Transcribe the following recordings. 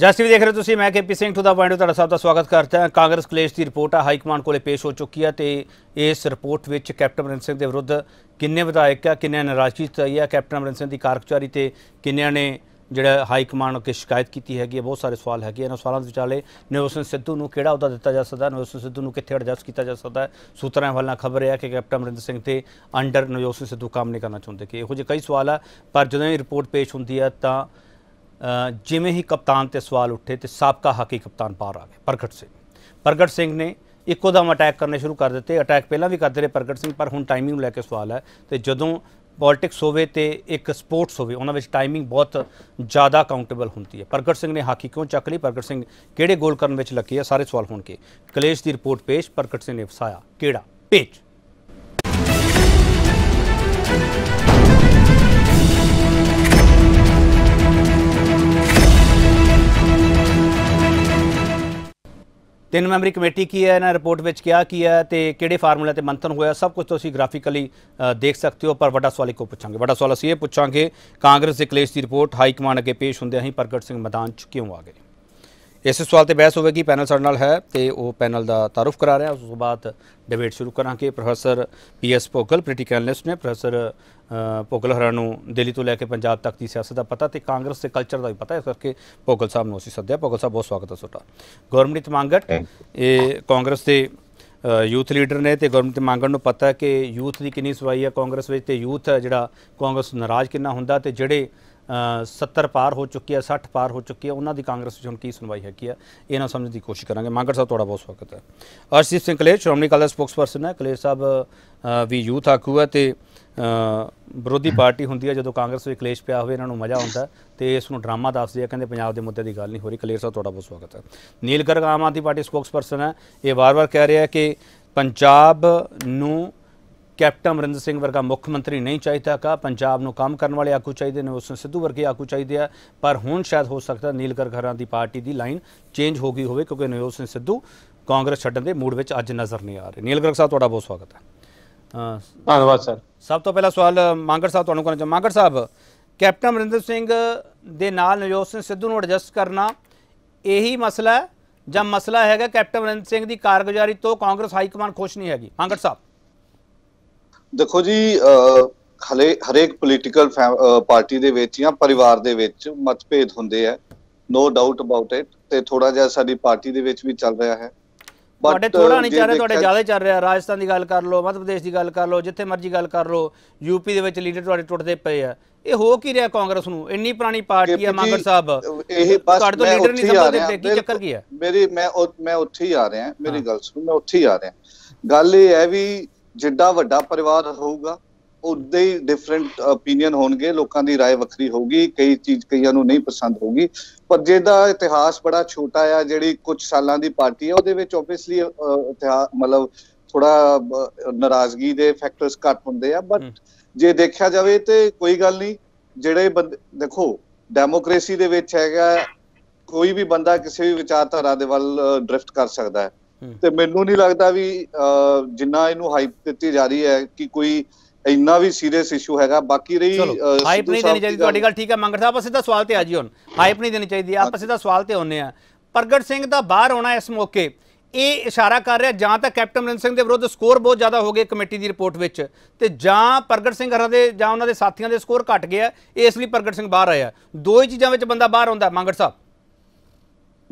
just ਵੀ ਦੇਖ ਰਹੇ ਤੁਸੀਂ ਮੈਂ KP Singh to the point ਤੁਹਾਡਾ ਸਭ ਦਾ ਸਵਾਗਤ ਕਰਦਾ ਹਾਂ ਕਾਂਗਰਸ ਕਲੇਸ਼ ਦੀ ਰਿਪੋਰਟ ਆ ਹਾਈ ਕਮਾਂਡ ਕੋਲੇ ਪੇਸ਼ ਹੋ ਚੁੱਕੀ ਹੈ ਤੇ ਇਸ ਰਿਪੋਰਟ ਵਿੱਚ ਕੈਪਟਨ ਅਮਰਿੰਦਰ ਸਿੰਘ ਦੇ ਵਿਰੁੱਧ ਕਿੰਨੇ ਵਿਧਾਇਕ ਆ ਕਿੰਨੇ ਨੇ ਚਾਹੀ ਆ ਕੈਪਟਨ ਅਮਰਿੰਦਰ ਸਿੰਘ ਦੀ ਕਾਰਗੁਜ਼ਾਰੀ ਤੇ ਕਿੰਨਿਆਂ ਨੇ ਜਿਹੜਾ ਹਾਈ ਕਮਾਂਡ ਨੂੰ ਕਿ ਸ਼ਿਕਾਇਤ ਕੀਤੀ ਹੈਗੀ ਬਹੁਤ ਸਾਰੇ ਸਵਾਲ ਹੈਗੇ ਇਹਨਾਂ ਸਵਾਲਾਂ ਦੇ ਵਿਚਾਲੇ ਨਿਰੋਸਨ ਸਿੱਧੂ ਨੂੰ ਕਿਹੜਾ ਅਹੁਦਾ ਦਿੱਤਾ ਜਾ ਸਕਦਾ ਨਿਰੋਸਨ ਸਿੱਧੂ ਨੂੰ ਕਿੱਥੇ ਅਡਜਸਟ ਕੀਤਾ ਜਾ ਸਕਦਾ ਸੂਤਰਾਂ ਵੱਲੋਂ ਖਬਰ ਹੈ ਕਿ ਕੈਪਟਨ ਅਮਰਿੰਦਰ ਸਿੰਘ ਤੇ ਅੰਡਰ ਨਿਰੋਸਨ ਸਿੱਧੂ ਕੰਮ ਨਹੀਂ ਕਰਨਾ ਚਾਹੁੰਦੇ ਕਿ ਇਹੋ ਜਿਹੇ ਕਈ ਸਵਾਲ ਆ ਪਰ ਜਦੋਂ ਇਹ ਰਿਪੋਰਟ ਪੇਸ਼ ਹੁੰਦੀ ਆ ਤਾਂ ਜਿਵੇਂ ਹੀ ਕਪਤਾਨ ਤੇ ਸਵਾਲ ਉੱਠੇ ਤੇ ਸਾਬਕਾ ਹਾਕੀ ਕਪਤਾਨ ਬਾਹਰ ਆ ਗਏ ਪ੍ਰਗਟ ਸਿੰਘ ਪ੍ਰਗਟ ਸਿੰਘ ਨੇ ਇੱਕੋ ਦਮ ਅਟੈਕ ਕਰਨੇ ਸ਼ੁਰੂ ਕਰ ਦਿੱਤੇ ਅਟੈਕ ਪਹਿਲਾਂ ਵੀ ਕਰਦੇ ਰਹੇ ਪ੍ਰਗਟ ਸਿੰਘ ਪਰ ਹੁਣ ਟਾਈਮਿੰਗ ਨੂੰ ਲੈ ਕੇ ਸਵਾਲ ਹੈ ਤੇ ਜਦੋਂ ਪੋਲਿਟਿਕਸ ਹੋਵੇ ਤੇ ਇੱਕ ਸਪੋਰਟਸ ਹੋਵੇ ਉਹਨਾਂ ਵਿੱਚ ਟਾਈਮਿੰਗ ਬਹੁਤ ਜ਼ਿਆਦਾ ਕਾਊਂਟੇਬਲ ਹੁੰਦੀ ਹੈ ਪ੍ਰਗਟ ਸਿੰਘ ਨੇ ਹਾਕੀ ਕਿਉਂ ਚੱਕ ਲਈ ਪ੍ਰਗਟ ਸਿੰਘ ਕਿਹੜੇ ਗੋਲ ਕਰਨ ਵਿੱਚ ਲੱਗੇ ਆ ਸਾਰੇ ਸਵਾਲ ਹੋਣਗੇ ਕਲੇਸ਼ ਦੀ ਰਿਪੋਰਟ ਪੇਸ਼ ਪ੍ਰਗਟ ਸਿੰਘ ਨੇ ਫਸਾਇਆ ਕਿਹੜਾ ਪੇਚ ਤਿੰਨ ਮੈਂਬਰੀ ਕਮੇਟੀ ਕੀ ਹੈ ਇਹਨਾਂ ਰਿਪੋਰਟ ਵਿੱਚ ਕਿਹਾ ਕੀ ਹੈ ਤੇ ਕਿਹੜੇ ਫਾਰਮੂਲਾ ਤੇ ਮੰਥਨ ਹੋਇਆ ਸਭ ਕੁਝ ਤੁਸੀਂ ਗ੍ਰਾਫਿਕਲੀ ਦੇਖ ਸਕਦੇ ਹੋ ਪਰ ਵੱਡਾ ਸਵਾਲ ਇੱਕੋ ਪੁੱਛਾਂਗੇ ਵੱਡਾ ਸਵਾਲ ਅਸੀਂ ਇਹ ਪੁੱਛਾਂਗੇ ਕਾਂਗਰਸ ਦੇ ਕਲੇਸ਼ ਦੀ ਰਿਪੋਰਟ ਹਾਈ ਕਮਾਂਡ ਅੱਗੇ ਪੇਸ਼ ਹੁੰਦਿਆਂ ਹੀ ਪ੍ਰਗਟ ਸਿੰਘ ਮੈਦਾਨ 'ਚ ਕਿਉਂ ਆ ਗਏ ਇਸ ਸਵਾਲ ਤੇ ਬਹਿਸ ਹੋਵੇਗੀ ਪੈਨਲ ਸਾਡੇ ਨਾਲ ਹੈ ਤੇ ਉਹ ਪੈਨਲ ਦਾ ਤਾਰਫ ਕਰਾ ਰਿਹਾ ਉਸ ਤੋਂ ਬਾਅਦ ਡਿਬੇਟ ਸ਼ੁਰੂ ਕਰਾਂਗੇ professor P S Pogal political analyst ਨੇ ਪ੍ਰੋਫੈਸਰ ਪੋਗਲ ਹਰਾਂ ਨੂੰ ਦਿੱਲੀ ਤੋਂ ਲੈ ਕੇ ਪੰਜਾਬ ਤੱਕ ਦੀ ਸਿਆਸਤ ਦਾ ਪਤਾ ਤੇ ਕਾਂਗਰਸ ਦੇ ਕਲਚਰ ਦਾ ਵੀ ਪਤਾ ਇਸ ਕਰਕੇ ਪੋਗਲ ਸਾਹਿਬ ਨੂੰ ਅਸੀਂ ਸੱਦਿਆ ਪੋਗਲ ਸਾਹਿਬ ਬਹੁਤ ਸਵਾਗਤ ਹੈ ਤੁਹਾਡਾ ਗੁਰਮੀਤ ਮੰਗਟ ਇਹ ਕਾਂਗਰਸ ਦੇ ਯੂਥ ਲੀਡਰ ਨੇ ਤੇ ਗਵਰਨਮੈਂਟ ਮੰਗਣ ਨੂੰ ਪਤਾ ਕਿ ਯੂਥ ਦੀ ਕਿੰਨੀ ਸਵਾਈ ਹੈ ਕਾਂਗਰਸ ਵਿੱਚ ਤੇ ਯੂਥ ਜਿਹੜਾ ਕਾਂਗਰਸ ਨਾਰਾਜ਼ ਕਿੰਨਾ ਹੁੰਦਾ ਤੇ ਜਿਹੜੇ 70 ਪਾਰ ਹੋ ਚੁੱਕੀ ਹੈ 60 ਪਾਰ ਹੋ ਚੁੱਕੀ ਹੈ ਉਹਨਾਂ ਦੀ ਕਾਂਗਰਸ ਵਿੱਚ ਹੁਣ ਕੀ ਸੁਣਵਾਈ ਹੈ ਕੀ ਹੈ ਇਹ ਨਾ ਸਮਝਣ ਦੀ ਕੋਸ਼ਿਸ਼ ਕਰਾਂਗੇ ਮੰਗੜ ਸਾਹਿਬ ਤੁਹਾਡਾ ਬਹੁਤ ਸਵਾਗਤ ਹੈ ਅਰਸ਼ਦੀਪ ਸਿੰਘ ਕਲੇਰ ਸ਼੍ਰੋਮਣੀ ਕਾਲਜ ਸਪੋਕਸਪਰਸਨ ਹੈ ਕਲੇਰ ਸਾਹਿਬ ਵੀ ਯੂਥ ਆਕੂ ਹੈ ਤੇ ਵਿਰੋਧੀ ਪਾਰਟੀ ਹੁੰਦੀ ਹੈ ਜਦੋਂ ਕਾਂਗਰਸ ਵਿੱਚ ਕਲੇਸ਼ ਪਿਆ ਹੋਵੇ ਇਹਨਾਂ ਨੂੰ ਮਜ਼ਾ ਆਉਂਦਾ ਤੇ ਇਸ ਨੂੰ ਡਰਾਮਾ ਦੱਸਦੇ ਆ ਕਹਿੰਦੇ ਪੰਜਾਬ ਦੇ ਮੁੱਦੇ ਦੀ ਗੱਲ ਨਹੀਂ ਹੋ ਰਹੀ ਕਲੇਰ ਸਾਹਿਬ ਤੁਹਾਡਾ ਬਹੁਤ ਸਵਾਗਤ ਹੈ ਨੀਲ ਗਰਗ ਆਮ ਆਦਮੀ ਪਾਰਟੀ ਸਪੋਕਸਪਰਸਨ ਹੈ ਇਹ ਵਾਰ-ਵਾਰ ਕਹਿ ਰਿਹਾ ਹੈ ਕਿ ਪੰਜਾਬ ਨੂੰ ਕੈਪਟਨ ਅਮਰਿੰਦਰ ਸਿੰਘ ਵਰਗਾ ਮੁੱਖ ਮੰਤਰੀ ਨਹੀਂ ਚਾਹੀਦਾ ਕਾ ਪੰਜਾਬ ਨੂੰ ਕੰਮ ਕਰਨ ਵਾਲੇ ਆਗੂ ਚਾਹੀਦੇ ਨੇ ਉਸ ਨੂੰ ਸਿੱਧੂ ਵਰਗੇ ਆਗੂ ਚਾਹੀਦੇ ਆ ਪਰ ਹੁਣ ਸ਼ਾਇਦ ਹੋ ਸਕਦਾ ਨੀਲਕਰ ਘਰਾਂ ਦੀ ਪਾਰਟੀ ਦੀ ਲਾਈਨ ਚੇਂਜ ਹੋ ਗਈ ਹੋਵੇ ਕਿਉਂਕਿ ਨਵਜੋਤ ਸਿੰਘ ਸਿੱਧੂ ਕਾਂਗਰਸ ਛੱਡਣ ਦੇ ਮੂਡ ਵਿੱਚ ਅੱਜ ਨਜ਼ਰ ਨਹੀਂ ਆ ਰਹੇ ਨੀਲਕਰ ਸਾਹਿਬ ਤੁਹਾਡਾ ਬਹੁਤ ਸਵਾਗਤ ਹੈ ਧੰਨਵਾਦ ਸਰ ਸਭ ਤੋਂ ਪਹਿਲਾ ਸਵਾਲ ਮੰਗਰ ਸਾਹਿਬ ਤੁਹਾਨੂੰ ਕਰਨਾ ਚਾਹੁੰਦਾ ਮੰਗਰ ਸਾਹਿਬ ਕੈਪਟਨ ਅਮਰਿੰਦਰ ਸਿੰਘ ਦੇ ਨਾਲ ਨਵਜੋਤ ਸਿੰਘ ਸਿੱਧੂ ਨੂੰ ਐਡਜਸਟ ਕਰਨਾ ਇਹੀ ਮਸਲਾ ਹੈ ਜਾਂ ਮਸਲਾ ਹੈਗਾ ਕੈਪਟਨ ਅਮਰਿੰਦਰ ਸਿੰਘ ਦੀ ਕਾਰਗੁਜ਼ਾਰੀ ਤੋਂ ਕਾਂਗਰਸ ਹਾਈ ਕਮਾਂਡ ਖੁਸ਼ ਨਹੀਂ ਹੈਗੀ ਮੰਗਰ ਸਾਹਿਬ ਦੇਖੋ ਜੀ ਹਲੇ ਹਰੇਕ ਪੋਲੀਟੀਕਲ ਪਾਰਟੀ ਦੇ ਵਿੱਚ ਜਾਂ ਪਰਿਵਾਰ ਦੇ ਵਿੱਚ ਮਤਭੇਦ ਹੁੰਦੇ ਆ ਨੋ ਡਾਊਟ ਅਬਾਊਟ ਇਟ ਤੇ ਥੋੜਾ ਜਿਹਾ ਸਾਡੀ ਪਾਰਟੀ ਦੇ ਵਿੱਚ ਵੀ ਚੱਲ ਰਿਹਾ ਹੈ ਤੁਹਾਡੇ ਥੋੜਾ ਨਹੀਂ ਚੱਲ ਰਿਹਾ ਤੁਹਾਡੇ ਜ਼ਿਆਦਾ ਚੱਲ ਰਿਹਾ ਰਾਜਸਥਾਨ ਦੀ ਗੱਲ ਕਰ ਲਓ ਮੱਧ ਪ੍ਰਦੇਸ਼ ਦੀ ਗੱਲ ਕਰ ਲਓ ਜਿੱਥੇ ਮਰਜ਼ੀ ਗੱਲ ਕਰ ਲਓ ਯੂਪੀ ਦੇ ਵਿੱਚ ਲੀਡਰ ਤੁਹਾਡੇ ਟੁੱਟਦੇ ਪਏ ਆ ਇਹ ਹੋ ਕੀ ਰਿਹਾ ਕਾਂਗਰਸ ਨੂੰ ਇੰਨੀ ਪੁਰਾਣੀ ਪਾਰਟੀ ਆ ਮੰਗਰ ਸਾਹਿਬ ਇਹ ਬਸ ਤੁਹਾਡੇ ਤੋਂ ਲੀਡਰ ਨਹੀਂ ਸਮਝਦੇ ਕੀ ਚੱਕਰ ਕੀ ਆ ਮੇਰੀ ਮੈਂ ਮੈਂ ਉੱਥੇ ਹੀ ਆ ਰਿਹਾ ਮੇਰੀ ਗੱਲ ਸੁਣੋ ਮੈਂ ਉੱਥੇ ਹੀ ਆ ਰਿਹਾ ਗੱਲ ਇਹ ਹੈ ਵੀ ਜਿੱਡਾ ਵੱਡਾ ਪਰਿਵਾਰ ਹੋਊਗਾ ਉਦੇ ਹੀ ਡਿਫਰੈਂਟ opinion ਹੋਣਗੇ ਲੋਕਾਂ ਦੀ رائے ਵੱਖਰੀ ਹੋਊਗੀ ਕਈ ਚੀਜ਼ ਕਈਆਂ ਨੂੰ ਨਹੀਂ ਪਸੰਦ ਹੋਊਗੀ ਪਰ ਜਿਹਦਾ ਇਤਿਹਾਸ ਬੜਾ ਛੋਟਾ ਆ ਜਿਹੜੀ ਕੁਝ ਸਾਲਾਂ ਦੀ ਪਾਰਟੀ ਆ ਉਹਦੇ ਵਿੱਚ ਆਬਵੀਅਸਲੀ ਮਤਲਬ ਥੋੜਾ ਨਾਰਾਜ਼ਗੀ ਦੇ ਫੈਕਟਰਸ ਘੱਟ ਹੁੰਦੇ ਆ ਬਟ ਜੇ ਦੇਖਿਆ ਜਾਵੇ ਤੇ ਕੋਈ ਗੱਲ ਨਹੀਂ ਜਿਹੜੇ ਬੰਦੇ ਦੇਖੋ ਡੈਮੋਕ੍ਰੇਸੀ ਦੇ ਵਿੱਚ ਹੈਗਾ ਕੋਈ ਵੀ ਬੰਦਾ ਕਿਸੇ ਵੀ ਵਿਚਾਰਧਾਰਾ ਦੇ ਵੱਲ ਡ੍ਰਿਫਟ ਕਰ ਸਕਦਾ ਹੈ ਤੇ ਮੈਨੂੰ ਨਹੀਂ ਲੱਗਦਾ ਵੀ ਜਿੰਨਾ ਇਹਨੂੰ ਹਾਈਪ ਦਿੱਤੀ ਜਾ ਰਹੀ ਹੈ ਕਿ ਕੋਈ ਇੰਨਾ ਵੀ ਸੀਰੀਅਸ ਇਸ਼ੂ ਹੈਗਾ ਬਾਕੀ ਰਹੀ ਹਾਈਪ ਨਹੀਂ ਦੇਣੀ ਚਾਹੀਦੀ ਤੁਹਾਡੀ ਗੱਲ ਠੀਕ ਹੈ ਮੰਗਰ ਸਾਹਿਬ ਸਿੱਧਾ ਸਵਾਲ ਤੇ ਆ ਜੀ ਹੁਣ ਹਾਈਪ ਨਹੀਂ ਦੇਣੀ ਚਾਹੀਦੀ ਆਪਾਂ ਸਿੱਧਾ ਸਵਾਲ ਤੇ ਆਉਨੇ ਆ ਪ੍ਰਗਟ ਸਿੰਘ ਦਾ ਬਾਹਰ ਹੋਣਾ ਇਸ ਮੌਕੇ ਇਹ ਇਸ਼ਾਰਾ ਕਰ ਰਿਹਾ ਜਾਂ ਤਾਂ ਕੈਪਟਨ ਮਨਿੰਦਰ ਸਿੰਘ ਦੇ ਵਿਰੁੱਧ ਸਕੋਰ ਬਹੁਤ ਜ਼ਿਆਦਾ ਹੋ ਗਏ ਕਮੇਟੀ ਦੀ ਰਿਪੋਰਟ ਵਿੱਚ ਤੇ ਜਾਂ ਪ੍ਰਗਟ ਸਿੰਘ ਹਰਾਂ ਦੇ ਜਾਂ ਉਹਨਾਂ ਦੇ ਸਾਥੀਆਂ ਦੇ ਸਕੋਰ ਘਟ ਗਿਆ ਇਸ ਲਈ ਪ੍ਰਗਟ ਸਿੰਘ ਬਾਹਰ ਆਇਆ ਦੋ ਹੀ ਚੀਜ਼ਾਂ ਵਿੱਚ ਬੰਦਾ ਬਾਹਰ ਆਉਂਦਾ ਮੰਗਰ ਸਾਹਿਬ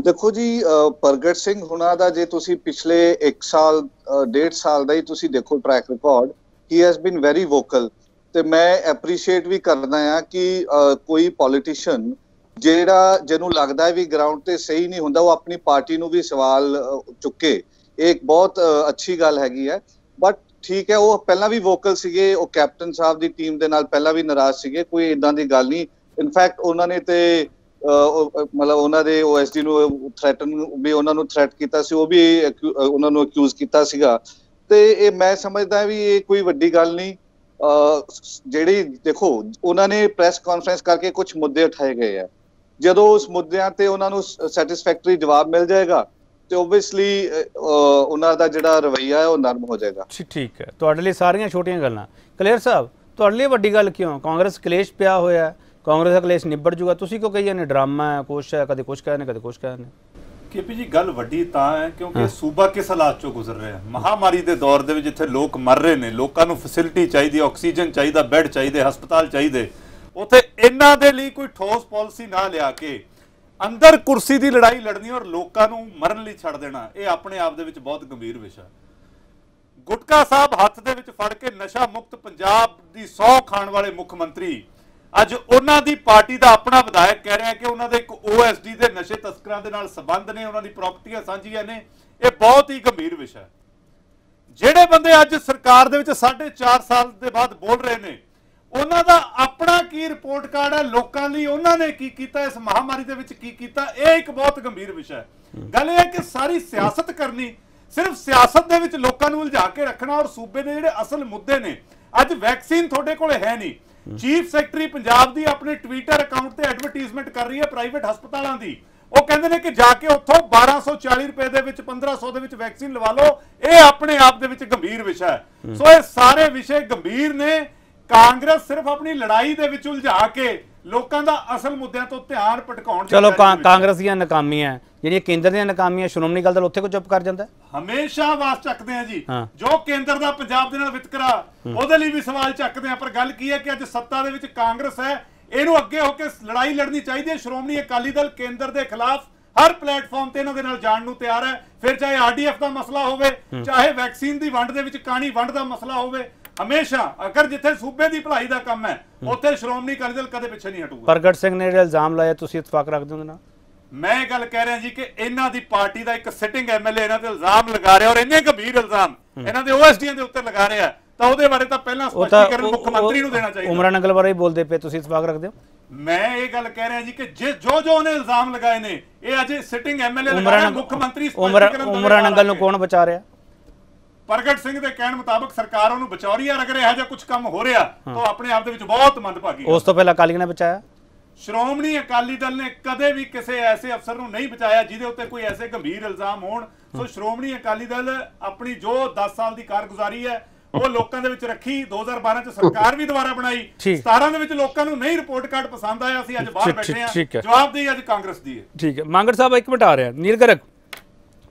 ਦੇਖੋ ਜੀ ਪ੍ਰਗਟ ਸਿੰਘ ਹੁਣਾ ਦਾ ਜੇ ਤੁਸੀਂ ਪਿਛਲੇ 1 ਸਾਲ 1.5 ਸਾਲ ਦਾ ਹੀ ਤੁਸੀਂ ਦੇਖੋ track record he has been very vocal ਤੇ ਮੈਂ ਐਪਰੀਸ਼ੀਏਟ ਵੀ ਕਰਦਾ ਆ ਕਿ ਕੋਈ ਪੋਲੀਟੀਸ਼ੀਅਨ ਜਿਹੜਾ ਜਿਹਨੂੰ ਲੱਗਦਾ ਹੈ ਵੀ ਗਰਾਊਂਡ ਤੇ ਸਹੀ ਨਹੀਂ ਹੁੰਦਾ ਉਹ ਆਪਣੀ ਪਾਰਟੀ ਨੂੰ ਵੀ ਸਵਾਲ ਚੁੱਕੇ ਇਹ ਇੱਕ ਬਹੁਤ ਅੱਛੀ ਗੱਲ ਹੈਗੀ ਹੈ ਬਟ ਠੀਕ ਹੈ ਉਹ ਪਹਿਲਾਂ ਵੀ ਵੋਕਲ ਸੀਗੇ ਉਹ ਕੈਪਟਨ ਸਾਹਿਬ ਦੀ ਟੀਮ ਦੇ ਨਾਲ ਪਹਿਲਾਂ ਵੀ ਨਾਰਾਜ਼ ਸੀਗੇ ਕੋਈ ਇਦਾਂ ਦੀ ਗੱਲ ਨਹੀਂ ਇਨਫੈਕਟ ਉਹਨਾਂ ਨੇ ਤੇ ਮਤਲਬ ਉਹਨਾਂ ਦੇ ਓਐਸਡੀ ਨੂੰ ਥ੍ਰੈਟਨ ਵੀ ਉਹਨਾਂ ਨੂੰ ਥ੍ਰੈਟ ਕੀਤਾ ਸੀ ਉਹ ਵੀ ਉਹਨਾਂ ਨੂੰ ਅਕਿਊਜ਼ ਕੀਤਾ ਸੀਗਾ ਤੇ ਇਹ ਮੈਂ ਸਮਝਦਾ ਵੀ ਇਹ ਕੋਈ ਵੱਡੀ ਗੱਲ ਨਹੀਂ ਜਿਹੜੀ ਦੇਖੋ ਉਹਨਾਂ ਨੇ ਪ੍ਰੈਸ ਕਾਨਫਰੰਸ ਕਰਕੇ ਕੁਝ ਮੁੱਦੇ ਉਠਾਏ ਗਏ ਆ ਜਦੋਂ ਉਸ ਮੁੱਦਿਆਂ ਤੇ ਉਹਨਾਂ ਨੂੰ ਸੈਟੀਸਫੈਕਟਰੀ ਜਵਾਬ ਮਿਲ ਜਾਏਗਾ ਤੇ ਓਬਵੀਅਸਲੀ ਉਹਨਾਂ ਦਾ ਜਿਹੜਾ ਰਵਈਆ ਹੈ ਉਹ ਨਰਮ ਹੋ ਜਾਏਗਾ ਠੀਕ ਹੈ ਤੁਹਾਡੇ ਲਈ ਸਾਰੀਆਂ ਛੋਟੀਆਂ ਗੱਲਾਂ ਕਲੀਅਰ ਸਾਹਿਬ ਤੁਹਾਡੇ ਲਈ ਵੱਡੀ ਗੱਲ ਕਿਉਂ ਕਾਂਗਰਸ ਕਲੇਸ਼ ਪਿਆ ਹੋਇਆ ਹੈ ਕਾਂਗਰਸ ਦਾ ਕਲੇਸ਼ ਨਿਬੜ ਜੂਗਾ ਤੁਸੀਂ ਕਿਉਂ ਕਹੀ ਜਾਂਦੇ ਡਰਾਮਾ ਹੈ ਕੁਛ ਹੈ ਕਦੇ ਕੁਛ ਕਹਿੰਦੇ ਕਦੇ ਕੁਛ ਕਹਿੰਦੇ ਕੇਪੀ ਜੀ ਗੱਲ ਵੱਡੀ ਤਾਂ ਹੈ ਕਿਉਂਕਿ ਸੂਬਾ ਕਿਸ ਹਾਲਾਤ ਚੋਂ ਗੁਜ਼ਰ ਰਿਹਾ ਹੈ ਮਹਾਮਾਰੀ ਦੇ ਦੌਰ ਦੇ ਵਿੱਚ ਜਿੱਥੇ ਲੋਕ ਮਰ ਰਹੇ ਨੇ ਲੋਕਾਂ ਨੂੰ ਫੈਸਿਲਿਟੀ ਚਾਹੀਦੀ ਆਕਸੀਜਨ ਚਾਹੀਦਾ ਬੈੱਡ ਚਾਹੀਦੇ ਹਸਪਤਾਲ ਚਾਹੀਦੇ ਉਥੇ ਇਹਨਾਂ ਦੇ ਲਈ ਕੋਈ ਠੋਸ ਪਾਲਿਸੀ ਨਾ ਲਿਆ ਕੇ ਅੰਦਰ ਕੁਰਸੀ ਦੀ ਲੜਾਈ ਲੜਨੀ ਔਰ ਲੋਕਾਂ ਨੂੰ ਮਰਨ ਲਈ ਛੱਡ ਦੇਣਾ ਇਹ ਆਪਣੇ ਆਪ ਦੇ ਵਿੱਚ ਬਹੁਤ ਗੰਭੀਰ ਵਿਸ਼ਾ ਗੁਟਕਾ ਸਾਹਿਬ ਹੱਥ ਦੇ ਵਿੱਚ ਫੜ ਕੇ ਨਸ਼ਾ ਮੁਕਤ ਪੰਜਾਬ ਦੀ ਸੌ ਖਾਣ ਵਾਲੇ ਮੁੱਖ ਮੰਤਰੀ ਅੱਜ ਉਹਨਾਂ ਦੀ ਪਾਰਟੀ ਦਾ ਆਪਣਾ ਵਿਧਾਇਕ ਕਹਿ ਰਿਹਾ ਕਿ ਉਹਨਾਂ ਦੇ ਇੱਕ ਓਐਸਡੀ ਦੇ ਨਸ਼ੇ ਤਸਕਰਾਂ ਦੇ ਨਾਲ ਸੰਬੰਧ ਨੇ ਉਹਨਾਂ ਦੀ ਪ੍ਰਾਪਰਟੀਆਂ ਸਾਂਝੀਆਂ ਨੇ ਇਹ ਬਹੁਤ ਹੀ ਗੰਭੀਰ ਵਿਸ਼ਾ ਹੈ ਜਿਹੜੇ ਬੰਦੇ ਅੱਜ ਸਰਕਾਰ ਦੇ ਵਿੱਚ 4.5 ਸਾਲ ਦੇ ਬਾਅਦ ਬੋਲ ਰਹੇ ਨੇ ਉਹਨਾਂ ਦਾ ਆਪਣਾ ਕੀ ਰਿਪੋਰਟ ਕਾਰਡ ਹੈ ਲੋਕਾਂ ਲਈ ਉਹਨਾਂ ਨੇ ਕੀ ਕੀਤਾ ਇਸ ਮਹਾਮਾਰੀ ਦੇ ਵਿੱਚ ਕੀ ਕੀਤਾ ਇਹ ਇੱਕ ਬਹੁਤ ਗੰਭੀਰ ਵਿਸ਼ਾ ਹੈ ਗੱਲ ਇਹ ਹੈ ਕਿ ਸਾਰੀ ਸਿਆਸਤ ਕਰਨੀ ਸਿਰਫ ਸਿਆਸਤ ਦੇ ਵਿੱਚ ਲੋਕਾਂ ਨੂੰ ਉਲਝਾ ਕੇ ਰੱਖਣਾ ਔਰ ਸੂਬੇ ਦੇ ਜਿਹੜੇ ਅਸਲ ਮੁੱਦੇ ਨੇ ਅੱਜ ਵੈਕਸੀਨ ਤੁਹਾਡੇ ਕੋਲ ਹੈ ਨਹੀਂ ਚੀਫ ਸੈਕਟਰੀ ਪੰਜਾਬ ਦੀ ਆਪਣੇ ਟਵਿੱਟਰ ਅਕਾਊਂਟ ਤੇ ਐਡਵਰਟਾਈਜ਼ਮੈਂਟ ਕਰ ਰਹੀ ਹੈ ਪ੍ਰਾਈਵੇਟ ਹਸਪਤਾਲਾਂ ਦੀ ਉਹ ਕਹਿੰਦੇ ਨੇ ਕਿ ਜਾ ਕੇ ਉੱਥੋਂ 1240 ਰੁਪਏ ਦੇ ਵਿੱਚ 1500 ਦੇ ਵਿੱਚ ਵੈਕਸੀਨ ਲਵਾ ਲਓ ਇਹ ਆਪਣੇ ਆਪ ਦੇ ਵਿੱਚ ਗੰਭੀਰ ਵਿਸ਼ਾ ਹੈ ਸੋ ਇਹ ਸਾਰੇ ਵਿਸ਼ੇ ਗੰਭੀਰ ਨੇ ਕਾਂਗਰਸ ਸਿਰਫ ਆਪਣੀ ਲੜਾਈ ਦੇ ਵਿੱਚ ਉਲਝਾ ਕੇ ਲੋਕਾਂ ਦਾ ਅਸਲ ਮੁੱਦਿਆਂ ਤੋਂ ਧਿਆਨ ਭਟਕਾਉਣ ਚਲੋ ਕਾਂਗਰਸ ਦੀਆਂ ਨਾਕਾਮੀਆਂ ਜਿਹੜੀਆਂ ਕੇਂਦਰ ਦੀਆਂ ਨਾਕਾਮੀਆਂ ਸ਼੍ਰੋਮਣੀ ਗੱਲ ਦਲ ਉੱਥੇ ਕੋ ਚੁੱਪ ਕਰ ਜਾਂਦਾ ਹਮੇਸ਼ਾ ਵਾਸ ਚੱਕਦੇ ਆ ਜੀ ਜੋ ਕੇਂਦਰ ਦਾ ਪੰਜਾਬ ਦੇ ਨਾਲ ਵਿਤਕਰਾ ਉਹਦੇ ਲਈ ਵੀ ਸਵਾਲ ਚੱਕਦੇ ਆ ਪਰ ਗੱਲ ਕੀ ਹੈ ਕਿ ਅੱਜ ਸੱਤਾ ਦੇ ਵਿੱਚ ਕਾਂਗਰਸ ਹੈ ਇਹਨੂੰ ਅੱਗੇ ਹੋ ਕੇ ਲੜਾਈ ਲੜਨੀ ਚਾਹੀਦੀ ਹੈ ਸ਼੍ਰੋਮਣੀ ਅਕਾਲੀ ਦਲ ਕੇਂਦਰ ਦੇ ਖਿਲਾਫ ਹਰ ਪਲੇਟਫਾਰਮ ਤੇ ਇਹਨਾਂ ਦੇ ਨਾਲ ਜਾਣ ਨੂੰ ਤਿਆਰ ਹੈ ਫਿਰ ਚਾਹੇ ਆਰਡੀਐਫ ਦਾ ਮਸਲਾ ਹੋਵੇ ਚਾਹੇ ਵੈਕਸੀਨ ਦੀ ਵੰਡ ਦੇ ਵਿੱਚ ਕਾਣੀ ਵੰਡ ਦਾ ਮਸਲਾ ਹੋਵੇ ਹਮੇਸ਼ਾ ਅਗਰ ਜਿੱਥੇ ਸੂਬੇ ਦੀ ਭਲਾਈ ਦਾ ਕੰਮ ਹੈ ਉੱਥੇ ਸ਼੍ਰੋਮਣੀ ਅਕਾਲੀ ਦਲ ਕਦੇ ਪਿੱਛੇ ਨਹੀਂ ਹਟੂਗਾ ਪ੍ਰਗਟ ਸਿੰਘ ਨੇ ਜਿਹੜਾ ਇਲਜ਼ਾਮ ਲਾਇਆ ਤੁਸੀਂ ਇਤਫਾਕ ਰੱਖਦੇ ਹੋ ਨਾ ਮੈਂ ਇਹ ਗੱਲ ਕਹਿ ਰਿਹਾ ਜੀ ਕਿ ਇਹਨਾਂ ਦੀ ਪਾਰਟੀ ਦਾ ਇੱਕ ਸਿਟਿੰਗ ਐਮਐਲਏ ਇਹਨਾਂ ਤੇ ਇਲਜ਼ਾਮ ਲਗਾ ਰਿਹਾ ਔਰ ਇੰਨੇ ਗੰਭੀਰ ਇਲਜ਼ਾਮ ਇਹਨਾਂ ਦੇ ਓਐਸਡੀਆਂ ਦੇ ਉੱਤੇ ਲਗਾ ਰਿਹਾ ਤਾਂ ਉਹਦੇ ਬਾਰੇ ਤਾਂ ਪਹਿਲਾਂ ਸਪਸ਼ਟੀਕਰਨ ਮੁੱਖ ਮੰਤਰੀ ਨੂੰ ਦੇਣਾ ਚਾਹੀਦਾ ਉਮਰਾਨ ਅਗਲ ਬਾਰੇ ਬੋਲਦੇ ਪਏ ਤੁਸੀਂ ਇਤਫਾਕ ਰੱਖਦੇ ਹੋ ਮੈਂ ਇਹ ਗੱਲ ਕਹਿ ਰਿਹਾ ਜੀ ਕਿ ਜੇ ਜੋ ਜੋ ਉਹਨੇ ਇਲਜ਼ਾਮ ਲਗਾਏ ਨੇ ਇਹ ਅਜੇ ਸਿਟਿੰਗ ਐਮਐਲਏ ਲਗਾ ਰਿਹਾ ਮੁੱਖ ਮੰਤਰੀ ਸਪਸ਼ਟੀਕਰਨ ਉਮਰਾਨ ਅਗਲ ਨੂੰ ਕੌਣ ਬਚਾ ਰਿਹਾ ਪ੍ਰਗਟ ਸਿੰਘ ਦੇ ਕਹਿਣ ਮੁਤਾਬਕ ਸਰਕਾਰ ਉਹਨੂੰ ਬਚੌਰੀਆ ਰਗ ਰਿਹਾ ਜਾਂ ਕੁਝ ਕੰਮ ਹੋ ਰਿਹਾ ਤਾਂ ਆਪਣੇ ਆਪ ਦੇ ਵਿੱਚ ਬਹੁਤ ਮੰਦਭਾਗੀ ਉਸ ਤੋਂ ਪਹਿਲਾਂ ਅਕਾਲੀ ਨੇ ਬਚਾਇਆ ਸ਼੍ਰੋਮਣੀ ਅਕਾਲੀ ਦਲ ਨੇ ਕਦੇ ਵੀ ਕਿਸੇ ਐਸੇ ਅਫਸਰ ਨੂੰ ਨਹੀਂ ਬਚਾਇਆ ਜਿਹਦੇ ਉੱਤੇ ਕੋਈ ਐਸੇ ਗੰਭੀਰ ਇਲਜ਼ਾਮ ਹੋਣ ਸੋ ਸ਼੍ਰੋਮਣੀ ਅਕਾਲੀ ਦਲ ਆਪਣੀ ਜੋ 10 ਸਾਲ ਦੀ ਕਾਰਗੁਜ਼ਾਰੀ ਹੈ ਉਹ ਲੋਕਾਂ ਦੇ ਵਿੱਚ ਰੱਖੀ 2012 ਚ ਸਰਕਾਰ ਵੀ ਦੁਬਾਰਾ ਬਣਾਈ 17 ਦੇ ਵਿੱਚ ਲੋਕਾਂ ਨੂੰ ਨਹੀਂ ਰਿਪੋਰਟ ਕਾਰਡ ਪਸੰਦ ਆਇਆ ਅਸੀਂ ਅੱਜ ਬਾਹਰ ਬੈਠੇ ਆ ਦੇ ਅੱਜ ਕਾਂਗਰਸ ਦੀ ਹੈ ਠੀਕ ਹੈ ਮੰਗੜ ਸਾਹਿਬ ਇੱਕ ਮਿੰਟ ਆ ਰਿਹਾ ਗਰਗ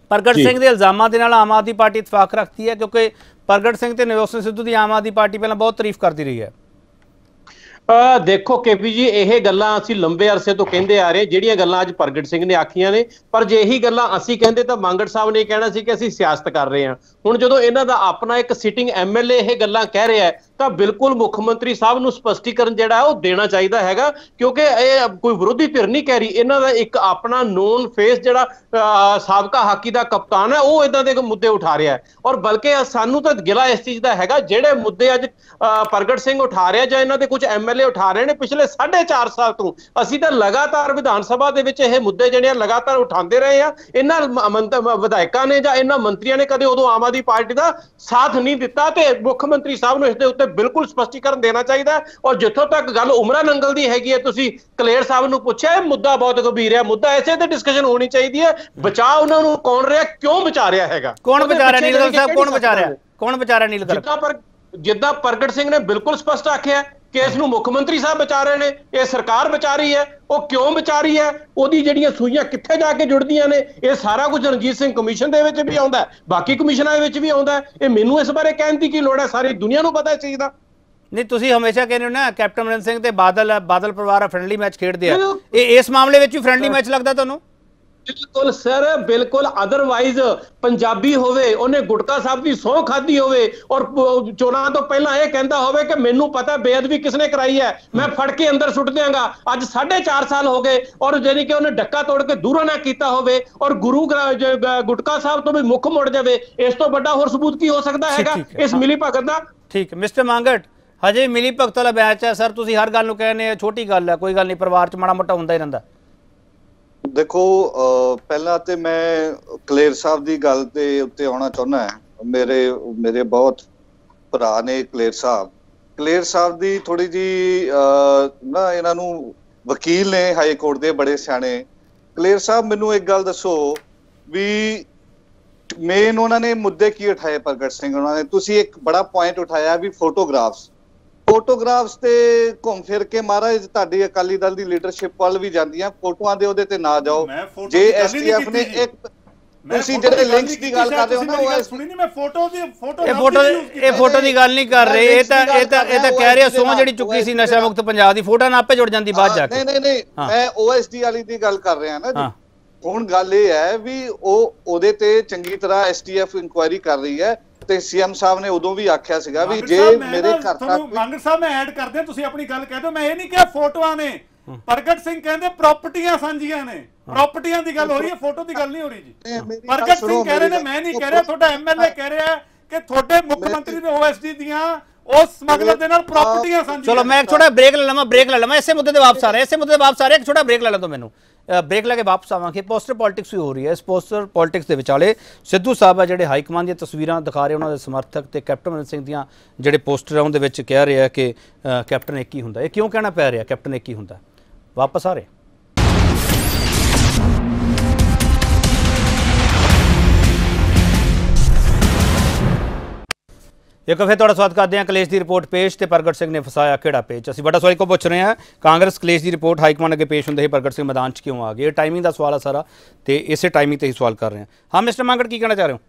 ਪ੍ਰਗਟ ਸਿੰਘ ਦੇ ਇਲਜ਼ਾਮਾਂ ਦੇ ਨਾਲ ਆਮ ਆਦਮੀ ਪਾਰਟੀ ਇਤਫਾਕ ਰੱਖਦੀ ਹੈ ਕਿਉਂਕਿ ਪ੍ਰਗਟ ਸਿੰਘ ਤੇ ਨਿਰੋਸ਼ਨ ਸਿੱਧੂ ਦੀ ਆਮ ਆਦਮੀ ਪਾਰਟੀ ਪਹਿਲਾਂ ਬਹੁਤ ਤਾਰੀਫ ਕਰਦੀ ਰਹੀ ਹੈ ਦੇਖੋ ਕੇਪੀ ਜੀ ਇਹ ਗੱਲਾਂ ਅਸੀਂ ਲੰਬੇ ਅਰਸੇ ਤੋਂ ਕਹਿੰਦੇ ਆ ਰਹੇ ਜਿਹੜੀਆਂ ਗੱਲਾਂ ਅੱਜ ਪ੍ਰਗਟ ਸਿੰਘ ਨੇ ਆਖੀਆਂ ਨੇ ਪਰ ਜੇ ਇਹੀ ਗੱਲਾਂ ਅਸੀਂ ਕਹਿੰਦੇ ਤਾਂ ਮੰਗੜ ਸਾਹਿਬ ਨੇ ਕਹਿਣਾ ਸੀ ਕਿ ਅਸੀਂ ਸਿਆਸਤ ਕਰ ਰਹੇ ਹਾਂ ਹੁਣ ਜਦੋਂ ਇਹਨਾਂ ਦਾ ਆਪਣਾ ਇੱਕ ਸਿਟਿੰਗ ਐਮਐਲਏ ਇਹ ਗੱਲਾਂ ਕਹਿ ਰਿਹਾ ਤਾਂ ਬਿਲਕੁਲ ਮੁੱਖ ਮੰਤਰੀ ਸਾਹਿਬ ਨੂੰ ਸਪਸ਼ਟੀਕਰਨ ਜਿਹੜਾ ਉਹ ਦੇਣਾ ਚਾਹੀਦਾ ਹੈਗਾ ਕਿਉਂਕਿ ਇਹ ਕੋਈ ਵਿਰੋਧੀ ਧਿਰ ਨਹੀਂ ਕਹਿ ਰਹੀ ਇਹਨਾਂ ਦਾ ਇੱਕ ਆਪਣਾ ਨੋਨ ਫੇਸ ਜਿਹੜਾ ਸਾਬਕਾ ਹਾਕੀ ਦਾ ਕਪਤਾਨ ਹੈ ਉਹ ਇਦਾਂ ਦੇ ਮੁੱਦੇ ਉਠਾ ਰਿਹਾ ਹੈ ਔਰ ਬਲਕਿ ਸਾਨੂੰ ਤਾਂ ਗਿਲਾ ਇਸ ਚੀਜ਼ ਦਾ ਹੈਗਾ ਜਿਹੜੇ ਮੁੱਦੇ ਅੱਜ ਪ੍ਰਗਟ ਸਿੰਘ ਉਠਾ ਰਿਹਾ ਜਾਂ ਇਹਨਾਂ ਦੇ ਕੁਝ ਐਮਐਲਏ ਉਠਾ ਰਹੇ ਨੇ ਪਿਛਲੇ 4.5 ਸਾਲ ਤੋਂ ਅਸੀਂ ਤਾਂ ਲਗਾਤਾਰ ਵਿਧਾਨ ਸਭਾ ਦੇ ਵਿੱਚ ਇਹ ਮੁੱਦੇ ਜਿਹੜੇ ਲਗਾਤਾਰ ਉਠਾਉਂਦੇ ਰਹੇ ਆ ਇਹਨਾਂ ਵਿਧਾਇਕਾਂ ਨੇ ਜਾਂ ਇਹਨਾਂ ਮੰਤਰੀਆਂ ਨੇ ਕਦੇ ਉਦੋਂ ਆਮ ਆਦੀ ਪਾਰਟੀ ਦਾ ਸਾਥ ਨਹੀਂ ਦਿੱਤਾ ਤੇ ਮੁੱਖ ਮੰਤਰੀ ਸਾਹਿਬ ਨੂੰ ਇਸ ਦੇ ਉੱਤੇ ਬਿਲਕੁਲ ਸਪਸ਼ਟੀਕਰਨ ਦੇਣਾ ਚਾਹੀਦਾ ਔਰ ਜਿੱਥੋਂ ਤੱਕ ਗੱਲ ਉਮਰਾ ਨੰਗਲ ਦੀ ਹੈਗੀ ਹੈ ਤੁਸੀਂ ਕਲੇਰ ਸਾਹਿਬ ਨੂੰ ਪੁੱਛਿਆ ਇਹ ਮੁੱਦਾ ਬਹੁਤ ਗੰਭੀਰ ਹੈ ਮੁੱਦਾ ਐਸੇ ਤੇ ਡਿਸਕਸ਼ਨ ਹੋਣੀ ਚਾਹੀਦੀ ਹੈ ਬਚਾ ਉਹਨਾਂ ਨੂੰ ਕੌਣ ਰਿਹਾ ਕਿਉਂ ਬਚਾ ਰਿਹਾ ਹੈਗਾ ਕੌਣ ਬਚਾ ਰਿਹਾ ਨੀਲਗਲ ਸਾਹਿਬ ਕੌਣ ਬਚਾ ਰਿਹਾ ਕੌਣ ਬਚਾ ਰਿਹਾ ਨੀਲਗਲ ਜਿੱਦਾਂ ਪਰ ਜਿੱਦਾਂ ਪ੍ਰਗਟ ਸਿੰਘ ਨੇ ਬਿਲਕੁਲ ਸਪਸ਼ਟ ਆਖਿਆ ਕੇਸ ਨੂੰ ਮੁੱਖ ਮੰਤਰੀ ਸਾਹਿਬ ਵਿਚਾਰੇ ਰਹੇ ਨੇ ਇਹ ਸਰਕਾਰ ਵਿਚਾਰੀ ਰਹੀ ਹੈ ਉਹ ਕਿਉਂ ਵਿਚਾਰੀ ਰਹੀ ਹੈ ਉਹਦੀ ਜਿਹੜੀਆਂ ਸੂਈਆਂ ਕਿੱਥੇ ਜਾ ਕੇ ਜੁੜਦੀਆਂ ਨੇ ਇਹ ਸਾਰਾ ਕੁਝ ਰਣਜੀਤ ਸਿੰਘ ਕਮਿਸ਼ਨ ਦੇ ਵਿੱਚ ਵੀ ਆਉਂਦਾ ਬਾਕੀ ਕਮਿਸ਼ਨਾਂ ਦੇ ਵਿੱਚ ਵੀ ਆਉਂਦਾ ਇਹ ਮੈਨੂੰ ਇਸ ਬਾਰੇ ਕਹਿਣ ਦੀ ਕੀ ਲੋੜ ਹੈ ਸਾਰੀ ਦੁਨੀਆ ਨੂੰ ਪਤਾ ਚਾਹੀਦਾ ਚੀਜ਼ ਦਾ ਨਹੀਂ ਤੁਸੀਂ ਹਮੇਸ਼ਾ ਕਹਿੰਦੇ ਹੋ ਨਾ ਕੈਪਟਨ ਅਮਰਿੰਦਰ ਸਿੰਘ ਤੇ ਬਾਦਲ ਬਾਦਲ ਪਰਿਵਾਰ ਫ੍ਰੈਂਡਲੀ ਮੈਚ ਖੇਡਦੇ ਆ ਇਹ ਇਸ ਮਾਮਲੇ ਵਿੱਚ ਵੀ ਫ੍ਰੈਂਡਲੀ ਮੈਚ ਲੱਗਦਾ ਤੁਹਾਨੂੰ ਬਿਲਕੁਲ ਸਰ ਬਿਲਕੁਲ ਅਦਰਵਾਈਜ਼ ਪੰਜਾਬੀ ਹੋਵੇ ਉਹਨੇ ਗੁਟਕਾ ਸਾਹਿਬ ਦੀ ਸੌ ਖਾਦੀ ਹੋਵੇ ਔਰ ਚੋਣਾਂ ਤੋਂ ਪਹਿਲਾਂ ਇਹ ਕਹਿੰਦਾ ਹੋਵੇ ਕਿ ਮੈਨੂੰ ਪਤਾ ਬੇਅਦਬੀ ਕਿਸਨੇ ਕਰਾਈ ਹੈ ਮੈਂ ਫੜ ਕੇ ਅੰਦਰ ਸੁੱਟ ਦਿਆਂਗਾ ਅੱਜ ਸਾਢੇ 4 ਸਾਲ ਹੋ ਗਏ ਔਰ ਜਿਹੜੀ ਕਿ ਉਹਨੇ ਡੱਕਾ ਤੋੜ ਕੇ ਦੂਰੋਂ ਨਾ ਕੀਤਾ ਹੋਵੇ ਔਰ ਗੁਰੂ ਗੁਟਕਾ ਸਾਹਿਬ ਤੋਂ ਵੀ ਮੁੱਖ ਮੁੜ ਜਾਵੇ ਇਸ ਤੋਂ ਵੱਡਾ ਹੋਰ ਸਬੂਤ ਕੀ ਹੋ ਸਕਦਾ ਹੈਗਾ ਇਸ ਮਿਲੀ ਭਗਤ ਦਾ ਠੀਕ ਮਿਸਟਰ ਮੰਗਟ ਹਜੇ ਮਿਲੀ ਭਗਤ ਵਾਲਾ ਬੈਚ ਹੈ ਸਰ ਤੁਸੀਂ ਹਰ ਗੱਲ ਨੂੰ ਕਹਿੰਦੇ ਛੋਟੀ ਗੱਲ ਹੈ ਕੋਈ ਗੱਲ ਨਹੀਂ ਪਰਿਵਾਰ 'ਚ ਮਾੜਾ ਮੋਟਾ ਹੁੰਦਾ ਹੀ ਰਹਿੰਦਾ ਦੇਖੋ ਪਹਿਲਾਂ ਤੇ ਮੈਂ ਕਲੇਰ ਸਾਹਿਬ ਦੀ ਗੱਲ ਤੇ ਉੱਤੇ ਆਉਣਾ ਚਾਹੁੰਦਾ ਹਾਂ ਮੇਰੇ ਮੇਰੇ ਬਹੁਤ ਭਰਾ ਨੇ ਕਲੇਰ ਸਾਹਿਬ ਕਲੇਰ ਸਾਹਿਬ ਦੀ ਥੋੜੀ ਜੀ ਨਾ ਇਹਨਾਂ ਨੂੰ ਵਕੀਲ ਨੇ ਹਾਈ ਕੋਰਟ ਦੇ ਬੜੇ ਸਿਆਣੇ ਕਲੇਰ ਸਾਹਿਬ ਮੈਨੂੰ ਇੱਕ ਗੱਲ ਦੱਸੋ ਵੀ ਮੇਨ ਉਹਨਾਂ ਨੇ ਮੁੱਦੇ ਕੀ ਉਠਾਏ ਪ੍ਰਗਟ ਸਿੰਘ ਉਹਨਾਂ ਨੇ ਤੁਸੀਂ ਇੱਕ ਬੜਾ ਪੁਆਇੰਟ ਉਠਾਇਆ ਵੀ ਫੋਟੋਗ੍ਰਾਫਸ ਫੋਟੋਗ੍ਰਾਫਸ ਤੇ ਘੁੰਮ ਫਿਰ ਕੇ ਮਹਾਰਾਜ ਤੁਹਾਡੀ ਅਕਾਲੀ ਦਲ ਦੀ ਲੀਡਰਸ਼ਿਪ ਵੱਲ ਵੀ ਜਾਂਦੀਆਂ ਫੋਟੋਆਂ ਦੇ ਉਹਦੇ ਤੇ ਨਾ ਜਾਓ ਜੇ ਐਸਟੀਐਫ ਨੇ ਇੱਕ ਤੁਸੀਂ ਜਿਹੜੇ ਲਿੰਕਸ ਦੀ ਗੱਲ ਕਰਦੇ ਹੋ ਨਾ ਉਹ ਸੁਣੀ ਨਹੀਂ ਮੈਂ ਫੋਟੋ ਦੀ ਫੋਟੋ ਇਹ ਫੋਟੋ ਇਹ ਫੋਟੋ ਦੀ ਗੱਲ ਨਹੀਂ ਕਰ ਰਹੇ ਇਹ ਤਾਂ ਇਹ ਤਾਂ ਇਹ ਤਾਂ ਕਹਿ ਰਿਹਾ ਸੋਹ ਜਿਹੜੀ ਚੁੱਕੀ ਸੀ ਨਸ਼ਾ ਮੁਕਤ ਪੰਜਾਬ ਦੀ ਫੋਟੋ ਨਾਲ ਆਪੇ ਜੁੜ ਜਾਂਦੀ ਬਾਅਦ ਜਾ ਕੇ ਨਹੀਂ ਨਹੀਂ ਨਹੀਂ ਮੈਂ ਓਐਸਡੀ ਵਾਲੀ ਦੀ ਗੱਲ ਕਰ ਰਿਹਾ ਨਾ ਜੀ ਹੁਣ ਗੱਲ ਇਹ ਹੈ ਵੀ ਉਹ ਉਹਦੇ ਤੇ ਚੰਗੀ ਤਰ੍ਹਾਂ ਐਸਟੀਐਫ ਇਨਕੁਆਇਰੀ ਕਰ ਰਹੀ ਹੈ ਤੇ ਸੀਐਮ ਸਾਹਿਬ ਨੇ ਉਦੋਂ ਵੀ ਆਖਿਆ ਸੀਗਾ ਵੀ ਜੇ ਮੇਰੇ ਘਰ ਤੱਕ ਤੁਹਾਨੂੰ ਮੰਗਰ ਸਾਹਿਬ ਮੈਂ ਐਡ ਕਰਦੇ ਤੁਸੀਂ ਆਪਣੀ ਗੱਲ ਕਹਿ ਦਿਓ ਮੈਂ ਇਹ ਨਹੀਂ ਕਿਹਾ ਫੋਟੋਆਂ ਨੇ ਪ੍ਰਗਟ ਸਿੰਘ ਕਹਿੰਦੇ ਪ੍ਰਾਪਰਟੀਆਂ ਸਾਂਝੀਆਂ ਨੇ ਪ੍ਰਾਪਰਟੀਆਂ ਦੀ ਗੱਲ ਹੋ ਰਹੀ ਹੈ ਫੋਟੋ ਦੀ ਗੱਲ ਨਹੀਂ ਹੋ ਰਹੀ ਜੀ ਪ੍ਰਗਟ ਸਿੰਘ ਕਹਿ ਰਹੇ ਨੇ ਮੈਂ ਨਹੀਂ ਕਹਿ ਰਿਹਾ ਤੁਹਾਡਾ ਐਮਐਲਏ ਕਹਿ ਰਿਹਾ ਕਿ ਤੁਹਾਡੇ ਮੁੱਖ ਮੰਤਰੀ ਦੇ ਓਐਸਡੀ ਦੀਆਂ ਉਸ ਸਮਗਲਰ ਦੇ ਨਾਲ ਪ੍ਰਾਪਰਟੀਆਂ ਸਾਂਝੀਆਂ ਚਲੋ ਮੈਂ ਇੱਕ ਛੋਟਾ ਬ੍ਰੇਕ ਲੈ ਲਵਾਂ ਬ੍ਰੇਕ ਲੈ ਲਵਾਂ ਇਸੇ ਮੁੱਦੇ ਤੇ ਵਾਪਸ ਆ ਰਹੇ ਇਸੇ ਮੁੱਦੇ ਤੇ ਵਾਪਸ ਆ ਰਹੇ ਇੱਕ ਛੋਟਾ ਬ੍ਰੇਕ ਲੈ ਲਾਂ ਤੋਂ ਮੈਨੂੰ ਬ੍ਰੇਕ ਲਾ ਕੇ ਵਾਪਸ ਆਵਾਂਗੇ ਪੋਸਟਰ ਪੋਲਿਟਿਕਸ ਵੀ ਹੋ ਰਹੀ ਹੈ ਇਸ ਪੋਸਟਰ ਪੋਲਿਟਿਕਸ ਦੇ ਵਿਚਾਲੇ ਸਿੱਧੂ ਸਾਹਿਬ ਆ ਜਿਹੜੇ ਹਾਈ ਕਮਾਂਡ ਦੀਆਂ ਤਸਵੀਰਾਂ ਦਿਖਾ ਰਹੇ ਉਹਨਾਂ ਦੇ ਸਮਰਥਕ ਤੇ ਕੈਪਟਨ ਅਮਰਿੰਦਰ ਸਿੰਘ ਦੀਆਂ ਜਿਹੜੇ ਪੋਸਟਰ ਆ ਉਹਦੇ ਵਿੱਚ ਕਹਿ ਰਿਹਾ ਕਿ ਕੈਪਟਨ ਇੱਕ ਹੀ ਹੁੰਦਾ ਇਹ ਕਿਉਂ ਕਹਿਣਾ ਪੈ ਰਿਹਾ ਕੈਪਟਨ ਇੱਕ ਹੀ ਹੁੰਦਾ ਵਾਪਸ ਆ ਰਹੇ ਇੱਕ ਵਾਰ ਤੁਹਾਡਾ ਸਵਾਗਤ ਕਰਦੇ ਹਾਂ ਕਲੇਸ਼ ਦੀ ਰਿਪੋਰਟ ਪੇਸ਼ ਤੇ ਪ੍ਰਗਟ ਸਿੰਘ ਨੇ ਫਸਾਇਆ ਕਿਹੜਾ ਪੇਚ ਅਸੀਂ ਵੱਡਾ ਸਵਾਲ ਕੋ ਪੁੱਛ ਰਹੇ ਹਾਂ ਕਾਂਗਰਸ ਕਲੇਸ਼ ਦੀ ਰਿਪੋਰਟ ਹਾਈ ਕਮਾਂਡ ਅੱਗੇ ਪੇਸ਼ ਹੁੰਦੇ ਹੀ ਪ੍ਰਗਟ ਸਿੰਘ ਮੈਦਾਨ 'ਚ ਕਿਉਂ ਆ ਗਏ ਇਹ ਟਾਈਮਿੰਗ ਦਾ ਸਵਾਲ ਆ ਸਾਰਾ ਤੇ ਇਸੇ ਟਾਈਮਿੰਗ ਤੇ ਹੀ ਸਵਾਲ ਕਰ ਰਹੇ ਹਾਂ ਹਾਂ ਮਿਸਟਰ ਮੰਗੜ ਕੀ ਕਹਿਣਾ ਚਾਹ ਰਹੇ ਹੋ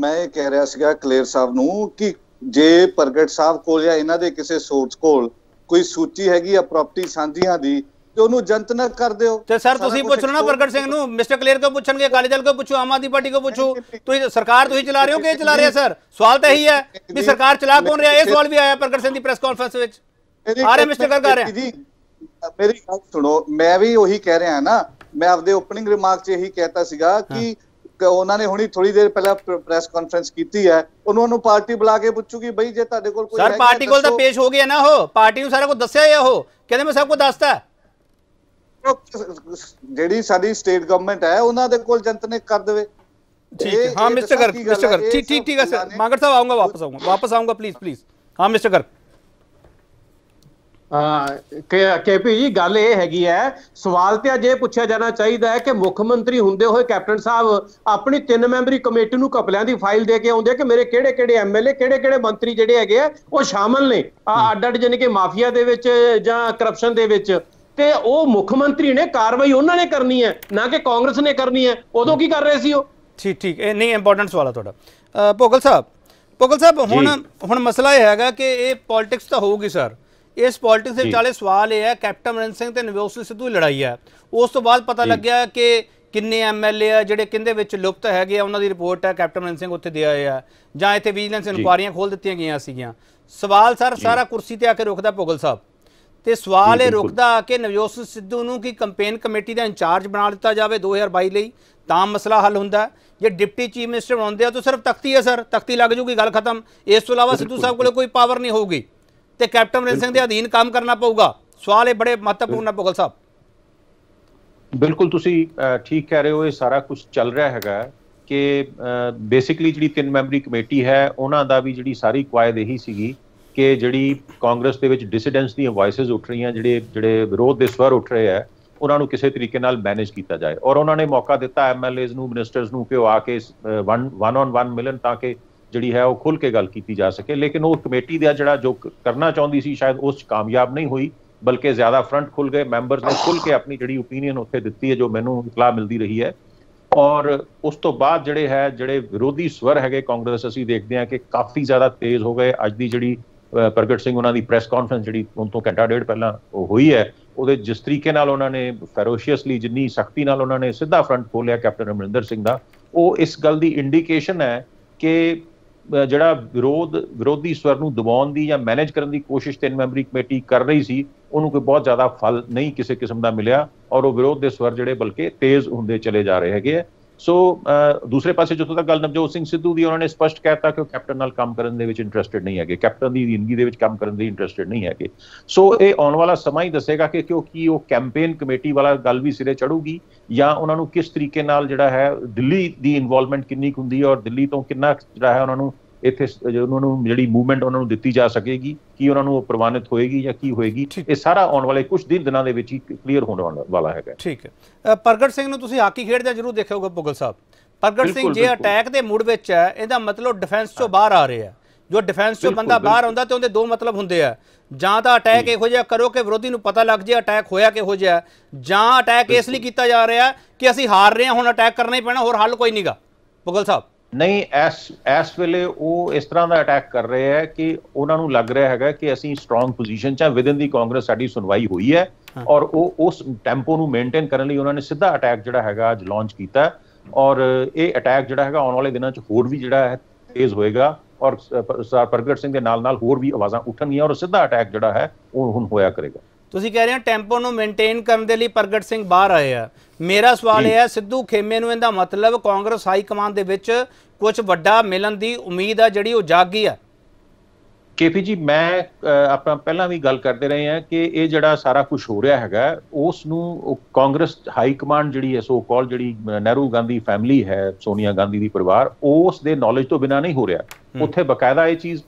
ਮੈਂ ਇਹ ਕਹਿ ਰਿਹਾ ਸੀਗਾ ਕਲੇਰ ਸਾਹਿਬ ਨੂੰ ਕਿ ਜੇ ਪ੍ਰਗਟ ਸਾਹਿਬ ਕੋਲ ਜਾਂ ਇਹਨਾਂ ਦੇ ਕਿਸੇ ਸੋਰਸ ਕੋਲ ਕੋਈ ਸੂਚੀ ਹੈਗੀ ਆ ਪ੍ਰਾਪਰਟੀ ਸਾਂਝੀਆਂ ਦੀ ਤੇ ਉਹਨੂੰ ਜਨਤਨਕ ਕਰ ਦਿਓ ਤੇ ਸਰ ਤੁਸੀਂ ਪੁੱਛਣਾ ਲੈਣਾ ਪ੍ਰਗਟ ਸਿੰਘ ਨੂੰ ਮਿਸਟਰ ਕਲੀਅਰ ਕੋ ਪੁੱਛਣਗੇ ਕਾਲੇ ਦਲ ਕੋ ਪੁੱਛੋ ਆਮ ਆਦਮੀ ਪਾਰਟੀ ਕੋ ਪੁੱਛੋ ਤੁਸੀਂ ਸਰਕਾਰ ਤੁਸੀਂ ਚਲਾ ਰਹੇ ਹੋ ਕਿ ਚਲਾ ਰਿਹਾ ਸਰ ਸਵਾਲ ਤਾਂ ਇਹੀ ਹੈ ਵੀ ਸਰਕਾਰ ਚਲਾ ਕੌਣ ਰਿਹਾ ਇਹ ਸਵਾਲ ਵੀ ਆਇਆ ਪ੍ਰਗਟ ਸਿੰਘ ਦੀ ਪ੍ਰੈਸ ਕਾਨਫਰੰਸ ਵਿੱਚ ਆ ਰਹੇ ਮਿਸਟਰ ਕਰ ਰਹੇ ਜੀ ਮੇਰੀ ਗੱਲ ਸੁਣੋ ਮੈਂ ਵੀ ਉਹੀ ਕਹਿ ਰਿਹਾ ਨਾ ਮੈਂ ਆਪਦੇ ਓਪਨਿੰਗ ਰਿਮਾਰਕ 'ਚ ਇਹੀ ਕਹਿਤਾ ਸੀਗਾ ਕਿ ਉਹਨਾਂ ਨੇ ਹੁਣੀ ਥੋੜੀ ਦੇਰ ਪਹਿਲਾਂ ਪ੍ਰੈਸ ਕਾਨਫਰੰਸ ਕੀਤੀ ਹੈ ਉਹਨਾਂ ਨੂੰ ਪਾਰਟੀ ਬੁਲਾ ਕੇ ਪੁੱਛੂਗੀ ਬਈ ਜੇ ਤੁਹਾਡੇ ਕੋਲ ਕੋਈ ਸਰ ਪਾਰਟੀ ਕੋਲ ਤਾਂ ਪੇਸ਼ ਹੋ ਗਿਆ ਨਾ ਉਹ ਪਾਰਟੀ ਨੂੰ ਸਾਰਾ ਕੁਝ ਦੱਸਿਆ ਹੈ ਉਹ ਕਹਿੰਦੇ ਮੈਂ ਸਭ ਕੁਝ ਦੱਸਤਾ ਜਿਹੜੀ ਸਾਡੀ ਸਟੇਟ ਗਵਰਨਮੈਂਟ ਹੈ ਉਹਨਾਂ ਦੇ ਕੋਲ ਜਨਤਾ ਨੇ ਕਰ ਦੇਵੇ ਠੀਕ ਹਾਂ ਮਿਸਟਰ ਕਰ ਮਿਸਟਰ ਕਰ ਠੀਕ ਠੀਕ ਠੀਕ ਹੈ ਸਰ ਮਾਗਰ ਸਾਹਿਬ ਆਉਂਗਾ ਵਾਪਸ ਆਉਂਗਾ ਵਾਪਸ ਆਉਂਗਾ ਪਲੀਜ਼ ਪਲੀਜ਼ ਹਾਂ ਮਿਸਟਰ ਗਰਗ ਕੇਪੀ ਜੀ ਗੱਲ ਇਹ ਹੈਗੀ ਹੈ ਸਵਾਲ ਤੇ ਅਜੇ ਪੁੱਛਿਆ ਜਾਣਾ ਚਾਹੀਦਾ ਹੈ ਕਿ ਮੁੱਖ ਮੰਤਰੀ ਹੁੰਦੇ ਹੋਏ ਕੈਪਟਨ ਸਾਹਿਬ ਆਪਣੀ ਤਿੰਨ ਮੈਂਬਰੀ ਕਮੇਟੀ ਨੂੰ ਕਪਲਿਆਂ ਦੀ ਫਾਈਲ ਦੇ ਕੇ ਆਉਂਦੇ ਕਿ ਮੇਰੇ ਕਿਹੜੇ ਕਿਹੜੇ ਐਮਐਲਏ ਕਿਹੜੇ ਕਿਹੜੇ ਮੰਤਰੀ ਜਿਹੜੇ ਹੈਗੇ ਆ ਉਹ ਸ਼ਾਮਲ ਨੇ ਆ ਅੱਡ ਅੱਡ ਜਨ ਕੇ ਮਾਫੀਆ ਦੇ ਵਿੱਚ ਜਾਂ ਕਰਪਸ਼ਨ ਦੇ ਵਿੱਚ ਤੇ ਉਹ ਮੁੱਖ ਮੰਤਰੀ ਨੇ ਕਾਰਵਾਈ ਉਹਨਾਂ ਨੇ ਕਰਨੀ ਹੈ ਨਾ ਕਿ ਕਾਂਗਰਸ ਨੇ ਕਰਨੀ ਹੈ ਉਦੋਂ ਕੀ ਕਰ ਰਹੇ ਸੀ ਉਹ ਠੀਕ ਠੀਕ ਇਹ ਨਹੀਂ ਇੰਪੋਰਟੈਂਟ ਸਵਾਲ ਹੈ ਤੁਹਾਡਾ ਭੋਗਲ ਸਾਹਿਬ ਭੋਗਲ ਸਾਹਿਬ ਹੁਣ ਹੁਣ ਮਸਲਾ ਇਹ ਹੈਗਾ ਕਿ ਇਹ ਪੋਲਿਟਿਕਸ ਤਾਂ ਹੋਊਗੀ ਸਰ ਇਸ ਪੋਲਿਟਿਕਸ ਦੇ ਵਿਚਾਲੇ ਸਵਾਲ ਇਹ ਹੈ ਕੈਪਟਨ ਮਨਨ ਸਿੰਘ ਤੇ ਨਵਜੋਤ ਸਿੱਧੂ ਲੜਾਈ ਹੈ ਉਸ ਤੋਂ ਬਾਅਦ ਪਤਾ ਲੱਗਿਆ ਕਿ ਕਿੰਨੇ ਐਮਐਲਏ ਆ ਜਿਹੜੇ ਕਿੰਦੇ ਵਿੱਚ ਲੁਪਤ ਹੈਗੇ ਆ ਉਹਨਾਂ ਦੀ ਰਿਪੋਰਟ ਹੈ ਕੈਪਟਨ ਮਨਨ ਸਿੰਘ ਉੱਥੇ ਦਿਆ ਆ ਜਾਂ ਇੱਥੇ ਵਿਜੀਲੈਂਸ ਇਨਕੁਆਰੀਆਂ ਖੋਲ ਦਿੱਤੀਆਂ ਗਈਆਂ ਸੀਗੀਆਂ ਸਵਾਲ ਸਰ ਸਾਰਾ ਕੁਰਸੀ ਤੇ ਆ ਕੇ ਰੁਕਦਾ ਭੋਗਲ ਸਾਹਿਬ ਤੇ ਸਵਾਲ ਇਹ ਰੁਕਦਾ ਕਿ ਨਵਜੋਤ ਸਿੱਧੂ ਨੂੰ ਕੀ ਕੰਪੇਨ ਕਮੇਟੀ ਦਾ ਇੰਚਾਰਜ ਬਣਾ ਦਿੱਤਾ ਜਾਵੇ 2022 ਲਈ ਤਾਂ ਮਸਲਾ ਹੱਲ ਹੁੰਦਾ ਜੇ ਡਿਪਟੀ ਚੀਫ ਮਿਨਿਸਟਰ ਬਣਾਉਂਦੇ ਆ ਤਾਂ ਸਿਰਫ ਤਖਤੀ ਹੈ ਸਰ ਤਖਤੀ ਲੱਗ ਜੂਗੀ ਗੱਲ ਖਤਮ ਇਸ ਤੋਂ ਇਲਾਵਾ ਸਿੱਧੂ ਸਾਹਿਬ ਕੋਲੇ ਕੋਈ ਪਾਵਰ ਨਹੀਂ ਹੋਊਗੀ ਤੇ ਕੈਪਟਨ ਅਮਰਿੰਦਰ ਸਿੰਘ ਦੇ ਅਧੀਨ ਕੰਮ ਕਰਨਾ ਪਊਗਾ ਸਵਾਲ ਇਹ ਬੜੇ ਮਹੱਤਵਪੂਰਨ ਹੈ ਬਗਲ ਸਾਹਿਬ ਬਿਲਕੁਲ ਤੁਸੀਂ ਠੀਕ ਕਹਿ ਰਹੇ ਹੋ ਇਹ ਸਾਰਾ ਕੁਝ ਚੱਲ ਰਿਹਾ ਹੈਗਾ ਕਿ ਬੇਸਿਕਲੀ ਜਿਹੜੀ ਤਿੰਨ ਮੈਂਬਰੀ ਕਮੇਟੀ ਹੈ ਉਹਨਾਂ ਦਾ ਵੀ ਜਿਹੜੀ ਸਾਰੀ ਕੁਆਇਦ ਇਹੀ ਸੀਗੀ ਕਿ ਜਿਹੜੀ ਕਾਂਗਰਸ ਦੇ ਵਿੱਚ ਡਿਸਿਡੈਂਸ ਦੀਆਂ ਵਾਇਸਸ ਉੱਠ ਰਹੀਆਂ ਜਿਹੜੇ ਜਿਹੜੇ ਵਿਰੋਧ ਦੇ ਸਵਰ ਉੱਠ ਰਹੇ ਆ ਉਹਨਾਂ ਨੂੰ ਕਿਸੇ ਤਰੀਕੇ ਨਾਲ ਮੈਨੇਜ ਕੀਤਾ ਜਾਏ ਔਰ ਉਹਨਾਂ ਨੇ ਮੌਕਾ ਦਿੱਤਾ ਐਮਐਲਏਜ਼ ਨੂੰ ਮਿਨਿਸਟਰਸ ਨੂੰ ਕਿ ਉਹ ਆ ਕੇ ਵਨ ਔਨ ਵਨ ਮਿਲਣ ਤਾਂ ਕਿ ਜਿਹੜੀ ਹੈ ਉਹ ਖੁੱਲ ਕੇ ਗੱਲ ਕੀਤੀ ਜਾ ਸਕੇ ਲੇਕਿਨ ਉਹ ਕਮੇਟੀ ਦਾ ਜਿਹੜਾ ਜੋ ਕਰਨਾ ਚਾਹੁੰਦੀ ਸੀ ਸ਼ਾਇਦ ਉਸ ਚ ਕਾਮਯਾਬ ਨਹੀਂ ਹੋਈ ਬਲਕਿ ਜ਼ਿਆਦਾ ਫਰੰਟ ਖੁੱਲ ਗਏ ਮੈਂਬਰਸ ਨੇ ਖੁੱਲ ਕੇ ਆਪਣੀ ਜਿਹੜੀ opinion ਉੱਥੇ ਦਿੱਤੀ ਹੈ ਜੋ ਮੈਨੂੰ ਇਤਲਾ ਮਿਲਦੀ ਰਹੀ ਹੈ ਔਰ ਉਸ ਤੋਂ ਬਾਅਦ ਜਿਹੜੇ ਹੈ ਜਿਹੜੇ ਵਿਰੋਧੀ ਸਵਰ ਹੈਗੇ ਕਾਂਗਰਸ ਅਸੀਂ ਦੇਖਦੇ ਹਾਂ ਕਿ ਕਾਫੀ ਜ਼ਿਆਦਾ ਤੇਜ਼ ਹੋ ਗਏ ਅੱਜ ਦੀ ਜਿਹੜੀ ਪ੍ਰਗਟ ਸਿੰਘ ਉਹਨਾਂ ਦੀ ਪ੍ਰੈਸ ਕਾਨਫਰੰਸ ਜਿਹੜੀ ਉਹਨਾਂ ਤੋਂ ਘੰਟਾ ਡੇਢ ਪਹਿਲਾਂ ਉਹ ਹੋਈ ਹੈ ਉਹਦੇ ਜਿਸ ਤਰੀਕੇ ਨਾਲ ਉਹਨਾਂ ਨੇ ਫੈਰੋਸ਼ੀਅਸਲੀ ਜਿੰਨੀ ਸਖਤੀ ਨਾਲ ਉਹਨਾਂ ਨੇ ਸਿੱਧਾ ਫਰੰਟ ਖੋਲਿਆ ਕੈਪਟਨ ਅਮਰਿੰਦਰ ਸਿੰਘ ਦਾ ਉਹ ਇਸ ਗੱਲ ਦੀ ਇੰਡੀਕੇਸ਼ਨ ਹੈ ਕਿ ਜਿਹੜਾ ਵਿਰੋਧ ਵਿਰੋਧੀ ਸਵਰ ਨੂੰ ਦਬਾਉਣ ਦੀ ਜਾਂ ਮੈਨੇਜ ਕਰਨ ਦੀ ਕੋਸ਼ਿਸ਼ ਤਿੰਨ ਮੈਂਬਰੀ ਕਮੇਟੀ ਕਰ ਰਹੀ ਸੀ ਉਹਨੂੰ ਕੋਈ ਬਹੁਤ ਜ਼ਿਆਦਾ ਫਲ ਨਹੀਂ ਕਿਸੇ ਕਿਸਮ ਦਾ ਮਿਲਿਆ ਔਰ ਉਹ ਵਿਰੋਧ ਦੇ ਸਵਰ ਜਿਹੜੇ ਬਲਕਿ ਤੇਜ਼ ਹੁੰਦੇ ਚਲੇ ਜਾ ਰਹੇ ਹੈਗੇ ਸੋ ਦੂਸਰੇ ਪਾਸੇ ਜਦੋਂ ਤੱਕ ਗੱਲ ਨਵਜੋਤ ਸਿੰਘ ਸਿੱਧੂ ਦੀ ਉਹਨਾਂ ਨੇ ਸਪਸ਼ਟ ਕਹਿਤਾ ਕਿ ਉਹ ਕੈਪਟਨ ਨਾਲ ਕੰਮ ਕਰਨ ਦੇ ਵਿੱਚ ਇੰਟਰਸਟਿਡ ਨਹੀਂ ਹੈਗੇ ਕੈਪਟਨ ਦੀ ਜ਼ਿੰਦਗੀ ਦੇ ਵਿੱਚ ਕੰਮ ਕਰਨ ਦੇ ਇੰਟਰਸਟਿਡ ਨਹੀਂ ਹੈਗੇ ਸੋ ਇਹ ਆਉਣ ਵਾਲਾ ਸਮਾਂ ਹੀ ਦੱਸੇਗਾ ਕਿ ਕਿਉਂਕਿ ਉਹ ਕੈਂਪੇਨ ਕਮੇਟੀ ਵਾਲਾ ਗੱਲ ਵੀ ਸਿਰੇ ਚੜੂਗੀ ਜਾਂ ਉਹਨਾਂ ਨੂੰ ਕਿਸ ਤਰੀਕੇ ਨਾਲ ਜਿਹੜਾ ਹੈ ਦਿੱਲੀ ਦੀ ਇਨਵੋਲਵਮੈਂਟ ਕਿੰਨੀ ਹੁੰਦੀ ਹੈ ਔਰ ਦਿੱਲੀ ਤੋਂ ਕਿੰਨਾ ਜਿਹੜਾ ਹੈ ਉਹਨਾਂ ਨੂੰ ਇੱਥੇ ਉਹਨਾਂ ਨੂੰ ਜਿਹੜੀ ਮੂਵਮੈਂਟ ਉਹਨਾਂ ਨੂੰ ਦਿੱਤੀ ਜਾ ਸਕੇਗੀ ਕੀ ਉਹਨਾਂ ਨੂੰ ਪ੍ਰਵਾਨਿਤ ਹੋਏਗੀ ਜਾਂ ਕੀ ਹੋਏਗੀ ਇਹ ਸਾਰਾ ਆਉਣ ਵਾਲੇ ਕੁਝ ਦਿਨ ਦਿਨਾਂ ਦੇ ਵਿੱਚ ਹੀ ਕਲੀਅਰ ਹੋਣ ਵਾਲਾ ਹੈਗਾ ਠੀਕ ਹੈ ਪ੍ਰਗਟ ਸਿੰਘ ਨੂੰ ਤੁਸੀਂ ਹਾਕੀ ਖੇਡਦੇ ਜ਼ਰੂਰ ਦੇਖਿਆ ਹੋਗਾ ਪੁਗਲ ਸਾਹਿਬ ਪ੍ਰਗਟ ਸਿੰਘ ਜੇ ਅਟੈਕ ਦੇ ਮੂਡ ਵਿੱਚ ਹੈ ਇਹਦਾ ਮਤਲਬ ਡਿਫੈਂਸ ਤੋਂ ਬਾਹਰ ਆ ਰਿਹਾ ਜੋ ਡਿਫੈਂਸ ਤੋਂ ਬੰਦਾ ਬਾਹਰ ਆਉਂਦਾ ਤੇ ਉਹਦੇ ਦੋ ਮਤਲਬ ਹੁੰਦੇ ਆ ਜਾਂ ਤਾਂ ਅਟੈਕ ਇਹੋ ਜਿਹਾ ਕਰੋ ਕਿ ਵਿਰੋਧੀ ਨੂੰ ਪਤਾ ਲੱਗ ਜੇ ਅਟੈਕ ਹੋਇਆ ਹੋ ਜਾ ਜਾਂ ਅਟੈਕ ਇਸ ਲਈ ਕੀਤਾ ਜਾ ਰਿਹਾ ਕਿ ਅਸੀਂ ਹਾਰ ਰਹੇ ਹਾਂ ਹੁਣ ਅਟੈਕ ਕਰਨਾ ਹੀ ਪੈਣਾ ਹੋਰ ਹੱਲ ਕੋਈ ਨਹੀਂਗਾ ਪੁਗਲ ਸਾਹਿਬ ਨਹੀਂ ਇਸ ਇਸ ਵੇਲੇ ਉਹ ਇਸ ਤਰ੍ਹਾਂ ਦਾ ਅਟੈਕ ਕਰ ਰਹੇ ਹੈ ਕਿ ਉਹਨਾਂ ਨੂੰ ਲੱਗ ਰਿਹਾ ਹੈਗਾ ਕਿ ਅਸੀਂ ਸਟਰੋਂਗ ਪੋਜੀਸ਼ਨ 'ਚ ਆ ਵਿਦਨ ਦੀ ਕਾਂਗਰਸ ਸਾਡੀ ਸੁਣਵਾਈ ਹੋਈ ਹੈ ਔਰ ਉਹ ਉਸ ਟੈਂਪੋ ਨੂੰ ਮੇਨਟੇਨ ਕਰਨ ਲਈ ਉਹਨਾਂ ਨੇ ਸਿੱਧਾ ਅਟੈਕ ਜਿਹੜਾ ਹੈਗਾ ਅੱਜ ਲਾਂਚ ਕੀਤਾ ਔਰ ਇਹ ਅਟੈਕ ਜਿਹੜਾ ਹੈਗਾ ਆਉਣ ਵਾਲੇ ਦਿਨਾਂ 'ਚ ਹੋਰ ਵੀ ਜਿਹੜਾ ਹੈ ਤੇਜ਼ ਹੋਏਗਾ ਔਰ ਸਰ ਪ੍ਰਗਟ ਸਿੰਘ ਦੇ ਨਾਲ ਨਾਲ ਹੋਰ ਵੀ ਆਵਾਜ਼ਾਂ ਉੱਠਣਗੀਆਂ ਔਰ ਸਿੱਧਾ ਅਟੈਕ ਜਿਹੜਾ ਹੈ ਉਹ ਹੁਣ ਹੋਇਆ ਕਰੇਗਾ ਤੁਸੀਂ ਕਹਿ ਰਹੇ ਹੋ ਟੈਂਪੋ ਨੂੰ ਮੇਨਟੇਨ ਕਰਨ ਦੇ ਲਈ ਪ੍ਰਗਟ ਸਿੰਘ ਬਾਹਰ ਆਏ ਆ ਮੇਰਾ ਸਵਾਲ ਇਹ ਹੈ ਸਿੱਧੂ ਖੇਮੇ ਨੂੰ ਇਹਦਾ ਮਤਲਬ ਕਾਂਗਰਸ ਹਾਈ ਕਮਾਂਡ ਦੇ ਵਿੱਚ ਕੁਝ ਵੱਡਾ ਮਿਲਣ ਦੀ ਉਮੀਦ ਆ ਜਿਹੜੀ ਉਹ ਜਾਗੀ ਆ ਕੇਪੀ ਜੀ ਮੈਂ ਆਪਾਂ ਪਹਿਲਾਂ ਵੀ ਗੱਲ ਕਰਦੇ ਰਹੇ ਆ ਕਿ ਇਹ ਜਿਹੜਾ ਸਾਰਾ ਕੁਝ ਹੋ ਰਿਹਾ ਹੈਗਾ ਉਸ ਨੂੰ ਕਾਂਗਰਸ ਹਾਈ ਕਮਾਂਡ ਜਿਹੜੀ ਹੈ ਸੋ ਕਾਲ ਜਿਹੜੀ ਨਹਿਰੂ ਗਾਂਧੀ ਫੈਮਿਲੀ ਹੈ ਸੋਨੀਆ ਗਾਂਧੀ ਦੀ ਪਰਿਵਾਰ ਉਸ ਦੇ ਨੌਲੇਜ ਤੋਂ ਬਿਨਾ ਨਹੀਂ ਹੋ ਰਿਹਾ ਉੱਥੇ ਬਕਾਇਦਾ ਇਹ ਚੀਜ਼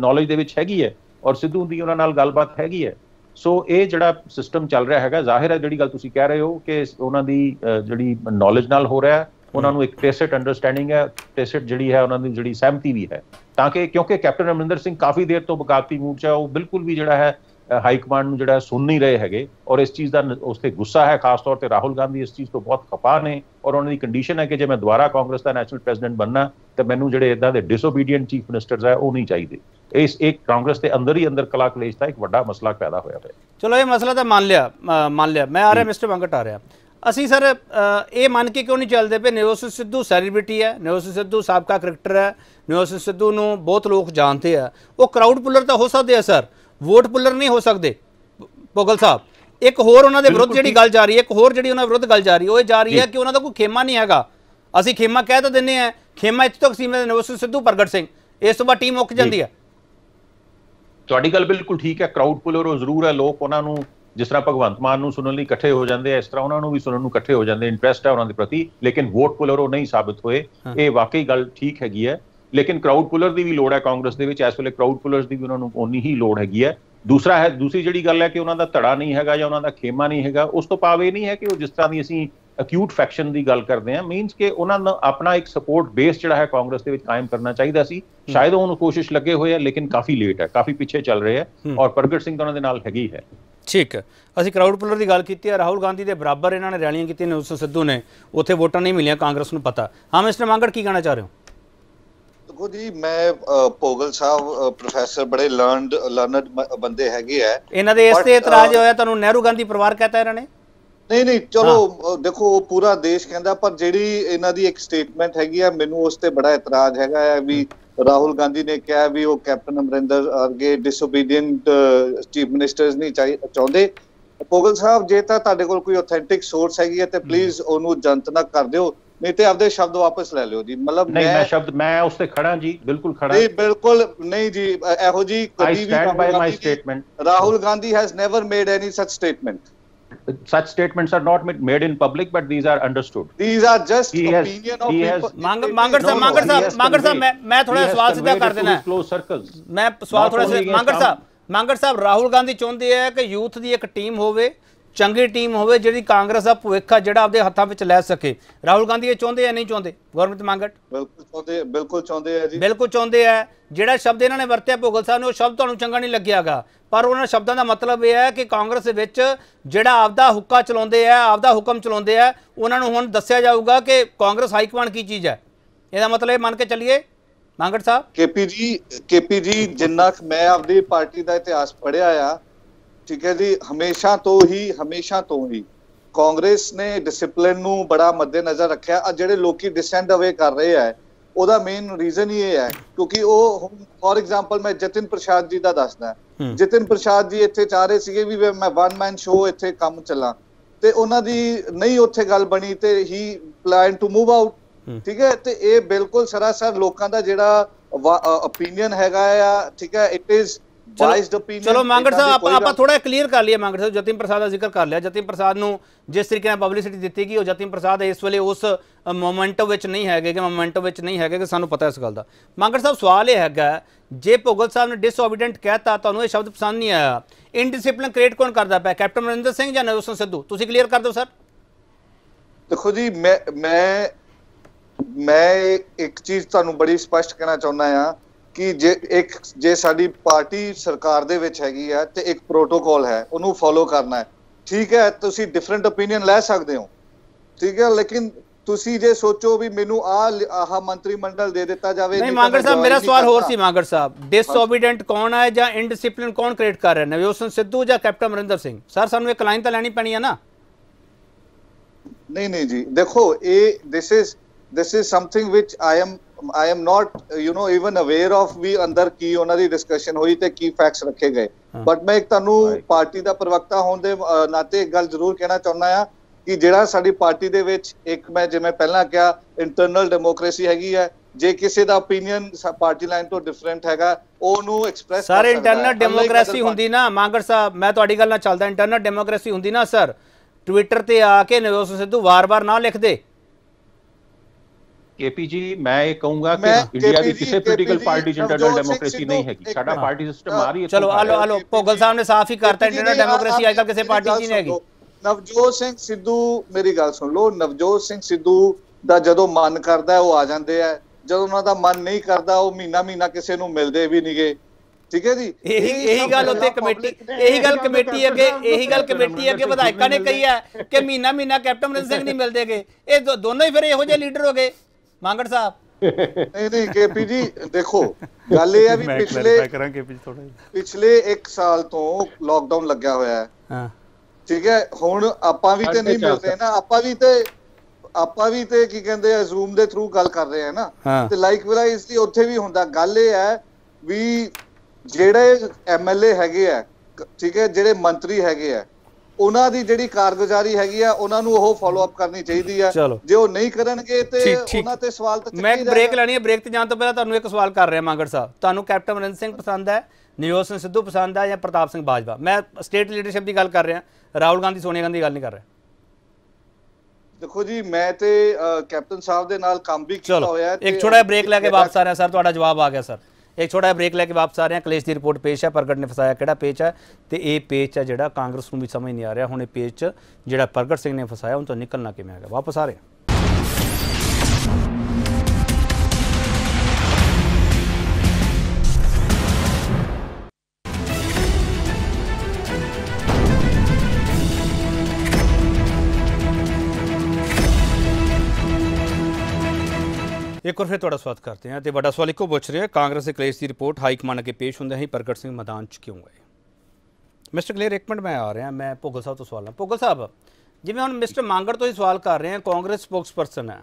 ਨੌਲੇਜ ਦੇ ਵਿੱਚ ਹੈਗੀ ਹੈ ਔਰ ਸਿੱਧੂ ਦੀ ਉਹਨਾਂ ਨਾਲ ਗੱਲਬਾਤ ਹੈਗੀ ਹੈ ਸੋ ਇਹ ਜਿਹੜਾ ਸਿਸਟਮ ਚੱਲ ਰਿਹਾ ਹੈਗਾ ਜ਼ਾਹਿਰ ਹੈ ਜਿਹੜੀ ਗੱਲ ਤੁਸੀਂ ਕਹਿ ਰਹੇ ਹੋ ਕਿ ਉਹਨਾਂ ਦੀ ਜਿਹੜੀ ਨੌਲੇਜ ਨਾਲ ਹੋ ਰਿਹਾ ਉਹਨਾਂ ਨੂੰ ਇੱਕ ਪੇਸਟ ਅੰਡਰਸਟੈਂਡਿੰਗ ਹੈ ਪੇਸਟ ਜਿਹੜੀ ਹੈ ਉਹਨਾਂ ਦੀ ਜਿਹੜੀ ਸਹਿਮਤੀ ਵੀ ਹੈ ਤਾਂ ਕਿ ਕਿਉਂਕਿ ਕੈਪਟਨ ਅਮਰਿੰਦਰ ਸਿੰਘ ਕਾਫੀ ਦੇਰ ਤੋਂ ਬਕਾਤੀ ਮੂਡ 'ਚ ਹੈ ਉਹ ਬਿਲਕੁਲ ਵੀ ਜਿਹੜਾ ਹੈ ਹਾਈ ਕਮਾਂਡ ਨੂੰ ਜਿਹੜਾ ਸੁਣ ਨਹੀਂ ਰਹੇ ਹੈਗੇ ਔਰ ਇਸ ਚੀਜ਼ ਦਾ ਉਸ ਤੇ ਗੁੱਸਾ ਹੈ ਖਾਸ ਤੌਰ ਤੇ ਰਾਹੁਲ ਗਾਂਧੀ ਇਸ ਚੀਜ਼ ਤੋਂ ਬਹੁਤ ਖਪਾ ਨੇ ਔਰ ਉਹਨਾਂ ਦੀ ਕੰਡੀਸ਼ਨ ਹੈ ਕਿ ਜੇ ਮੈਂ ਦੁਬਾਰਾ ਕਾਂਗਰਸ ਦਾ ਨੈਸ਼ਨਲ ਪ੍ਰੈਜ਼ੀਡੈਂਟ ਬੰਨਾ ਤਾਂ ਮੈਨੂੰ ਜਿਹੜੇ ਇਦਾਂ ਦੇ ਡਿਸਓਬੀਡੀਐਂਟ ਚੀਫ ਮਿਨਿਸਟਰਸ ਹੈ ਉਹ ਨਹੀਂ ਚਾਹੀਦੇ ਇਸ ਇੱਕ ਕਾਂਗਰਸ ਦੇ ਅੰਦਰ ਹੀ ਅੰਦਰ ਕਲਾ ਕਲੇਸ਼ ਦਾ ਇੱਕ ਵੱਡਾ ਮਸਲਾ ਪੈਦਾ ਹੋਇਆ ਹੈ ਚਲੋ ਇਹ ਮਸਲਾ ਤਾਂ ਮੰਨ ਲਿਆ ਮੰਨ ਲਿਆ ਮੈਂ ਆ ਰਿਹਾ ਮਿਸਟਰ ਵੰਗਟ ਆ ਰਿਹਾ ਅਸੀਂ ਸਰ ਇਹ ਮੰਨ ਕੇ ਕਿਉਂ ਨਹੀਂ ਚੱਲਦੇ ਪਏ ਨਿਰੋਸ ਸਿੱਧੂ ਸੈਲੀਬ੍ਰਿਟੀ ਹੈ ਨਿਰੋਸ ਸਿੱਧੂ ਸਾਬਕਾ ਕ੍ਰਿਕਟਰ ਹੈ ਨਿਰੋਸ ਸਿੱਧੂ ਨੂੰ ਬਹੁਤ ਲੋਕ ਜਾਣਦੇ ਆ ਉਹ ਕਰਾਊਡ ਪੁੱਲਰ ਤਾਂ ਹੋ ਸਕਦੇ ਆ ਸਰ ਵੋਟ ਪੁੱਲਰ ਨਹੀਂ ਹੋ ਸਕਦੇ ਪੋਗਲ ਸਾਹਿਬ ਇੱਕ ਹੋਰ ਉਹਨਾਂ ਦੇ ਵਿਰੁੱਧ ਜਿਹੜੀ ਗੱਲ ਜਾ ਰਹੀ ਹੈ ਇੱਕ ਹੋਰ ਜਿਹੜੀ ਉਹਨਾਂ ਵਿਰੁੱਧ ਗੱਲ ਜਾ ਰਹੀ ਹੈ ਉਹ ਇਹ ਜਾ ਰਹੀ ਹੈ ਕਿ ਉਹਨਾਂ ਦਾ ਕੋਈ ਖੇਮਾ ਨਹੀਂ ਹੈਗਾ ਅਸੀਂ ਖੇਮਾ ਕਹਿ ਤਾਂ ਦਿੰਨੇ ਆ ਖੇਮਾ ਇੱਥੇ ਤੱਕ ਸੀਮਿਤ ਨਿਰੋਸ ਸਿੱਧੂ ਪ੍ਰਗਟ ਸਿੰਘ ਇਸ ਤੋਂ ਬਾਅਦ ਟੀਮ ਮੁੱਕ ਜਾਂਦੀ ਹੈ ਤੁਹਾਡੀ ਗੱਲ ਬਿਲਕੁਲ ਠੀਕ ਹੈ ਕਰਾਊਡ ਪੁਲਰ ਉਹ ਜ਼ਰੂਰ ਹੈ ਲੋਕ ਉਹਨਾਂ ਨੂੰ ਜਿਸ ਤਰ੍ਹਾਂ ਭਗਵੰਤ ਮਾਨ ਨੂੰ ਸੁਣਨ ਲਈ ਇਕੱਠੇ ਹੋ ਜਾਂਦੇ ਆ ਇਸ ਤਰ੍ਹਾਂ ਉਹਨਾਂ ਨੂੰ ਵੀ ਸੁਣਨ ਨੂੰ ਇਕੱਠੇ ਹੋ ਜਾਂਦੇ ਇੰਟਰਸਟ ਹੈ ਉਹਨਾਂ ਦੇ ਪ੍ਰਤੀ ਲੇਕਿਨ ਵੋਟ ਪੁਲਰ ਉਹ ਨਹੀਂ ਸਾਬਤ ਹੋਏ ਇਹ ਵਾਕਈ ਗੱਲ ਠੀਕ ਹੈਗੀ ਹੈ ਲੇਕਿਨ ਕਰਾਊਡ ਪੁਲਰ ਦੀ ਵੀ ਲੋੜ ਹੈ ਕਾਂਗਰਸ ਦੇ ਵਿੱਚ ਇਸ ਵੇਲੇ ਕਰਾਊਡ ਪੁਲਰਸ ਦੀ ਵੀ ਉਹਨਾਂ ਨੂੰ ਓਨੀ ਹੀ ਲੋੜ ਹੈਗੀ ਹੈ ਦੂਸਰਾ ਹੈ ਦੂਸਰੀ ਜਿਹੜੀ ਗੱਲ ਹੈ ਕਿ ਉਹਨਾਂ ਦਾ ਧੜਾ ਨਹੀਂ ਹੈਗਾ ਜਾਂ ਉਹਨਾਂ ਦਾ ਖੇਮਾ ਨਹੀਂ ਹੈਗਾ ਉਸ ਤੋਂ ਪਾਵੇ ਨਹੀਂ ਹੈ ਕਿ ਉਹ ਜਿਸ ਤਰ੍ਹਾਂ ਦੀ ਅਸੀਂ ਅਕਿਊਟ ਫੈਕਸ਼ਨ ਦੀ ਗੱਲ ਕਰਦੇ ਆ ਮੀਨਸ ਕਿ ਉਹਨਾਂ ਨੂੰ ਆਪਣਾ ਇੱਕ ਸਪੋਰਟ ਬੇਸ ਜਿਹੜਾ ਹੈ ਕਾਂਗਰਸ ਦੇ ਵਿੱਚ ਕਾਇਮ ਕਰਨਾ ਚਾਹੀਦਾ ਸੀ ਸ਼ਾਇਦ ਉਹਨੂੰ ਕੋਸ਼ਿਸ਼ ਲੱਗੇ ਹੋਏ ਆ ਲੇਕਿਨ ਕਾਫੀ ਲੇਟ ਹੈ ਕਾਫੀ ਪਿੱਛੇ ਚੱਲ ਰਹੇ ਆ ਔਰ ਪ੍ਰਗਟ ਸਿੰਘ ਤਾਂ ਉਹਨਾਂ ਦੇ ਨਾਲ ਹੈਗੀ ਹੈ ਠੀਕ ਅਸੀਂ ਕਰਾਊਡ ਪੁਲਰ ਦੀ ਗੱਲ ਕੀਤੀ ਹੈ ਰਾਹੁਲ ਗਾਂਧੀ ਦੇ ਬਰਾਬਰ ਇਹਨਾਂ ਨੇ ਰੈਲੀਆਂ ਕੀਤੀਆਂ ਨੇ ਉਸ ਸਿੱਧੂ ਨੇ ਉੱਥੇ ਵੋਟਾਂ ਨਹੀਂ ਮਿਲੀਆਂ ਕਾਂਗਰਸ ਨੂੰ ਪਤਾ ਹਾਂ ਮਿਸਟਰ ਮੰਗੜ ਕੀ ਕਹਿਣਾ ਚਾਹ ਰਹੇ ਹੋ ਦੇਖੋ ਜੀ ਮੈਂ ਪੋਗਲ ਸਾਹਿਬ ਪ੍ਰੋਫੈਸਰ ਬੜੇ ਲਰਨਡ ਲਰਨਡ ਬੰਦੇ ਹੈਗੇ ਆ ਇਹਨਾਂ ਦੇ ਇਸ ਤੇ ਇਤਰਾਜ਼ ਹੋਇਆ ਤੁਹਾਨੂੰ ਨਹਿਰੂ ਗਾਂਧੀ ਪਰਿਵਾਰ ਕਹਤਾ ਇਹਨਾਂ ਨੇ ਨਹੀਂ ਨਹੀਂ ਚਲੋ ਦੇਖੋ ਪੂਰਾ ਦੇਸ਼ ਕਹਿੰਦਾ ਪਰ ਜਿਹੜੀ ਇਹਨਾਂ ਦੀ ਇੱਕ ਸਟੇਟਮੈਂਟ ਹੈਗੀ ਆ ਮੈਨੂੰ ਉਸ ਤੇ ਬੜਾ ਇਤਰਾਜ਼ ਹੈਗਾ ਆ ਵੀ ਰਾਹੁਲ ਗਾਂਧੀ ਨੇ ਕਿਹਾ ਵੀ ਉਹ ਕੈਪਟਨ ਅਮਰਿੰਦਰ ਅਰਗੇ ਡਿਸਓਬੀਡੀਐਂਟ ਚੀਫ ਮਿਨਿਸਟਰਸ ਨਹੀਂ ਚਾਹੁੰਦੇ ਪੋਗਲ ਸਾਹਿਬ ਜੇ ਤਾਂ ਤੁਹਾਡੇ ਕੋਲ ਕੋਈ ਆਥੈਂਟਿਕ ਸੋਰਸ ਹੈਗੀ ਹੈ ਤੇ ਪਲੀਜ਼ ਉਹਨੂੰ ਜਨਤਨਾ ਕਰ ਦਿਓ ਨਹੀਂ ਤੇ ਆਪਦੇ ਸ਼ਬਦ ਵਾਪਸ ਲੈ ਲਿਓ ਜੀ ਮਤਲਬ ਮੈਂ ਨਹੀਂ ਮੈਂ ਸ਼ਬਦ ਮੈਂ ਉਸ ਤੇ ਖੜਾ ਜੀ ਬਿਲਕੁਲ ਖੜਾ ਨਹੀਂ ਬਿਲਕੁਲ ਨਹੀਂ ਜੀ ਇਹੋ ਜੀ ਕਦੀ ਵੀ Rahul Gandhi has never made any such statement such statements are not made in public but these are understood these are just he opinion has, of he has, mangar mangar sir mangar sir mangar sir main thoda sawal sidha kar dena hai close circles main sawal thoda sa mangar sir mangar sir rahul gandhi chahunde hai ki youth di ek team hove ਚੰਗੀ team ਹੋਵੇ ਜਿਹੜੀ ਕਾਂਗਰਸ ਦਾ ਭਵਿੱਖ ਆ ਜਿਹੜਾ ਆਪਦੇ ਹੱਥਾਂ ਵਿੱਚ ਲੈ ਸਕੇ ਰਾਹੁਲ ਗਾਂਧੀ ਇਹ ਚਾਹੁੰਦੇ ਆ ਨਹੀਂ ਚਾਹੁੰਦੇ ਗਵਰਨਮੈਂਟ ਮੰਗਟ ਬਿਲਕੁਲ ਚਾਹੁੰਦੇ ਬਿਲਕੁਲ ਚਾਹੁੰਦੇ ਆ ਜੀ ਬਿਲਕੁਲ ਚਾਹੁੰਦੇ ਆ ਜਿਹੜਾ ਸ਼ਬਦ ਇਹਨਾਂ ਨੇ ਵਰਤਿਆ ਭੋਗਲ ਸਾਹਿਬ ਨੇ ਉਹ ਸ਼ਬਦ ਤੁਹਾਨੂੰ ਚੰਗਾ ਨਹੀਂ ਲੱਗਿਆਗਾ ਪਰ ਉਹਨਾਂ ਸ਼ਬਦਾਂ ਦਾ ਮਤਲਬ ਇਹ ਹੈ ਕਿ ਕਾਂਗਰਸ ਵਿੱਚ ਜਿਹੜਾ ਆਪਦਾ ਹੁੱਕਾ ਚਲਾਉਂਦੇ ਆ ਆਪਦਾ ਹੁਕਮ ਚਲਾਉਂਦੇ ਆ ਉਹਨਾਂ ਨੂੰ ਹੁਣ ਦੱਸਿਆ ਜਾਊਗਾ ਕਿ ਕਾਂਗਰਸ ਹਾਈ ਕਮਾਂਡ ਕੀ ਚੀਜ਼ ਹੈ ਇਹਦਾ ਮਤਲਬ ਇਹ ਮੰਨ ਕੇ ਚੱਲੀਏ ਮੰਗੜ ਸਾਹਿਬ ਕੇਪੀ ਜੀ ਕੇਪੀ ਜੀ ਜਿੰਨਾ ਮੈਂ ਆਪਦੀ ਪਾਰਟੀ ਦਾ ਇਤਿਹਾਸ ਪੜਿਆ ਆ ਠੀਕ ਹੈ ਜੀ ਹਮੇਸ਼ਾ ਤੋਂ ਹੀ ਹਮੇਸ਼ਾ ਤੋਂ ਹੀ ਕਾਂਗਰਸ ਨੇ ਡਿਸਪਲਿਨ ਨੂੰ ਬੜਾ ਮੱਦੇ ਨਜ਼ਰ ਰੱਖਿਆ ਆ ਜਿਹੜੇ ਲੋਕੀ ਡਿਸੈਂਡ ਅਵੇ ਕਰ ਰਹੇ ਆ ਉਹਦਾ ਮੇਨ ਰੀਜ਼ਨ ਹੀ ਇਹ ਹੈ ਕਿਉਂਕਿ ਉਹ ਫੋਰ ਐਗਜ਼ਾਮਪਲ ਮੈਂ ਜਤਿਨ ਪ੍ਰਸ਼ਾਦ ਜੀ ਦਾ ਦੱਸਦਾ ਜਤਿਨ ਪ੍ਰਸ਼ਾਦ ਜੀ ਇੱਥੇ ਚਾਹ ਰਹੇ ਸੀਗੇ ਵੀ ਮੈਂ ਵਨ ਮੈਨ ਸ਼ੋ ਇੱਥੇ ਕੰਮ ਚੱਲਾਂ ਤੇ ਉਹਨਾਂ ਦੀ ਨਹੀਂ ਉੱਥੇ ਗੱਲ ਬਣੀ ਤੇ ਹੀ ਪਲਾਨ ਟੂ ਮੂਵ ਆਊਟ ਠੀਕ ਹੈ ਤੇ ਇਹ ਬਿਲਕੁਲ ਸਰਾਸਰ ਲੋਕਾਂ ਦਾ ਜਿਹੜਾ ਓਪੀਨੀਅਨ ਹੈਗਾ ਆ ਠੀਕ ਹੈ ਇਟ ਇਜ਼ ਵਾਈਸਡ ਓਪੀਨੀਅਨ ਚਲੋ ਮੰਗੜ ਸਾਹਿਬ ਆਪਾਂ ਥੋੜਾ ਕਲੀਅਰ ਕਰ ਲਿਆ ਮੰਗੜ ਸਾਹਿਬ ਜਤਿਨ ਪ੍ਰਸਾਦ ਦਾ ਜ਼ਿਕਰ ਕਰ ਲਿਆ ਜਤਿਨ ਪ੍ਰਸਾਦ ਨੂੰ ਜਿਸ ਤਰੀਕੇ ਨਾਲ ਪਬਲਿਸਿਟੀ ਦਿੱਤੀ ਗਈ ਉਹ ਜਤਿਨ ਪ੍ਰਸਾਦ ਇਸ ਵੇਲੇ ਉਸ ਮੋਮੈਂਟਮ ਵਿੱਚ ਨਹੀਂ ਹੈਗੇ ਕਿ ਮੋਮੈਂਟਮ ਵਿੱਚ ਨਹੀਂ ਹੈਗੇ ਕਿ ਸਾਨੂੰ ਪਤਾ ਇਸ ਗੱਲ ਦਾ ਮੰਗੜ ਸਾਹਿਬ ਸਵਾਲ ਇਹ ਹੈਗਾ ਜੇ ਭੋਗਲ ਸਾਹਿਬ ਨੇ ਡਿਸਓਬੀਡੈਂਟ ਕਹਿਤਾ ਤੁਹਾਨੂੰ ਇਹ ਸ਼ਬਦ ਪਸੰਦ ਨਹੀਂ ਆਇਆ ਇਨਡਿਸਪਲਿਨ ਕ੍ਰੀਏਟ ਕੌਣ ਕਰਦਾ ਪਿਆ ਕੈਪਟਨ ਮਨਿੰਦਰ ਸਿੰਘ ਜਾਂ ਨਰੋਸਨ ਸਿੱਧੂ ਤੁਸੀਂ ਕਲੀਅਰ ਕਰ ਦਿਓ ਸਰ ਦੇਖੋ ਜੀ ਮੈਂ ਮੈਂ ਮੈਂ ਇੱਕ ਚੀਜ਼ ਤੁਹਾਨੂੰ ਬੜੀ ਸਪਸ਼ਟ ਕਹਿਣਾ ਚਾਹੁੰਦਾ ਆ ਕਿ ਜੇ ਇੱਕ ਜੇ ਸਾਡੀ ਪਾਰਟੀ ਸਰਕਾਰ ਦੇ ਵਿੱਚ ਹੈਗੀ ਆ ਤੇ ਇੱਕ ਪ੍ਰੋਟੋਕਾਲ ਹੈ ਉਹਨੂੰ ਫੋਲੋ ਕਰਨਾ ਹੈ ਠੀਕ ਹੈ ਤੁਸੀਂ ਡਿਫਰੈਂਟ opinion ਲੈ ਸਕਦੇ ਹੋ ਠੀਕ ਹੈ ਲੇਕਿਨ ਤੁਸੀਂ ਜੇ ਸੋਚੋ ਵੀ ਮੈਨੂੰ ਆ ਆਹ ਮੰਤਰੀ ਮੰਡਲ ਦੇ ਦਿੱਤਾ ਜਾਵੇ ਨਹੀਂ ਮੰਗਰ ਸਾਹਿਬ ਮੇਰਾ ਸਵਾਲ ਹੋਰ ਸੀ ਮੰਗਰ ਸਾਹਿਬ ਡਿਸਓਬੀਡੈਂਟ ਕੌਣ ਹੈ ਜਾਂ ਇਨਡਿਸਿਪਲਿਨ ਕੌਣ ਕ੍ਰੀਏਟ ਕਰ ਰਿਹਾ ਨੇ ਵਿਓਸਨ ਸਿੱਧੂ ਜਾਂ ਕੈਪਟਨ ਅਮਰਿੰਦਰ ਸਿੰਘ ਸਰ ਸਾਨੂੰ ਇੱਕ ਲਾਈਨ ਤਾਂ ਲੈਣੀ ਪੈਣੀ ਹੈ ਨਾ ਨਹੀਂ ਨਹੀਂ ਜੀ ਦੇਖੋ ਇਹ this is this is something which I am I am not you know even aware of ਵੀ ਅੰਦਰ ਕੀ ਉਹਨਾਂ ਦੀ ਡਿਸਕਸ਼ਨ ਹੋਈ ਤੇ ਕੀ ਫੈਕਟਸ ਰੱਖੇ ਗਏ ਬਟ ਮੈਂ ਇੱਕ ਤੁਹਾਨੂੰ ਪਾਰਟੀ ਦਾ ਪ੍ਰਵਕਤਾ ਹੋਣ ਦੇ ਨਾਤੇ ਇੱਕ ਗੱਲ ਜ਼ਰੂਰ ਕਹਿਣਾ ਚਾਹੁੰਦਾ ਆ ਕਿ ਜਿਹੜਾ ਸਾਡੀ ਪਾਰਟੀ ਦੇ ਵਿੱਚ ਇੱਕ ਮੈਂ ਜਿਵੇਂ ਪਹਿਲਾਂ ਕਿਹਾ ਇੰਟਰਨਲ ਡੈਮੋਕ੍ਰੇਸੀ ਹੈਗੀ ਹੈ ਜੇ ਕਿਸੇ ਦਾ opinion ਪਾਰਟੀ ਲਾਈਨ ਤੋਂ ਡਿਫਰੈਂਟ ਹੈਗਾ ਉਹਨੂੰ ਐਕਸਪ੍ਰੈਸ ਸਰ ਇੰਟਰਨਲ ਡੈਮੋਕ੍ਰੇਸੀ ਹੁੰਦੀ ਨਾ ਮਾਂਗਰ ਸਾਹਿਬ ਮੈਂ ਤੁਹਾਡੀ ਗੱਲ ਨਾਲ ਚੱਲਦਾ ਇੰਟਰਨਲ ਡੈਮੋਕ੍ਰੇਸੀ ਹੁੰਦੀ ਨਾ ਸਰ ਟਵਿੱਟਰ ਤੇ ਆ ਕੇ ਨਿਰੋਸ ਸਿੱਧੂ ਵਾਰ-ਵਾਰ ਨਾ ਲਿਖਦੇ ਕੇਪੀ ਜੀ ਮੈਂ ਇਹ ਕਹੂੰਗਾ ਕਿ ਇੰਡੀਆ ਦੀ ਕਿਸੇ ਪੋਲੀਟੀਕਲ ਪਾਰਟੀ ਜਨਰਲ ਡੈਮੋਕ੍ਰੇਸੀ ਨਹੀਂ ਹੈਗੀ ਸਾਡਾ ਪਾਰਟੀ ਸਿਸਟਮ ਆ ਰਹੀ ਹੈ ਚਲੋ ਆਲੋ ਆਲੋ ਭੋਗਲ ਸਾਹਿਬ ਨੇ ਸਾਫ਼ ਹੀ ਕਰਤਾ ਇੰਟਰਨਲ ਡੈਮੋਕ੍ਰੇਸੀ ਅੱਜ ਕੱਲ ਕਿਸੇ ਪਾਰਟੀ ਦੀ ਨਹੀਂ ਹੈਗੀ ਨਵਜੋਤ ਸਿੰਘ ਸਿੱਧੂ ਮੇਰੀ ਗੱਲ ਸੁਣ ਲਓ ਨਵਜੋਤ ਸਿੰਘ ਸਿੱਧੂ ਦਾ ਜਦੋਂ ਮਨ ਕਰਦਾ ਉਹ ਆ ਜਾਂਦੇ ਆ ਜਦੋਂ ਉਹਨਾਂ ਦਾ ਮਨ ਨਹੀਂ ਕਰਦਾ ਉਹ ਮਹੀਨਾ ਮਹੀਨਾ ਕਿਸੇ ਨੂੰ ਮਿਲਦੇ ਵੀ ਨਹੀਂਗੇ ਠੀਕ ਹੈ ਜੀ ਇਹੀ ਇਹੀ ਗੱਲ ਉੱਤੇ ਕਮੇਟੀ ਇਹੀ ਗੱਲ ਕਮੇਟੀ ਅੱਗੇ ਇਹੀ ਗੱਲ ਕਮੇਟੀ ਅੱਗੇ ਵਿਧਾਇਕਾਂ ਨੇ ਕਹੀ ਹੈ ਕਿ ਮਹੀਨਾ ਮਹੀਨਾ ਕੈਪਟਨ ਅਮਰਿੰਦਰ ਸਿੰਘ ਨਹੀਂ ਮਿਲਦੇਗੇ ਇਹ ਦੋਨੋਂ ਹੀ ਫਿਰ ਇਹੋ ਜਿਹੇ ਲੀਡਰ ਹੋ ਗਏ ਮੰਗੜ ਸਾਹਿਬ ਨਹੀਂ ਨਹੀਂ ਕੇਪੀ ਜੀ ਦੇਖੋ ਗੱਲ ਇਹ ਆ ਵੀ ਪਿਛਲੇ ਮੈਂ ਕਰਾਂ ਥੋੜਾ ਪਿਛਲੇ 1 ਸਾਲ ਤੋਂ ਲਾਕਡਾਊਨ ਲੱਗਿਆ ਹੋਇਆ ਹੈ ਹਾਂ ਠੀਕ ਹੈ ਹੁਣ ਆਪਾਂ ਵੀ ਤੇ ਨਹੀਂ ਮਿਲਦੇ ਨਾ ਆਪਾਂ ਵੀ ਤੇ ਆਪਾਂ ਵੀ ਤੇ ਕੀ ਕਹਿੰਦੇ ਆ ਜ਼ੂਮ ਦੇ ਥਰੂ ਗੱਲ ਕਰ ਰਹੇ ਆ ਨਾ ਤੇ ਲਾਈਕ ਵਰਾ ਇਸ ਲਈ ਉੱਥੇ ਵੀ ਹੁੰਦਾ ਗੱਲ ਇਹ ਹੈ ਵੀ ਜਿਹੜੇ ਐਮਐਲਏ ਹੈਗੇ ਆ ਠੀਕ ਹੈ ਜਿਹੜੇ ਮੰਤਰੀ ਹੈਗੇ ਆ ਉਹਨਾਂ ਦੀ ਜਿਹੜੀ ਕਾਰਗੁਜ਼ਾਰੀ ਹੈਗੀ ਆ ਉਹਨਾਂ ਨੂੰ ਉਹ ਫਾਲੋ ਅਪ ਕਰਨੀ ਚਾਹੀਦੀ ਆ ਜੇ ਉਹ ਨਹੀਂ ਕਰਨਗੇ ਤੇ ਉਹਨਾਂ ਤੇ ਸਵਾਲ ਤਾਂ ਮੈਂ ਬ੍ਰੇਕ ਲੈਣੀ ਹੈ ਬ੍ਰੇਕ ਤੇ ਜਾਣ ਤੋਂ ਪਹਿਲਾਂ ਤੁਹਾਨੂੰ ਇੱਕ ਸਵਾਲ ਕਰ ਰਿਹਾ ਮੰਗੜ ਸਾਹਿਬ ਤੁਹਾਨੂੰ ਕੈਪਟਨ ਮਨਨ ਸਿੰਘ ਪਸੰਦ ਹੈ ਨਿਰੋਲ ਸਿੰਘ ਸਿੱਧੂ ਪਸੰਦ ਹੈ ਜਾਂ ਪ੍ਰਤਾਪ ਸਿੰਘ ਬਾਜਵਾ ਮੈਂ ਸਟੇਟ ਲੀਡਰਸ਼ਿਪ ਦੀ ਗੱਲ ਕਰ ਰਿਹਾ ਰਾਹੁਲ ਗਾਂਧੀ ਸੋਨੀਆ ਗਾਂਧੀ ਦੀ ਗੱਲ ਨਹੀਂ ਕਰ ਰਿਹਾ ਦੇਖੋ ਜੀ ਮੈਂ ਤੇ ਕੈਪਟਨ ਸਾਹਿਬ ਦੇ ਨਾਲ ਕੰਮ ਵੀ ਕੀਤਾ ਹੋਇਆ ਹੈ ਇੱਕ ਛੋਟਾ ਬ੍ਰੇਕ ਲੈ ਕੇ ਵਾਪਸ ਆ ਰਿਹਾ ਸਰ ਤੁਹਾਡਾ ਜਵਾਬ ਆ ਗਿਆ ਸਰ ਇੱਕ ਛੋਟਾ ਜਿਹਾ ਬ੍ਰੇਕ ਲੈ ਕੇ ਵਾਪਸ ਆ ਰਹੇ ਹਾਂ ਕਲੇਸ਼ ਦੀ ਰਿਪੋਰਟ ਪੇਸ਼ ਹੈ ਪ੍ਰਗਟ ਨੇ ਫਸਾਇਆ ਕਿਹੜਾ ਪੇਚ ਹੈ ਤੇ ਇਹ ਪੇਚ ਹੈ ਜਿਹੜਾ ਕਾਂਗਰਸ ਨੂੰ ਵੀ ਸਮਝ ਨਹੀਂ ਆ ਰਿਹਾ ਹੁਣ ਇਹ ਪੇਚ 'ਚ ਜਿਹੜਾ ਪ੍ਰਗਟ ਸਿੰਘ ਨੇ ਫਸਾਇਆ ਉਹ ਤੋਂ ਨਿਕਲਣਾ ਕਿਵੇਂ ਆਗਾ ਵਾਪਸ ਆ ਰਹੇ ਹਾਂ ਇੱਕ ਵਾਰ ਫਿਰ ਤੁਹਾਡਾ ਸਵਾਗਤ ਕਰਦੇ ਹਾਂ ਤੇ ਵੱਡਾ ਸਵਾਲ ਇੱਕੋ ਪੁੱਛ ਰਿਹਾ ਕਾਂਗਰਸ ਦੇ ਕਲੇਸ਼ ਦੀ ਰਿਪੋਰਟ ਹਾਈ ਕਮਾਂਡ ਅੱਗੇ ਪੇਸ਼ ਹੁੰਦੇ ਹੀ ਪ੍ਰਗਟ ਸਿੰਘ ਮੈਦਾਨ 'ਚ ਕਿਉਂ ਗਏ ਮਿਸਟਰ ਕਲੇਰ ਇੱਕ ਮਿੰਟ ਮੈਂ ਆ ਰਿਹਾ ਮੈਂ ਭੁਗਲ ਸਾਹਿਬ ਤੋਂ ਸਵਾਲ ਲਾਂ ਭੁਗਲ ਸਾਹਿਬ ਜਿਵੇਂ ਹੁਣ ਮਿਸਟਰ ਮੰਗੜ ਤੋਂ ਹੀ ਸਵਾਲ ਕਰ ਰਹੇ ਹਾਂ ਕਾਂਗਰਸ ਸਪੋਕਸਪਰਸਨ ਹੈ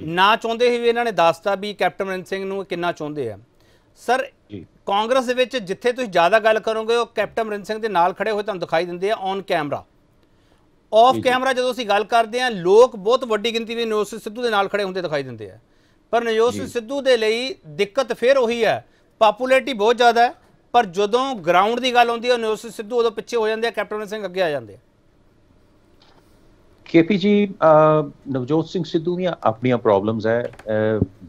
ਨਾ ਚਾਹੁੰਦੇ ਹੀ ਇਹਨਾਂ ਨੇ ਦੱਸਤਾ ਵੀ ਕੈਪਟਨ ਮਨ ਸਿੰਘ ਨੂੰ ਕਿੰਨਾ ਚਾਹੁੰਦੇ ਆ ਸਰ ਕਾਂਗਰਸ ਦੇ ਵਿੱਚ ਜਿੱਥੇ ਤੁਸੀਂ ਜ਼ਿਆਦਾ ਗੱਲ ਕਰੋਗੇ ਉਹ ਕੈਪਟਨ ਮਨ ਸਿੰਘ ਦੇ ਨਾਲ ਖੜੇ ਹੋਏ ਤੁਹਾਨੂੰ ਦਿਖਾਈ ਦਿੰਦੇ ਆ ਔਨ ਕੈਮਰਾ ਆਫ ਕੈਮਰਾ ਜਦੋਂ ਅਸੀਂ ਗੱਲ ਕਰਦੇ ਆ ਲੋਕ ਬਹੁਤ ਵੱਡੀ ਗਿਣਤੀ ਵਿੱਚ ਨਯੋਸ ਸਿੱਧੂ ਦੇ ਨਾਲ ਖੜੇ ਹੁੰਦੇ ਦਿਖਾਈ ਦਿੰਦੇ ਆ ਪਰ ਨਯੋਸ ਸਿੱਧੂ ਦੇ ਲਈ ਦਿੱਕਤ ਫਿਰ ਉਹੀ ਹੈ ਪਪੂਲੈਰਿਟੀ ਬਹੁਤ ਜ਼ਿਆਦਾ ਹੈ ਪਰ ਜਦੋਂ ਗਰਾਊਂਡ ਦੀ ਗੱਲ ਆਉਂਦੀ ਹੈ ਨਯੋਸ ਸਿੱਧੂ ਉਦੋਂ ਪਿੱਛੇ ਹੋ ਜਾਂਦੇ ਆ ਕੈਪਟਨ ਸਿੰਘ ਅੱਗੇ ਆ ਜਾਂਦੇ ਆ ਕੇਪੀ ਜੀ ਨਵਜੋਤ ਸਿੰਘ ਸਿੱਧੂ ਦੀਆਂ ਆਪਣੀਆਂ ਪ੍ਰੋਬਲਮਸ ਹੈ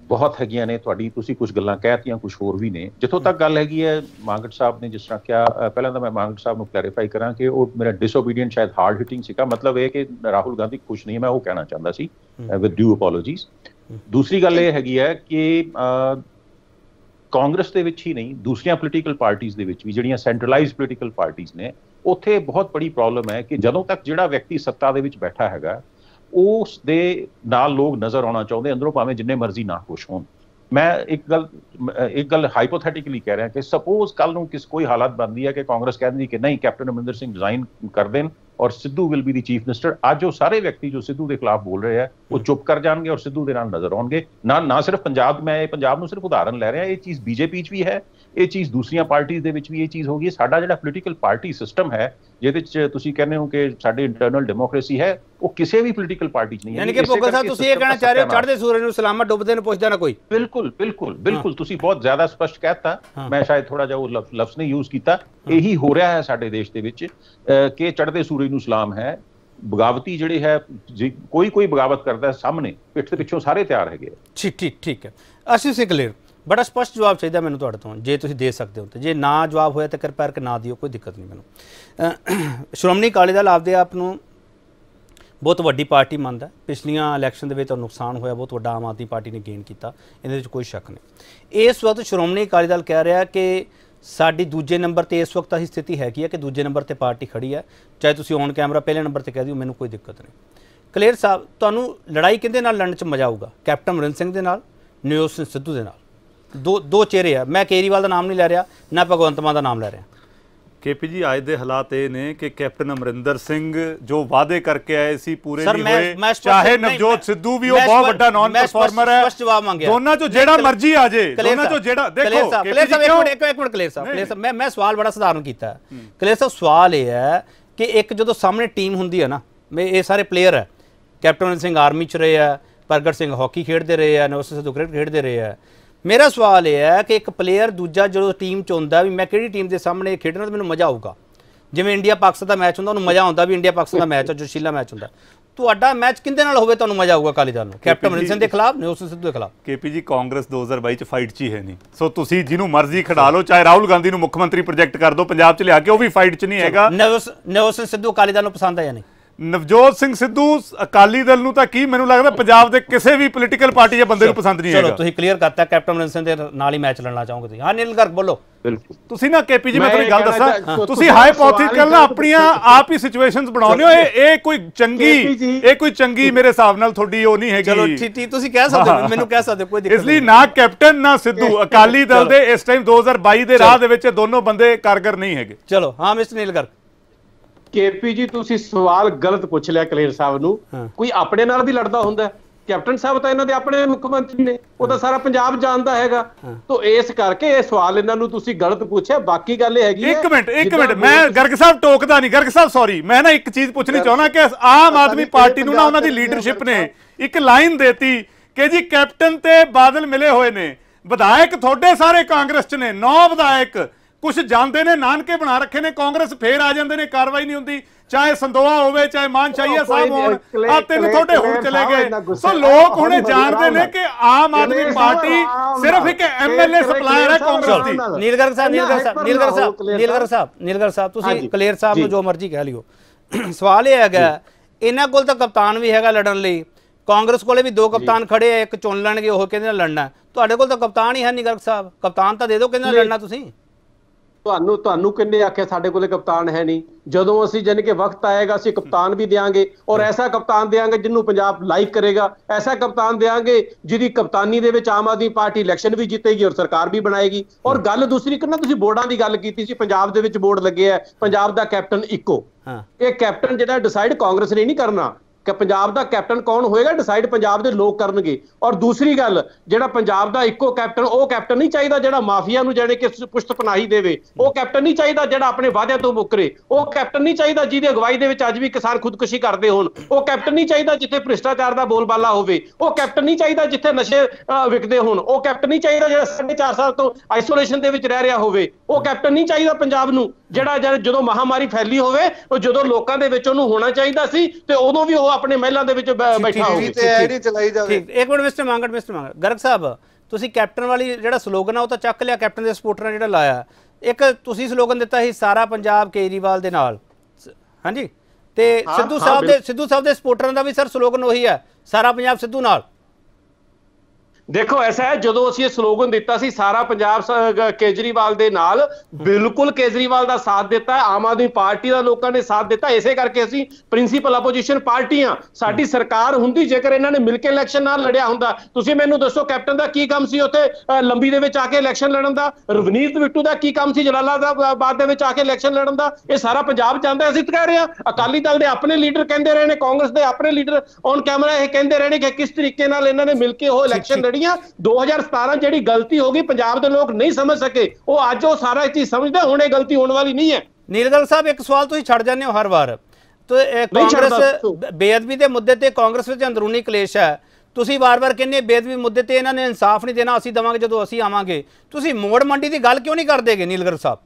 ਬਹੁਤ ਹੈਗੀਆਂ ਨੇ ਤੁਹਾਡੀ ਤੁਸੀਂ ਕੁਝ ਗੱਲਾਂ ਕਹਿਤੀਆਂ ਕੁਝ ਹੋਰ ਵੀ ਨੇ ਜਿੱਥੋਂ ਤੱਕ ਗੱਲ ਹੈਗੀ ਹੈ ਮੰਗਟ ਸਾਹਿਬ ਨੇ ਜਿਸ ਤਰ੍ਹਾਂ ਕਿਹਾ ਪਹਿਲਾਂ ਤਾਂ ਮੈਂ ਮੰਗਟ ਸਾਹਿਬ ਨੂੰ ਕਲੈਰੀਫਾਈ ਕਰਾਂ ਕਿ ਉਹ ਮੇਰਾ ਡਿਸਓਬੀਡੀਐਂਟ ਸ਼ਾਇਦ ਹਾਰਡ ਹਿਟਿੰਗ ਸੀਗਾ ਮਤਲਬ ਇਹ ਕਿ ਰਾਹੁਲ ਗਾਂਧੀ ਖੁਸ਼ ਨਹੀਂ ਮੈਂ ਉਹ ਕਹਿਣਾ ਚਾਹੁੰਦਾ ਸੀ ਵਿਦ ਡੂ ਅਪੋਲੋਜੀਸ ਦੂਸਰੀ ਗੱਲ ਇਹ ਹੈਗੀ ਹੈ ਕਿ ਕਾਂਗਰਸ ਦੇ ਵਿੱਚ ਹੀ ਨਹੀਂ ਦੂਸਰੀਆਂ ਪੋਲੀਟੀਕਲ ਪਾਰਟੀਆਂ ਦੇ ਵਿੱਚ ਵੀ ਜਿਹੜੀਆਂ ਸੈਂਟਰਲਾਈਜ਼ਡ ਪੋਲੀਟੀਕਲ ਪਾਰਟੀਆਂ ਨੇ ਉੱਥੇ ਬਹੁਤ ਬੜੀ ਪ੍ਰੋਬਲਮ ਹੈ ਕਿ ਜਦੋਂ ਤੱਕ ਜਿਹੜਾ ਵਿਅਕਤੀ ਸੱਤਾ ਦੇ ਵਿੱਚ ਬੈਠਾ ਹੈਗਾ ਉਸ ਦੇ ਨਾਲ ਲੋਕ ਨਜ਼ਰ ਆਉਣਾ ਚਾਹੁੰਦੇ ਅੰਦਰੋਂ ਭਾਵੇਂ ਜਿੰਨੇ ਮਰਜ਼ੀ ਨਾ ਖੁਸ਼ ਹੋਣ ਮੈਂ ਇੱਕ ਗੱਲ ਇੱਕ ਗੱਲ ਹਾਈਪੋਥੈਟਿਕਲੀ ਕਹਿ ਰਿਹਾ ਕਿ ਸਪੋਜ਼ ਕੱਲ ਨੂੰ ਕਿਸ ਕੋਈ ਹਾਲਾਤ ਬਣਦੀ ਹੈ ਕਿ ਕਾਂਗਰਸ ਕਹਿੰਦੀ ਕਿ ਨਹੀਂ ਕੈਪਟਨ ਅਮਰਿੰਦਰ ਸਿੰਘ ਰਿਜ਼ਾਈਨ ਕਰ ਦੇਣ ਔਰ Sidhu will be the chief minister ਅੱਜ ਉਹ ਸਾਰੇ ਵਿਅਕਤੀ ਜੋ ਸਿੱਧੂ ਦੇ ਖਿਲਾਫ ਬੋਲ ਰਹੇ ਆ ਉਹ ਚੁੱਪ ਕਰ ਜਾਣਗੇ ਔਰ ਸਿੱਧੂ ਦੇ ਨਾਲ ਨਜ਼ਰ ਆਉਣਗੇ ਨਾ ਨਾ ਸਿਰਫ ਪੰਜਾਬ ਮੈਂ ਪੰਜਾਬ ਨੂੰ ਸਿਰਫ ਉਦਾਹਰਨ ਲੈ ਰਿਹਾ ਇਹ ਚੀਜ਼ ਬੀਜੇਪੀ 'ਚ ਵੀ ਹੈ ਇਹ ਚੀਜ਼ ਦੂਸਰੀਆਂ ਪਾਰਟੀਆਂ ਦੇ ਵਿੱਚ ਵੀ ਇਹ ਚੀਜ਼ ਹੋ ਗਈ ਸਾਡਾ ਜਿਹੜਾ ਪੋਲੀਟੀਕਲ ਪਾਰਟੀ ਸਿਸਟਮ ਹੈ ਜਿਹਦੇ ਵਿੱਚ ਤੁਸੀਂ ਕਹਿੰਦੇ ਹੋ ਕਿ ਸਾਡੇ ਇੰਟਰਨਲ ਡੈਮੋਕ੍ਰੇਸੀ ਹੈ ਉਹ ਕਿਸੇ ਵੀ ਪੋਲੀਟੀਕਲ ਪਾਰਟੀ 'ਚ ਨਹੀਂ ਹੈ ਯਾਨੀ ਕਿ ਭੁੱਗਲ ਸਾਹਿਬ ਤੁਸੀਂ ਇਹ ਕਹਿਣਾ ਚਾਹ ਰਹੇ ਹੋ ਚੜ੍ਹਦੇ ਸੂਰਜ ਨੂੰ ਸਲਾਮਤ ਡੁੱਬਦੇ ਨੂੰ ਪੁੱਛਦਾ ਨਾ ਕੋਈ ਬਿਲਕੁਲ ਬਿਲਕੁਲ ਬਿਲਕੁਲ ਤੁਸੀਂ ਬਹੁਤ ਜ਼ਿਆਦਾ ਸਪਸ਼ਟ ਕਹਿਤਾ ਮੈਂ ਸ਼ਾਇਦ ਥੋੜਾ ਜਿਹਾ ਉਹ ਲਫ਼ਜ਼ ਨਹੀਂ ਯੂਜ਼ ਕੀਤਾ ਇਹੀ ਹੋ ਰਿਹਾ ਹੈ ਸਾਡੇ ਦੇਸ਼ ਦੇ ਵਿੱਚ ਕਿ ਚੜ੍ਹਦੇ ਸੂਰਜ ਨੂੰ ਸਲਾਮ ਹੈ ਬਗਾਵਤੀ ਜਿਹੜੇ ਹੈ ਕੋਈ ਕੋਈ ਬਗਾਵਤ ਕਰਦਾ ਸਾਹਮਣੇ ਪਿੱਠ ਦੇ ਪਿੱਛੋਂ ਸਾਰੇ ਤਿਆਰ ਹੈਗੇ ਠੀਕ ਠੀਕ ਠੀਕ ਹੈ ਅਸੀਂ ਕਲੀਅਰ ਬੜਾ ਸਪਸ਼ਟ ਜਵਾਬ ਚਾਹੀਦਾ ਮੈਨੂੰ ਤੁਹਾਡੇ ਤੋਂ ਜੇ ਤੁਸੀਂ ਦੇ ਸਕਦੇ ਹੋ ਤੇ ਜੇ ਨਾ ਜਵਾਬ ਹੋਇਆ ਤਾਂ ਕਿਰਪਾ ਕਰਕੇ ਨਾ ਦਿਓ ਕੋਈ ਦਿੱਕਤ ਨਹੀਂ ਮੈਨੂੰ ਸ਼੍ਰੋਮਣੀ ਅਕਾਲੀ ਦਲ ਆਪਦੇ ਆਪ ਨੂੰ ਬਹੁਤ ਵੱਡੀ ਪਾਰਟੀ ਮੰਨਦਾ ਪਿਛਲੀਆਂ ਇਲੈਕਸ਼ਨ ਦੇ ਵਿੱਚ ਤਾਂ ਨੁਕਸਾਨ ਹੋਇਆ ਬਹੁਤ ਵੱਡਾ ਆਮ ਆਦਮੀ ਪਾਰਟੀ ਨੇ ਗੇਨ ਕੀਤਾ ਇਹਦੇ ਵਿੱਚ ਕੋਈ ਸ਼ੱਕ ਨਹੀਂ ਇਸ ਵਕਤ ਸ਼੍ਰੋਮਣੀ ਅਕਾਲੀ ਦਲ ਕਹਿ ਰਿਹਾ ਕਿ ਸਾਡੀ ਦੂਜੇ ਨੰਬਰ ਤੇ ਇਸ ਵਕਤ ਅਸੀਂ ਸਥਿਤੀ ਹੈਗੀ ਹੈ ਕਿ ਦੂਜੇ ਨੰਬਰ ਤੇ ਪਾਰਟੀ ਖੜੀ ਹੈ ਚਾਹੇ ਤੁਸੀਂ ਔਨ ਕੈਮਰਾ ਪਹਿਲੇ ਨੰਬਰ ਤੇ ਕਹਿ ਦਿਓ ਮੈਨੂੰ ਕੋਈ ਦਿੱਕਤ ਨਹੀਂ ਕਲੀਅਰ ਸਾਹਿਬ ਤੁਹਾਨੂੰ ਲੜਾਈ ਕਿੰਦੇ ਨਾਲ ਲੜਨ ਚ ਮਜ਼ਾ ਆਊਗਾ ਕੈਪਟਨ ਮਰਨ ਸਿੰਘ ਦੇ ਨਾਲ ਨਿਯੋਸ ਸਿੱਧੂ ਦੇ ਨਾਲ ਦੋ ਦੋ ਚਿਹਰੇ ਆ ਮੈਂ ਕੇਰੀਵਾਲ ਦਾ ਨਾਮ ਨਹੀਂ ਲੈ ਰਿਹਾ ਨਾ ਭਗਵੰਤ ਮਾਨ ਦਾ ਨਾਮ ਲੈ ਰਿਹਾ ਕੇਪੀ ਜੀ ਅੱਜ ਦੇ ਹਾਲਾਤ ਇਹ ਨੇ ਕਿ ਕੈਪਟਨ ਅਮਰਿੰਦਰ ਸਿੰਘ ਜੋ ਵਾਅਦੇ ਕਰਕੇ ਆਏ ਸੀ ਪੂਰੇ ਨਹੀਂ ਹੋਏ ਚਾਹੇ ਨਵਜੋਤ ਸਿੱਧੂ ਵੀ ਉਹ ਬਹੁਤ ਵੱਡਾ ਨਾਨ ਪਰਫਾਰਮਰ ਹੈ ਦੋਨਾਂ ਚੋਂ ਜਿਹੜਾ ਮਰਜ਼ੀ ਆ ਜੇ ਦੋਨਾਂ ਚੋਂ ਜਿਹੜਾ ਦੇਖੋ ਕਲੇਰ ਸਾਹਿਬ ਇੱਕ ਮਿੰਟ ਇੱਕ ਮਿੰਟ ਕਲੇਰ ਸਾਹਿਬ ਕਲੇਰ ਸਾਹਿਬ ਮੈਂ ਮੈਂ ਸਵਾਲ ਬੜਾ ਸਧਾਰਨ ਕੀਤਾ ਕਲੇਰ ਸਾਹਿਬ ਸਵਾਲ ਇਹ ਹੈ ਕਿ ਇੱਕ ਜਦੋਂ ਸਾਹਮਣੇ ਟੀਮ ਹੁੰਦੀ ਹੈ ਨਾ ਮੈਂ ਇਹ ਸਾਰੇ ਪਲੇਅਰ ਹੈ ਕੈਪਟਨ ਸਿੰਘ ਆਰਮੀ ਚ ਰਹੇ ਆ ਪ੍ਰਗਟ ਸਿੰਘ ਹਾਕੀ ਖੇਡਦੇ ਰਹੇ ਆ ਨਵਜੋਤ ਸਿੱਧੂ ਕ੍ਰਿਕਟ ਖੇਡਦੇ ਰਹੇ ਆ ਮੇਰਾ ਸਵਾਲ ਇਹ ਹੈ ਕਿ ਇੱਕ ਪਲੇਅਰ ਦੂਜਾ ਜਦੋਂ ਟੀਮ ਚ ਹੁੰਦਾ ਵੀ ਮੈਂ ਕਿਹੜੀ ਟੀਮ ਦੇ ਸਾਹਮਣੇ ਖੇਡਣਾ ਤਾਂ ਮੈਨੂੰ ਮਜ਼ਾ ਆਊਗਾ ਜਿਵੇਂ ਇੰਡੀਆ ਪਾਕਿਸਤਾਨ ਦਾ ਮੈਚ ਹੁੰਦਾ ਉਹਨੂੰ ਮਜ਼ਾ ਆਉਂਦਾ ਵੀ ਇੰਡੀਆ ਪਾਕਿਸਤਾਨ ਦਾ ਮੈਚ ਹੈ ਜੋਸ਼ੀਲਾ ਮੈਚ ਹੁੰਦਾ ਤੁਹਾਡਾ ਮੈਚ ਕਿੰਦੇ ਨਾਲ ਹੋਵੇ ਤੁਹਾਨੂੰ ਮਜ਼ਾ ਆਊਗਾ ਕਾਲੀ ਜਾਨ ਨੂੰ ਕੈਪਟਨ ਮਨਿੰਦਰ ਦੇ ਖਿਲਾਫ ਨੇ ਉਸ ਸਿੱਧੂ ਦੇ ਖਿਲਾਫ ਜੀ ਕਾਂਗਰਸ 2022 ਚ ਫਾਈਟ 'ਚ ਹੀ ਹੈ ਨਹੀਂ ਸੋ ਤੁਸੀਂ ਜਿਹਨੂੰ ਮਰਜ਼ੀ ਖੜਾ ਲਓ ਚਾਹੇ ਰਾਹੁਲ ਗਾਂਧੀ ਨੂੰ ਮੁੱਖ ਮੰਤਰੀ ਪ੍ਰੋਜੈਕਟ ਕਰ ਦਿਓ ਪੰਜਾਬ 'ਚ ਲਿਆ ਕੇ ਉਹ ਵੀ ਫਾਈਟ 'ਚ ਨਹੀਂ ਹੈਗਾ ਨਵਸ ਨਵਸ ਸਿੱਧੂ ਕਾਲੀ ਜਾਨ ਨੂੰ ਪਸੰਦ ਆ ਜਾਂ ਨਹੀਂ ਨਵਜੋਤ ਸਿੰਘ ਸਿੱਧੂ ਅਕਾਲੀ ਦਲ ਨੂੰ ਤਾਂ ਕੀ ਮੈਨੂੰ ਲੱਗਦਾ ਪੰਜਾਬ ਦੇ ਕਿਸੇ ਵੀ ਪੋਲੀਟੀਕਲ ਪਾਰਟੀ ਦੇ ਬੰਦੇ ਨੂੰ ਪਸੰਦ ਨਹੀਂ ਆਏਗਾ ਚਲੋ ਤੁਸੀਂ ਕਲੀਅਰ ਕਰਤਾ ਕੈਪਟਨ ਅਮਰਿੰਦਰ ਸਿੰਘ ਦੇ ਨਾਲ ਹੀ ਮੈਚ ਲੜਨਾ ਚਾਹੋਗੇ ਤੁਸੀਂ ਹਾਂ ਨੀਲ ਗਰਗ ਬੋਲੋ ਤੁਸੀਂ ਨਾ ਕੇਪੀ ਜੀ ਮੈਂ ਤੁਹਾਨੂੰ ਗੱਲ ਦੱਸਾਂ ਤੁਸੀਂ ਹਾਈਪੋਥੀਕਲ ਨਾ ਆਪਣੀਆਂ ਆਪ ਹੀ ਸਿਚੁਏਸ਼ਨਸ ਬਣਾਉਂਦੇ ਹੋ ਇਹ ਕੋਈ ਚੰਗੀ ਇਹ ਕੋਈ ਚੰਗੀ ਮੇਰੇ ਹਿਸਾਬ ਨਾਲ ਤੁਹਾਡੀ ਉਹ ਨਹੀਂ ਹੈਗੀ ਚਲੋ ਠੀਕ ਤੁਸੀਂ ਕਹਿ ਸਕਦੇ ਮੈਨੂੰ ਕਹਿ ਸਕਦੇ ਕੋਈ ਦਿੱਕਤ ਇਸ ਲਈ ਨਾ ਕੈਪਟਨ ਨਾ ਸਿੱਧੂ ਅਕਾਲੀ ਦਲ ਦੇ ਇਸ ਟਾਈਮ 2022 ਦੇ ਰਾਹ ਦੇ ਵਿੱਚ ਦੋਨੋਂ ਬੰਦੇ ਕਾਰਗਰ ਨਹੀਂ ਹੈਗੇ ਚਲੋ ਹਾਂ ਮਿਸਟਰ ਨੀਲ ਗਰਗ ਕੇਪੀ ਜੀ ਤੁਸੀਂ ਸਵਾਲ ਗਲਤ ਪੁੱਛ ਲਿਆ ਕਲੇਰ ਸਾਹਿਬ ਨੂੰ ਕੋਈ ਆਪਣੇ ਨਾਲ ਵੀ ਲੜਦਾ ਹੁੰਦਾ ਕੈਪਟਨ ਸਾਹਿਬ ਤਾਂ ਇਹਨਾਂ ਦੇ ਆਪਣੇ ਮੁੱਖ ਮੰਤਰੀ ਨੇ ਉਹ ਤਾਂ ਸਾਰਾ ਪੰਜਾਬ ਜਾਣਦਾ ਹੈਗਾ ਤੋਂ ਇਸ ਕਰਕੇ ਇਹ ਸਵਾਲ ਇਹਨਾਂ ਨੂੰ ਤੁਸੀਂ ਗਲਤ ਪੁੱਛਿਆ ਬਾਕੀ ਗੱਲ ਇਹ ਹੈਗੀ ਇੱਕ ਮਿੰਟ ਇੱਕ ਮਿੰਟ ਮੈਂ ਗਰਗ ਸਾਹਿਬ ਟੋਕਦਾ ਨਹੀਂ ਗਰਗ ਸਾਹਿਬ ਸੌਰੀ ਮੈਂ ਨਾ ਇੱਕ ਚੀਜ਼ ਪੁੱਛਣੀ ਚਾਹੁੰਦਾ ਕਿ ਆਮ ਆਦਮੀ ਪਾਰਟੀ ਨੂੰ ਨਾ ਉਹਨਾਂ ਦੀ ਲੀਡਰਸ਼ਿਪ ਨੇ ਇੱਕ ਲਾਈਨ ਦੇਤੀ ਕਿ ਜੀ ਕੈਪਟਨ ਤੇ ਬਾਦਲ ਮਿਲੇ ਹੋਏ ਨੇ ਵਿਧਾਇਕ ਤੁਹਾਡੇ ਸਾਰੇ ਕਾਂਗਰਸ ਚ ਨੇ 9 ਵਿਧਾਇਕ ਕੁਝ ਜਾਣਦੇ ਨੇ ਨਾਨਕੇ ਬਣਾ ਰੱਖੇ ਨੇ ਕਾਂਗਰਸ ਫੇਰ ਆ ਜਾਂਦੇ ਨੇ ਕਾਰਵਾਈ ਨਹੀਂ ਹੁੰਦੀ ਚਾਹੇ ਸੰਦੋਆ ਹੋਵੇ ਚਾਹੇ ਮਾਨ ਚਾਹੀਏ ਸਾਹਿਬ ਹੋਣ ਆ ਤਿੰਨ ਤੁਹਾਡੇ ਹੁਣ ਚਲੇ ਗਏ ਸੋ ਲੋਕ ਹੁਣੇ ਜਾਣਦੇ ਨੇ ਕਿ ਆਮ ਆਦਮੀ ਪਾਰਟੀ ਸਿਰਫ ਇੱਕ ਐਮਐਲਏ ਸਪਲਾਇਰ ਹੈ ਕਾਂਗਰਸ ਦੀ ਨੀਲਗਰ ਸਾਹਿਬ ਨੀਲਗਰ ਸਾਹਿਬ ਨੀਲਗਰ ਸਾਹਿਬ ਨੀਲਗਰ ਸਾਹਿਬ ਨੀਲਗਰ ਸਾਹਿਬ ਤੁਸੀਂ ਕਲੇਰ ਸਾਹਿਬ ਨੂੰ ਜੋ ਮਰਜ਼ੀ ਕਹਿ ਲਿਓ ਸਵਾਲ ਇਹ ਹੈਗਾ ਇਹਨਾਂ ਕੋਲ ਤਾਂ ਕਪਤਾਨ ਵੀ ਹੈਗਾ ਲੜਨ ਲਈ ਕਾਂਗਰਸ ਕੋਲੇ ਵੀ ਦੋ ਕਪਤਾਨ ਖੜੇ ਆ ਇੱਕ ਚੁਣ ਲੈਣਗੇ ਉਹ ਕਹਿੰਦੇ ਲੜਨਾ ਤੁਹਾਡੇ ਕੋਲ ਤਾਂ ਕਪਤਾਨ ਹੀ ਹੈ ਨੀਲਗਰ ਸਾਹਿਬ ਕਪਤਾਨ ਤਾਂ ਦੇ ਦਿਓ ਕਹਿੰਦੇ ਲੜਨਾ ਤੁਸੀਂ ਤੁਹਾਨੂੰ ਤੁਹਾਨੂੰ ਕਿੰਨੇ ਆਖਿਆ ਸਾਡੇ ਕੋਲੇ ਕਪਤਾਨ ਹੈ ਨਹੀਂ ਜਦੋਂ ਅਸੀਂ ਜਨ ਕੇ ਵਕਤ ਆਏਗਾ ਅਸੀਂ ਕਪਤਾਨ ਵੀ ਦੇਾਂਗੇ ਔਰ ਐਸਾ ਕਪਤਾਨ ਦੇਾਂਗੇ ਜਿੰਨੂੰ ਪੰਜਾਬ ਲਾਈਕ ਕਰੇਗਾ ਐਸਾ ਕਪਤਾਨ ਦੇਾਂਗੇ ਜਿਹਦੀ ਕਪਤਾਨੀ ਦੇ ਵਿੱਚ ਆਮ ਆਦਮੀ ਪਾਰਟੀ ਇਲੈਕਸ਼ਨ ਵੀ ਜਿੱਤੇਗੀ ਔਰ ਸਰਕਾਰ ਵੀ ਬਣਾਏਗੀ ਔਰ ਗੱਲ ਦੂਸਰੀ ਕਿੰਨਾ ਤੁਸੀਂ ਬੋਰਡਾਂ ਦੀ ਗੱਲ ਕੀਤੀ ਸੀ ਪੰਜਾਬ ਦੇ ਵਿੱਚ ਬੋਰਡ ਲੱਗੇ ਆ ਪੰਜਾਬ ਦਾ ਕੈਪਟਨ ਇੱਕੋ ਇਹ ਕੈਪਟਨ ਜਿਹੜਾ ਡਿਸਾਈਡ ਕਾਂਗਰਸ ਨੇ ਨਹੀਂ ਕਰਨਾ ਕਿ ਪੰਜਾਬ ਦਾ ਕੈਪਟਨ ਕੌਣ ਹੋਏਗਾ ਡਿਸਾਈਡ ਪੰਜਾਬ ਦੇ ਲੋਕ ਕਰਨਗੇ ਔਰ ਦੂਸਰੀ ਗੱਲ ਜਿਹੜਾ ਪੰਜਾਬ ਦਾ ਇੱਕੋ ਕੈਪਟਨ ਉਹ ਕੈਪਟਨ ਨਹੀਂ ਚਾਹੀਦਾ ਜਿਹੜਾ ਮਾਫੀਆ ਨੂੰ ਜਿਹੜੇ ਕਿ ਪੁਸ਼ਤ ਪਨਾਹੀ ਦੇਵੇ ਉਹ ਕੈਪਟਨ ਨਹੀਂ ਚਾਹੀਦਾ ਜਿਹੜਾ ਆਪਣੇ ਵਾਅਦਿਆਂ ਤੋਂ ਮੁੱਕਰੇ ਉਹ ਕੈਪਟਨ ਨਹੀਂ ਚਾਹੀਦਾ ਜਿਹਦੀ ਅਗਵਾਈ ਦੇ ਵਿੱਚ ਅੱਜ ਵੀ ਕਿਸਾਨ ਖੁਦਕੁਸ਼ੀ ਕਰਦੇ ਹੋਣ ਉਹ ਕੈਪਟਨ ਨਹੀਂ ਚਾਹੀਦਾ ਜਿੱਥੇ ਭ੍ਰਿਸ਼ਟਾਚਾਰ ਦਾ ਬੋਲਬਾਲਾ ਹੋਵੇ ਉਹ ਕੈਪਟਨ ਨਹੀਂ ਚਾਹੀਦਾ ਜਿੱਥੇ ਨਸ਼ੇ ਵਿਕਦੇ ਹੋਣ ਉਹ ਕੈਪਟਨ ਨਹੀਂ ਚਾਹੀਦਾ ਜਿਹੜਾ 4 ਸਾਲ ਤੋਂ ਆਈਸੋਲੇਸ਼ਨ ਦੇ ਵਿੱਚ ਰਹਿ ਰਿਹਾ ਹੋਵੇ ਉਹ ਕੈਪਟਨ ਨਹੀਂ ਚਾਹੀਦਾ ਪੰਜਾਬ ਨੂੰ ਜਿਹੜਾ ਜਦੋਂ ਮਹਾਮਾਰੀ ਫੈਲੀ ਹੋਵੇ ਉਹ ਜਦੋਂ ਲੋਕਾਂ ਦੇ ਵਿੱਚ ਉਹਨੂੰ ਹੋਣਾ ਚਾਹੀਦਾ ਸੀ ਤੇ ਉਦੋਂ ਵੀ ਉਹ ਆਪਣੇ ਮਹਿਲਾਂ ਦੇ ਵਿੱਚ ਬੈਠਾ ਹੋਵੇ ਤੇ ਐਡੀ ਚਲਾਈ ਜਾਵੇ ਇੱਕ minute mister Mangar mister Mangar Garg Sahib ਤੁਸੀਂ ਕੈਪਟਨ ਵਾਲੀ ਜਿਹੜਾ ਸਲੋਗਨ ਆ ਉਹ ਤਾਂ ਚੱਕ ਲਿਆ ਕੈਪਟਨ ਦੇ ਸਪੋਰਟਰਾਂ ਜਿਹੜਾ ਲਾਇਆ ਇੱਕ ਤੁਸੀਂ ਸਲੋਗਨ ਦਿੱਤਾ ਸੀ ਸਾਰਾ ਪੰਜਾਬ ਕੇਜਰੀਵਾਲ ਦੇ ਨਾਲ ਹਾਂਜੀ ਤੇ ਸਿੱਧੂ ਸਾਹਿਬ ਦੇ ਸਿੱਧੂ ਸਾਹਿਬ ਦੇ ਸਪੋਰਟਰਾਂ ਦਾ ਵੀ ਸਰ ਸਲੋਗਨ ਉਹੀ ਹੈ ਸਾਰਾ ਪੰਜਾਬ ਸਿੱਧੂ ਨਾਲ ਦੇਖੋ ਐਸਾ ਹੈ ਜਦੋਂ ਅਸੀਂ ਇਹ ਸਲੋਗਨ ਦਿੱਤਾ ਸੀ ਸਾਰਾ ਪੰਜਾਬ ਕੇਜਰੀਵਾਲ ਦੇ ਨਾਲ ਬਿਲਕੁਲ ਕੇਜਰੀਵਾਲ ਦਾ ਸਾਥ ਦਿੱਤਾ ਹੈ ਆਮ ਆਦਮੀ ਪਾਰਟੀ ਦਾ ਲੋਕਾਂ ਨੇ ਸਾਥ ਦਿੱਤਾ ਇਸੇ ਕਰਕੇ ਅਸੀਂ ਪ੍ਰਿੰਸੀਪਲ ਆਪੋਜੀਸ਼ਨ ਪਾਰਟੀਆਂ ਸਾਡੀ ਸਰਕਾਰ ਹੁੰਦੀ ਜੇਕਰ ਇਹਨਾਂ ਨੇ ਮਿਲ ਕੇ ਇਲੈਕਸ਼ਨ ਨਾਲ ਲੜਿਆ ਹੁੰਦਾ ਤੁਸੀਂ ਮੈਨੂੰ ਦੱਸੋ ਕੈਪਟਨ ਦਾ ਕੀ ਕੰਮ ਸੀ ਉੱਥੇ ਲੰਬੀ ਦੇ ਵਿੱਚ ਆ ਕੇ ਇਲੈਕਸ਼ਨ ਲੜਨ ਦਾ ਰਵਨੀਤ ਵਿੱਟੂ ਦਾ ਕੀ ਕੰਮ ਸੀ ਜਲਾਲਾ ਬਾਅਦ ਦੇ ਵਿੱਚ ਆ ਕੇ ਇਲੈਕਸ਼ਨ ਲੜਨ ਦਾ ਇਹ ਸਾਰਾ ਪੰਜਾਬ ਚਾਹੁੰਦਾ ਅਸੀਂ ਕਹਿ ਰਹੇ ਆ ਅਕਾਲੀ ਦਲ ਦੇ ਆਪਣੇ ਲੀਡਰ ਕਹਿੰਦੇ ਰਹੇ ਨੇ ਕਾਂਗਰਸ ਦੇ ਆਪਣੇ ਲੀਡਰ ਔਨ ਕੈਮਰਾ ਇਹ ਕਹਿੰਦੇ ਰਹੇ ਨੇ ਕਿ ਕਿਸ ਤਰੀਕੇ ਨਾਲ ਇਹਨਾਂ ਨੇ ਮਿਲ ਕੇ ਉਹ ਇਲੈਕਸ਼ਨ ਜਿਹੜੀਆਂ 2017 ਜਿਹੜੀ ਗਲਤੀ ਹੋ ਗਈ ਪੰਜਾਬ ਦੇ ਲੋਕ ਨਹੀਂ ਸਮਝ ਸਕੇ ਉਹ ਅੱਜ ਉਹ ਸਾਰਾ ਚੀਜ਼ ਸਮਝਦੇ ਹੁਣ ਇਹ ਗਲਤੀ ਹੋਣ ਵਾਲੀ ਨਹੀਂ ਹੈ ਨੀਰਦਲ ਸਾਹਿਬ ਇੱਕ ਸਵਾਲ ਤੁਸੀਂ ਛੱਡ ਜਾਂਦੇ ਹੋ ਹਰ ਵਾਰ ਤੇ ਕਾਂਗਰਸ ਬੇਅਦਬੀ ਦੇ ਮੁੱਦੇ ਤੇ ਕਾਂਗਰਸ ਵਿੱਚ ਅੰਦਰੂਨੀ ਕਲੇਸ਼ ਹੈ ਤੁਸੀਂ ਵਾਰ-ਵਾਰ ਕਹਿੰਦੇ ਬੇਅਦਬੀ ਮੁੱਦੇ ਤੇ ਇਹਨਾਂ ਨੇ ਇਨਸਾਫ ਨਹੀਂ ਦੇਣਾ ਅਸੀਂ ਦਵਾਂਗੇ ਜਦੋਂ ਅਸੀਂ ਆਵਾਂਗੇ ਤੁਸੀਂ ਮੋੜ ਮੰਡੀ ਦੀ ਗੱਲ ਕਿਉਂ ਨਹੀਂ ਕਰਦੇਗੇ ਨੀਲਗਰ ਸਾਹਿਬ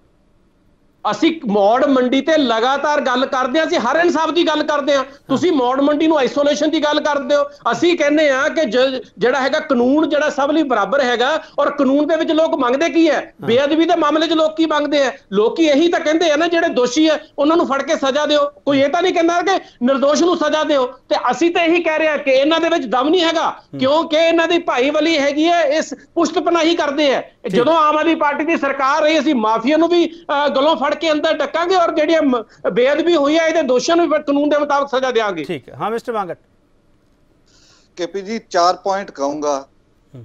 ਅਸੀਂ ਮੌੜ ਮੰਡੀ ਤੇ ਲਗਾਤਾਰ ਗੱਲ ਕਰਦੇ ਆ ਅਸੀਂ ਹਰ ਇਨਸਾਫ ਦੀ ਗੱਲ ਕਰਦੇ ਆ ਤੁਸੀਂ ਮੌੜ ਮੰਡੀ ਨੂੰ ਆਈਸੋਲੇਸ਼ਨ ਦੀ ਗੱਲ ਕਰਦੇ ਹੋ ਅਸੀਂ ਕਹਿੰਦੇ ਆ ਕਿ ਜਿਹੜਾ ਹੈਗਾ ਕਾਨੂੰਨ ਜਿਹੜਾ ਸਭ ਲਈ ਬਰਾਬਰ ਹੈਗਾ ਔਰ ਕਾਨੂੰਨ ਦੇ ਵਿੱਚ ਲੋਕ ਮੰਗਦੇ ਕੀ ਹੈ ਬੇਅਦਬੀ ਦੇ ਮਾਮਲੇ 'ਚ ਲੋਕ ਕੀ ਮੰਗਦੇ ਆ ਲੋਕੀ ਇਹੀ ਤਾਂ ਕਹਿੰਦੇ ਆ ਨਾ ਜਿਹੜੇ ਦੋਸ਼ੀ ਆ ਉਹਨਾਂ ਨੂੰ ਫੜ ਕੇ ਸਜ਼ਾ ਦਿਓ ਕੋਈ ਇਹ ਤਾਂ ਨਹੀਂ ਕਹਿੰਦਾ ਕਿ નિર્ਦੋਸ਼ ਨੂੰ ਸਜ਼ਾ ਦਿਓ ਤੇ ਅਸੀਂ ਤਾਂ ਇਹੀ ਕਹਿ ਰਹੇ ਆ ਕਿ ਇਹਨਾਂ ਦੇ ਵਿੱਚ ਦਮ ਨਹੀਂ ਹੈਗਾ ਕਿਉਂਕਿ ਇਹਨਾਂ ਦੀ ਭਾਈਵਾਲੀ ਹੈਗੀ ਹੈ ਇਸ ਪੁਸ਼ਤਪਨਾਹੀ ਕਰਦੇ ਆ ਜਦੋਂ ਆਮ ਆਦਮੀ ਪਾਰਟੀ ਦੀ ਸਰਕਾਰ ਰਹੀ ਅਸੀਂ ਮਾਫੀਆ ਨੂੰ ਵੀ ਗਲੋਂ ਫੜ ਕੇ ਅੰਦਰ ਡੱਕਾਂਗੇ ਔਰ ਜਿਹੜੀਆਂ ਬੇਅਦਬੀ ਹੋਈ ਹੈ ਇਹਦੇ ਦੋਸ਼ਾਂ ਨੂੰ ਵੀ ਕਾਨੂੰਨ ਦੇ ਮੁਤਾਬਕ ਸਜ਼ਾ ਦੇਵਾਂਗੇ ਠੀਕ ਹੈ ਹਾਂ ਮਿਸਟਰ ਵਾਂਗਟ ਕੇਪੀ ਜੀ 4 ਪੁਆਇੰਟ ਕਹੂੰਗਾ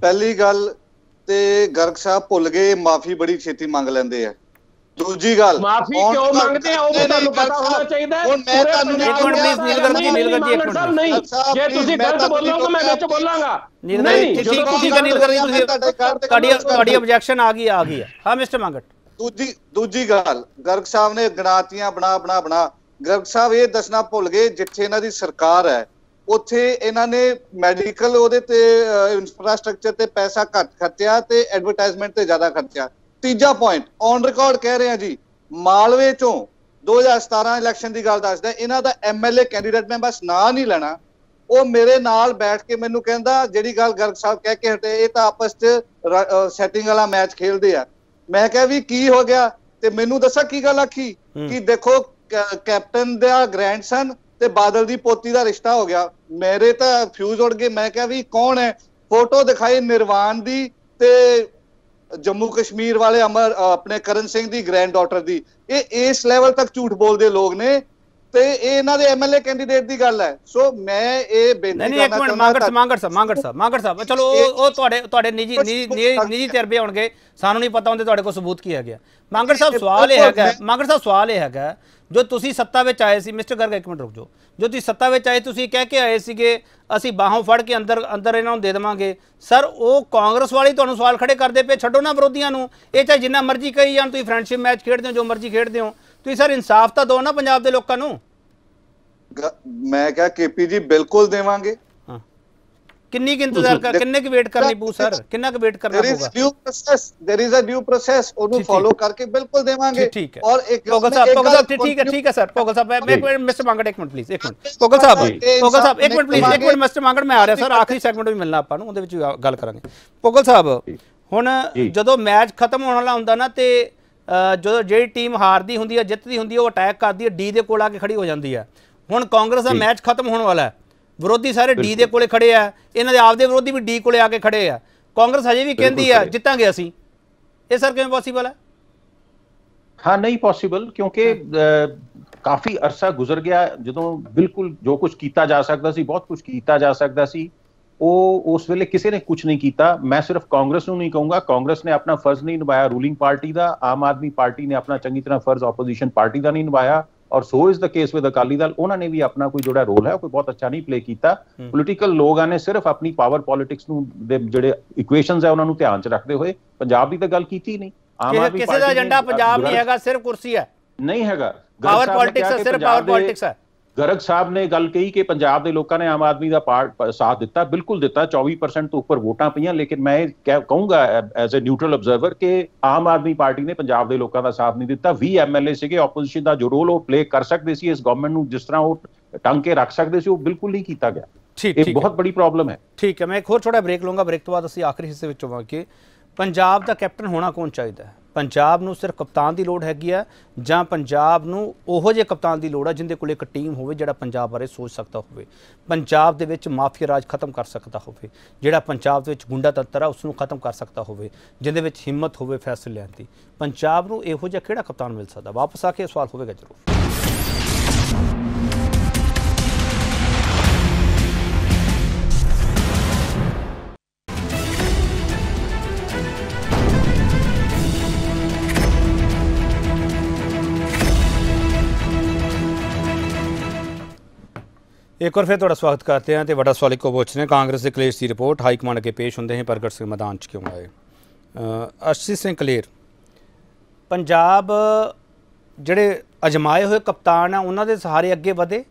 ਪਹਿਲੀ ਗੱਲ ਤੇ ਗਰਗ ਸਾਹਿਬ ਭੁੱਲ ਗਏ ਮਾਫੀ ਬੜੀ ਛੇਤੀ ਮੰਗ ਲੈਂਦੇ ਆ ਦੂਜੀ ਗੱਲ ਮਾਫੀ ਕਿਉਂ ਮੰਗਦੇ ਆ ਉਹ ਤੁਹਾਨੂੰ ਪਤਾ ਹੋਣਾ ਚਾਹੀਦਾ ਹੁਣ ਮੈਂ ਤੁਹਾਨੂੰ ਇੱਕ ਮਿੰਟ ਪਲੀਜ਼ ਨੀਲਗੜ ਜੀ ਨੀਲਗੜ ਜੀ ਇੱਕ ਮਿੰਟ ਜੇ ਤੁਸੀਂ ਗਲਤ ਬੋਲੋਗੇ ਮੈਂ ਵਿੱਚ ਬੋਲਾਂਗਾ ਨਹੀਂ ਜੀ ਤੁਸੀਂ ਠੀਕ ਨੀਲਗੜ ਜੀ ਤੁਸੀਂ ਤੁਹਾਡੀ ਤੁਹਾਡੀ ਆਬਜੈਕਸ਼ਨ ਆ ਗਈ ਆ ਗਈ ਹਾਂ ਮਿਸਟਰ ਮੰਗਟ ਦੂਜੀ ਦੂਜੀ ਗੱਲ ਗਰਗ ਸਾਹਿਬ ਨੇ ਗਣਾਤੀਆਂ ਬਣਾ ਬਣਾ ਬਣਾ ਗਰਗ ਸਾਹਿਬ ਇਹ ਦੱਸਣਾ ਭੁੱਲ ਗਏ ਜਿੱਥੇ ਇਹਨਾਂ ਦੀ ਸਰਕਾਰ ਹੈ ਉੱਥੇ ਇਹਨਾਂ ਨੇ ਮੈਡੀਕਲ ਉਹਦੇ ਤੇ ਇਨਫਰਾਸਟ੍ਰਕਚਰ ਤੇ ਪੈਸਾ ਘੱਟ ਖਰਚਿਆ ਤੇ ਐਡਵਰਟਾਈਜ਼ਮੈਂਟ ਤੇ ਜ਼ਿਆਦਾ ਖਰਚਿਆ ਤੀਜਾ ਪੁਆਇੰਟ ਔਨ ਰਿਕਾਰਡ ਕਹਿ ਰਹੇ ਆ ਜੀ ਮਾਲਵੇ ਚੋਂ 2017 ਇਲੈਕਸ਼ਨ ਦੀ ਗੱਲ ਦੱਸਦਾ ਇਹਨਾਂ ਦਾ ਐਮਐਲਏ ਕੈਂਡੀਡੇਟ ਮੈਂ ਬਸ ਨਾਂ ਨਹੀਂ ਲੈਣਾ ਉਹ ਮੇਰੇ ਨਾਲ ਬੈਠ ਕੇ ਮੈਨੂੰ ਕਹਿੰਦਾ ਜਿਹੜੀ ਗੱਲ ਗਰਗ ਸਾਹਿਬ ਕਹਿ ਕੇ ਹਟੇ ਇਹ ਤਾਂ ਆਪਸ 'ਚ ਸੈਟਿੰਗ ਵਾਲਾ ਮੈਚ ਖੇਲਦੇ ਆ ਮੈਂ ਕਿਹਾ ਵੀ ਕੀ ਹੋ ਗਿਆ ਤੇ ਮੈਨੂੰ ਦੱਸਾ ਕੀ ਗੱਲ ਆਖੀ ਕਿ ਦੇਖੋ ਕੈਪਟਨ ਦਾ ਗ੍ਰੈਂਡਸਨ ਤੇ ਬਾਦਲ ਦੀ ਪੋਤੀ ਦਾ ਰਿਸ਼ਤਾ ਹੋ ਗਿਆ ਮੇਰੇ ਤਾਂ ਫਿਊਜ਼ ਉੜ ਗਏ ਮੈਂ ਕਿਹਾ ਵੀ ਕੌਣ ਹੈ ਫੋਟੋ ਦਿਖਾਈ ਨਿਰਵਾਨ ਦੀ ਤੇ ਜੰਮੂ ਕਸ਼ਮੀਰ ਵਾਲੇ ਅਮਰ ਆਪਣੇ ਕਰਨ ਸਿੰਘ ਦੀ ਗ੍ਰੈਂਡ ਡਾਟਰ ਦੀ ਇਹ ਇਸ ਲੈਵਲ ਤੱਕ ਝੂਠ ਬੋਲਦੇ ਲੋਕ ਨੇ ਤੇ ਇਹ ਇਹਨਾਂ ਦੇ ਐਮਐਲਏ ਕੈਂਡੀਡੇਟ ਦੀ ਗੱਲ ਹੈ ਸੋ ਮੈਂ ਇਹ ਬੇਨਤੀ ਕਰਨਾ ਚਾਹੁੰਦਾ ਮੰਗੜ ਸਾਹਿਬ ਮੰਗੜ ਸਾਹਿਬ ਮੰਗੜ ਸਾਹਿਬ ਮੰਗੜ ਸਾਹਿਬ ਚਲੋ ਉਹ ਤੁਹਾਡੇ ਤੁਹਾਡੇ ਨਿੱਜੀ ਨਿੱਜੀ ਤਰਬੇ ਹੋਣਗੇ ਸਾਨੂੰ ਨਹੀਂ ਪਤਾ ਹੁੰਦੇ ਤੁਹਾਡੇ ਕੋਲ ਸਬੂਤ ਕੀ ਹੈਗਾ ਮੰਗੜ ਸਾਹਿਬ ਸਵਾਲ ਇਹ ਹੈਗਾ ਮੰਗੜ ਸਾਹਿਬ ਸਵਾਲ ਇਹ ਹੈਗਾ ਜੋ ਤੁਸੀਂ ਸੱਤਾ ਵਿੱਚ ਆਏ ਸੀ ਮਿਸਟਰ ਗਰਗ ਇੱਕ ਮਿੰਟ ਰੁਕ ਜਾਓ ਜੋ ਤੁਸੀਂ ਸੱਤਾ ਵਿੱਚ ਆਏ ਤੁਸੀਂ ਕਹਿ ਕੇ ਆਏ ਸੀਗੇ ਅਸੀਂ ਬਾਹੋਂ ਫੜ ਕੇ ਅੰਦਰ ਅੰਦਰ ਇਹਨਾਂ ਨੂੰ ਦੇ ਦੇਵਾਂਗੇ ਸਰ ਉਹ ਕਾਂਗਰਸ ਵਾਲੀ ਤੁਹਾਨੂੰ ਸਵਾਲ ਖੜੇ ਕਰਦੇ ਪਏ ਛੱਡੋ ਨਾ ਵਿਰੋਧੀਆਂ ਨੂੰ ਇਹ ਚਾਹੇ ਜਿੰਨਾ ਮਰਜ਼ੀ ਕਹੀ ਜਾਣ ਤੁਸੀਂ ਫਰੈਂਡਸ਼ਿਪ ਮੈਚ ਖੇਡਦੇ ਹੋ ਜੋ ਮਰਜ਼ੀ ਖੇਡਦੇ ਹੋ ਤੁਸੀਂ ਸਰ ਇਨਸਾਫ ਤਾਂ ਦਿਓ ਨਾ ਪੰਜਾਬ ਦੇ ਲੋਕਾਂ ਨੂੰ ਮੈਂ ਕਿਹਾ ਕੇਪੀ ਜੀ ਬਿਲਕੁਲ ਦੇਵਾਂਗੇ ਕਿੰਨੀ ਕਿ ਇੰਤਜ਼ਾਰ ਕਰ ਕਿੰਨੇ ਕਿ ਵੇਟ ਕਰਨੀ ਪੂ ਸਰ ਕਿੰਨਾ ਕਿ ਵੇਟ ਕਰਨਾ a due process there is a due process ਉਹਨੂੰ ਫੋਲੋ ਕਰਕੇ ਬਿਲਕੁਲ ਦੇਵਾਂਗੇ ਔਰ ਇੱਕ ਪੋਗਲ ਸਾਹਿਬ ਪੋਗਲ ਸਾਹਿਬ ਠੀਕ ਹੈ ਠੀਕ ਹੈ ਸਰ ਪੋਗਲ ਸਾਹਿਬ ਮੈਂ ਇੱਕ ਮਿੰਟ ਮਿਸਟਰ ਮੰਗੜ ਇੱਕ ਮਿੰਟ ਪਲੀਜ਼ ਇੱਕ ਮਿੰਟ ਪੋਗਲ ਸਾਹਿਬ ਪੋਗਲ ਸਾਹਿਬ ਇੱਕ ਮਿੰਟ ਪਲੀਜ਼ ਇੱਕ ਮਿੰਟ ਮਿਸਟਰ ਮੰਗੜ ਮੈਂ ਆ ਰਿਹਾ ਸਰ ਆਖਰੀ ਸੈਗਮੈਂਟ ਵੀ ਮਿਲਣਾ ਆਪਾਂ ਨੂੰ ਉਹਦੇ ਵਿੱਚ ਗੱਲ ਕਰਾਂਗੇ ਪੋਗਲ ਸਾਹਿਬ ਹੁਣ ਜਦੋਂ ਮੈਚ ਖਤਮ ਹੋਣ ਵਾਲਾ ਹੁੰਦਾ ਨਾ ਤੇ ਜਦੋਂ ਜਿਹੜੀ ਟੀਮ ਹਾਰਦੀ ਹੁੰਦੀ ਹੈ ਜਿੱਤਦੀ ਹੁੰਦੀ ਹੈ ਉਹ ਅਟੈਕ ਕਰਦੀ ਹੈ ਡੀ ਦੇ ਕੋਲ ਆ ਕੇ ਖੜੀ ਹੋ ਜਾਂਦੀ ਹੈ ਹੁਣ ਕਾਂਗਰਸ ਦਾ ਮੈਚ ਖਤਮ ਹੋਣ ਵਾਲਾ ਹੈ ਵਿਰੋਧੀ ਸਾਰੇ ਡੀ ਦੇ ਕੋਲੇ ਖੜੇ ਆ ਇਹਨਾਂ ਦੇ ਆਪਦੇ ਵਿਰੋਧੀ ਵੀ ਡੀ ਕੋਲੇ ਆ ਕੇ ਖੜੇ ਆ ਕਾਂਗਰਸ ਅਜੇ ਵੀ ਕਹਿੰਦੀ ਆ ਜਿੱਤਾਂਗੇ ਅਸੀਂ ਇਹ ਸਰ ਕਿਵੇਂ ਪੋਸੀਬਲ ਹੈ ਹਾਂ ਨਹੀਂ ਪੋਸੀਬਲ ਕਿਉਂਕਿ ਕਾਫੀ ਅਰਸਾ ਗੁਜ਼ਰ ਗਿਆ ਜਦੋਂ ਬਿਲਕੁਲ ਜੋ ਕੁਝ ਕੀਤਾ ਜਾ ਸਕਦਾ ਸੀ ਬਹੁਤ ਕੁਝ ਕੀਤਾ ਜਾ ਸਕਦਾ ਸੀ ਉਹ ਉਸ ਵੇਲੇ ਕਿਸੇ ਨੇ ਕੁਝ ਨਹੀਂ ਕੀਤਾ ਮੈਂ ਸਿਰਫ ਕਾਂਗਰਸ ਨੂੰ ਨਹੀਂ ਕਹੂੰਗਾ ਕਾਂਗਰਸ ਨੇ ਆਪਣਾ ਫਰਜ਼ ਨਹੀਂ ਨਿਭਾਇਆ ਰੂਲਿੰਗ ਪਾਰਟੀ ਦਾ ਆਮ ਆਦਮੀ ਪਾਰਟੀ ਨੇ ਆਪਣਾ ਚੰਗੀ ਤਰ੍ਹਾਂ ਫਰਜ਼ ਆਪੋਜੀਸ਼ਨ ਪਾਰਟੀ ਦਾ ਨਹੀਂ ਨਿਭਾਇਆ ਔਰ so is the case with Akali Dal ਉਹਨਾਂ ਨੇ ਵੀ ਆਪਣਾ ਕੋਈ ਜੋੜਾ ਰੋਲ ਹੈ ਕੋਈ ਬਹੁਤ ਅੱਛਾ ਨਹੀਂ ਪਲੇ ਕੀਤਾ ਪੋਲਿਟੀਕਲ ਲੋਗਾਂ ਨੇ ਸਿਰਫ ਆਪਣੀ ਪਾਵਰ ਪੋਲਿਟਿਕਸ ਨੂੰ ਦੇ ਜਿਹੜੇ ਇਕੁਏਸ਼ਨਸ ਹੈ ਉਹਨਾਂ ਨੂੰ ਧਿਆਨ 'ਚ ਰੱਖਦੇ ਹੋਏ ਪੰਜਾਬ ਦੀ ਤਾਂ ਗੱਲ ਕੀਤੀ ਨਹੀਂ ਆਮ ਆਦਮੀ ਪਾਰਟੀ ਕਿਸੇ ਦਾ ਏਜੰਡਾ ਪੰਜਾਬ ਨਹੀਂ ਹੈਗਾ ਸਿਰਫ ਕੁਰਸੀ ਹੈ ਨਹੀਂ ਹੈਗਾ ਪਾਵਰ ਪੋਲਿਟਿਕਸ ਹੈ ਸਿਰਫ ਪਾਵਰ ਪੋਲਿਟਿਕਸ ਹੈ ਗਰਗ ਸਾਹਿਬ ਨੇ ਗੱਲ ਕਹੀ ਕਿ ਪੰਜਾਬ ਦੇ ਲੋਕਾਂ ਨੇ ਆਮ ਆਦਮੀ ਦਾ ਪਾਰਟ ਸਾਥ ਦਿੱਤਾ ਬਿਲਕੁਲ ਦਿੱਤਾ 24% ਤੋਂ ਉੱਪਰ ਵੋਟਾਂ ਪਈਆਂ ਲੇਕਿਨ ਮੈਂ ਕਹੂੰਗਾ ਐਜ਼ ਅ ਨਿਊਟਰਲ ਆਬਜ਼ਰਵਰ ਕਿ ਆਮ ਆਦਮੀ ਪਾਰਟੀ ਨੇ ਪੰਜਾਬ ਦੇ ਲੋਕਾਂ ਦਾ ਸਾਥ ਨਹੀਂ ਦਿੱਤਾ 20 ਐਮਐਲਏ ਸੀਗੇ ਆਪੋਜੀਸ਼ਨ ਦਾ ਜੋ ਰੋਲ ਉਹ ਪਲੇ ਕਰ ਸਕਦੇ ਸੀ ਇਸ ਗਵਰਨਮੈਂਟ ਨੂੰ ਜਿਸ ਤਰ੍ਹਾਂ ਉਹ ਟੰਗ ਕੇ ਰੱਖ ਸਕਦੇ ਸੀ ਉਹ ਬਿਲਕੁਲ ਨਹੀਂ ਕੀਤਾ ਗਿਆ ਠੀਕ ਇਹ ਬਹੁਤ ਬੜੀ ਪ੍ਰੋਬਲਮ ਹੈ ਠੀਕ ਹੈ ਮੈਂ ਇੱਕ ਹੋਰ ਥੋੜਾ ਬ੍ਰੇਕ ਲਵਾਂਗਾ ਬ੍ਰੇਕ ਤੋਂ ਬਾਅਦ ਅਸੀਂ ਆਖਰੀ ਹਿੱਸੇ ਵਿੱਚ ਆਵਾਂਗੇ ਪੰਜਾਬ ਦਾ ਕੈਪਟਨ ਹੋਣਾ ਕੌਣ ਚਾਹੀਦਾ ਹੈ ਪੰਜਾਬ ਨੂੰ ਸਿਰਫ ਕਪਤਾਨ ਦੀ ਲੋੜ ਹੈਗੀ ਆ ਜਾਂ ਪੰਜਾਬ ਨੂੰ ਉਹੋ ਜਿਹੇ ਕਪਤਾਨ ਦੀ ਲੋੜ ਆ ਜਿੰਦੇ ਕੋਲ ਇੱਕ ਟੀਮ ਹੋਵੇ ਜਿਹੜਾ ਪੰਜਾਬ ਬਾਰੇ ਸੋਚ ਸਕਦਾ ਹੋਵੇ ਪੰਜਾਬ ਦੇ ਵਿੱਚ ਮਾਫੀਆ ਰਾਜ ਖਤਮ ਕਰ ਸਕਦਾ ਹੋਵੇ ਜਿਹੜਾ ਪੰਜਾਬ ਦੇ ਵਿੱਚ ਗੁੰਡਾ ਤੱਤਰ ਆ ਉਸ ਨੂੰ ਖਤਮ ਕਰ ਸਕਦਾ ਹੋਵੇ ਜਿੰਦੇ ਵਿੱਚ ਹਿੰਮਤ ਹੋਵੇ ਫੈਸਲੇ ਲੈਣ ਦੀ ਪੰਜਾਬ ਨੂੰ ਇਹੋ ਜਿਹਾ ਕਿਹੜਾ ਕਪਤਾਨ ਮਿਲ ਸਕਦਾ ਵਾਪਸ ਆ ਕੇ ਸਵਾਲ ਹੋਵੇਗਾ ਜ਼ਰੂਰ ਇੱਕ ਵਾਰ ਫਿਰ ਤੁਹਾਡਾ ਸਵਾਗਤ ਕਰਦੇ ਹਾਂ ਤੇ ਵੱਡਾ ਸਵਾਲ ਇੱਕੋ ਪੁੱਛ ਕਾਂਗਰਸ ਦੇ ਕਲੇਸ਼ ਦੀ ਰਿਪੋਰਟ ਹਾਈ ਕਮਾਂਡ ਅੱਗੇ ਪੇਸ਼ ਹੁੰਦੇ ਹਨ ਪ੍ਰਗਟ ਸਿੰਘ ਮੈਦਾਨ 'ਚ ਕਿਉਂ ਆਏ ਅਰਸ਼ੀ ਸਿੰਘ ਕਲੇਰ ਪੰਜਾਬ ਜਿਹੜੇ ਅਜਮਾਏ ਹੋਏ ਕਪਤਾਨ ਆ ਉਹਨਾਂ ਦੇ ਸਹਾਰੇ ਅੱਗੇ ਵਧੇ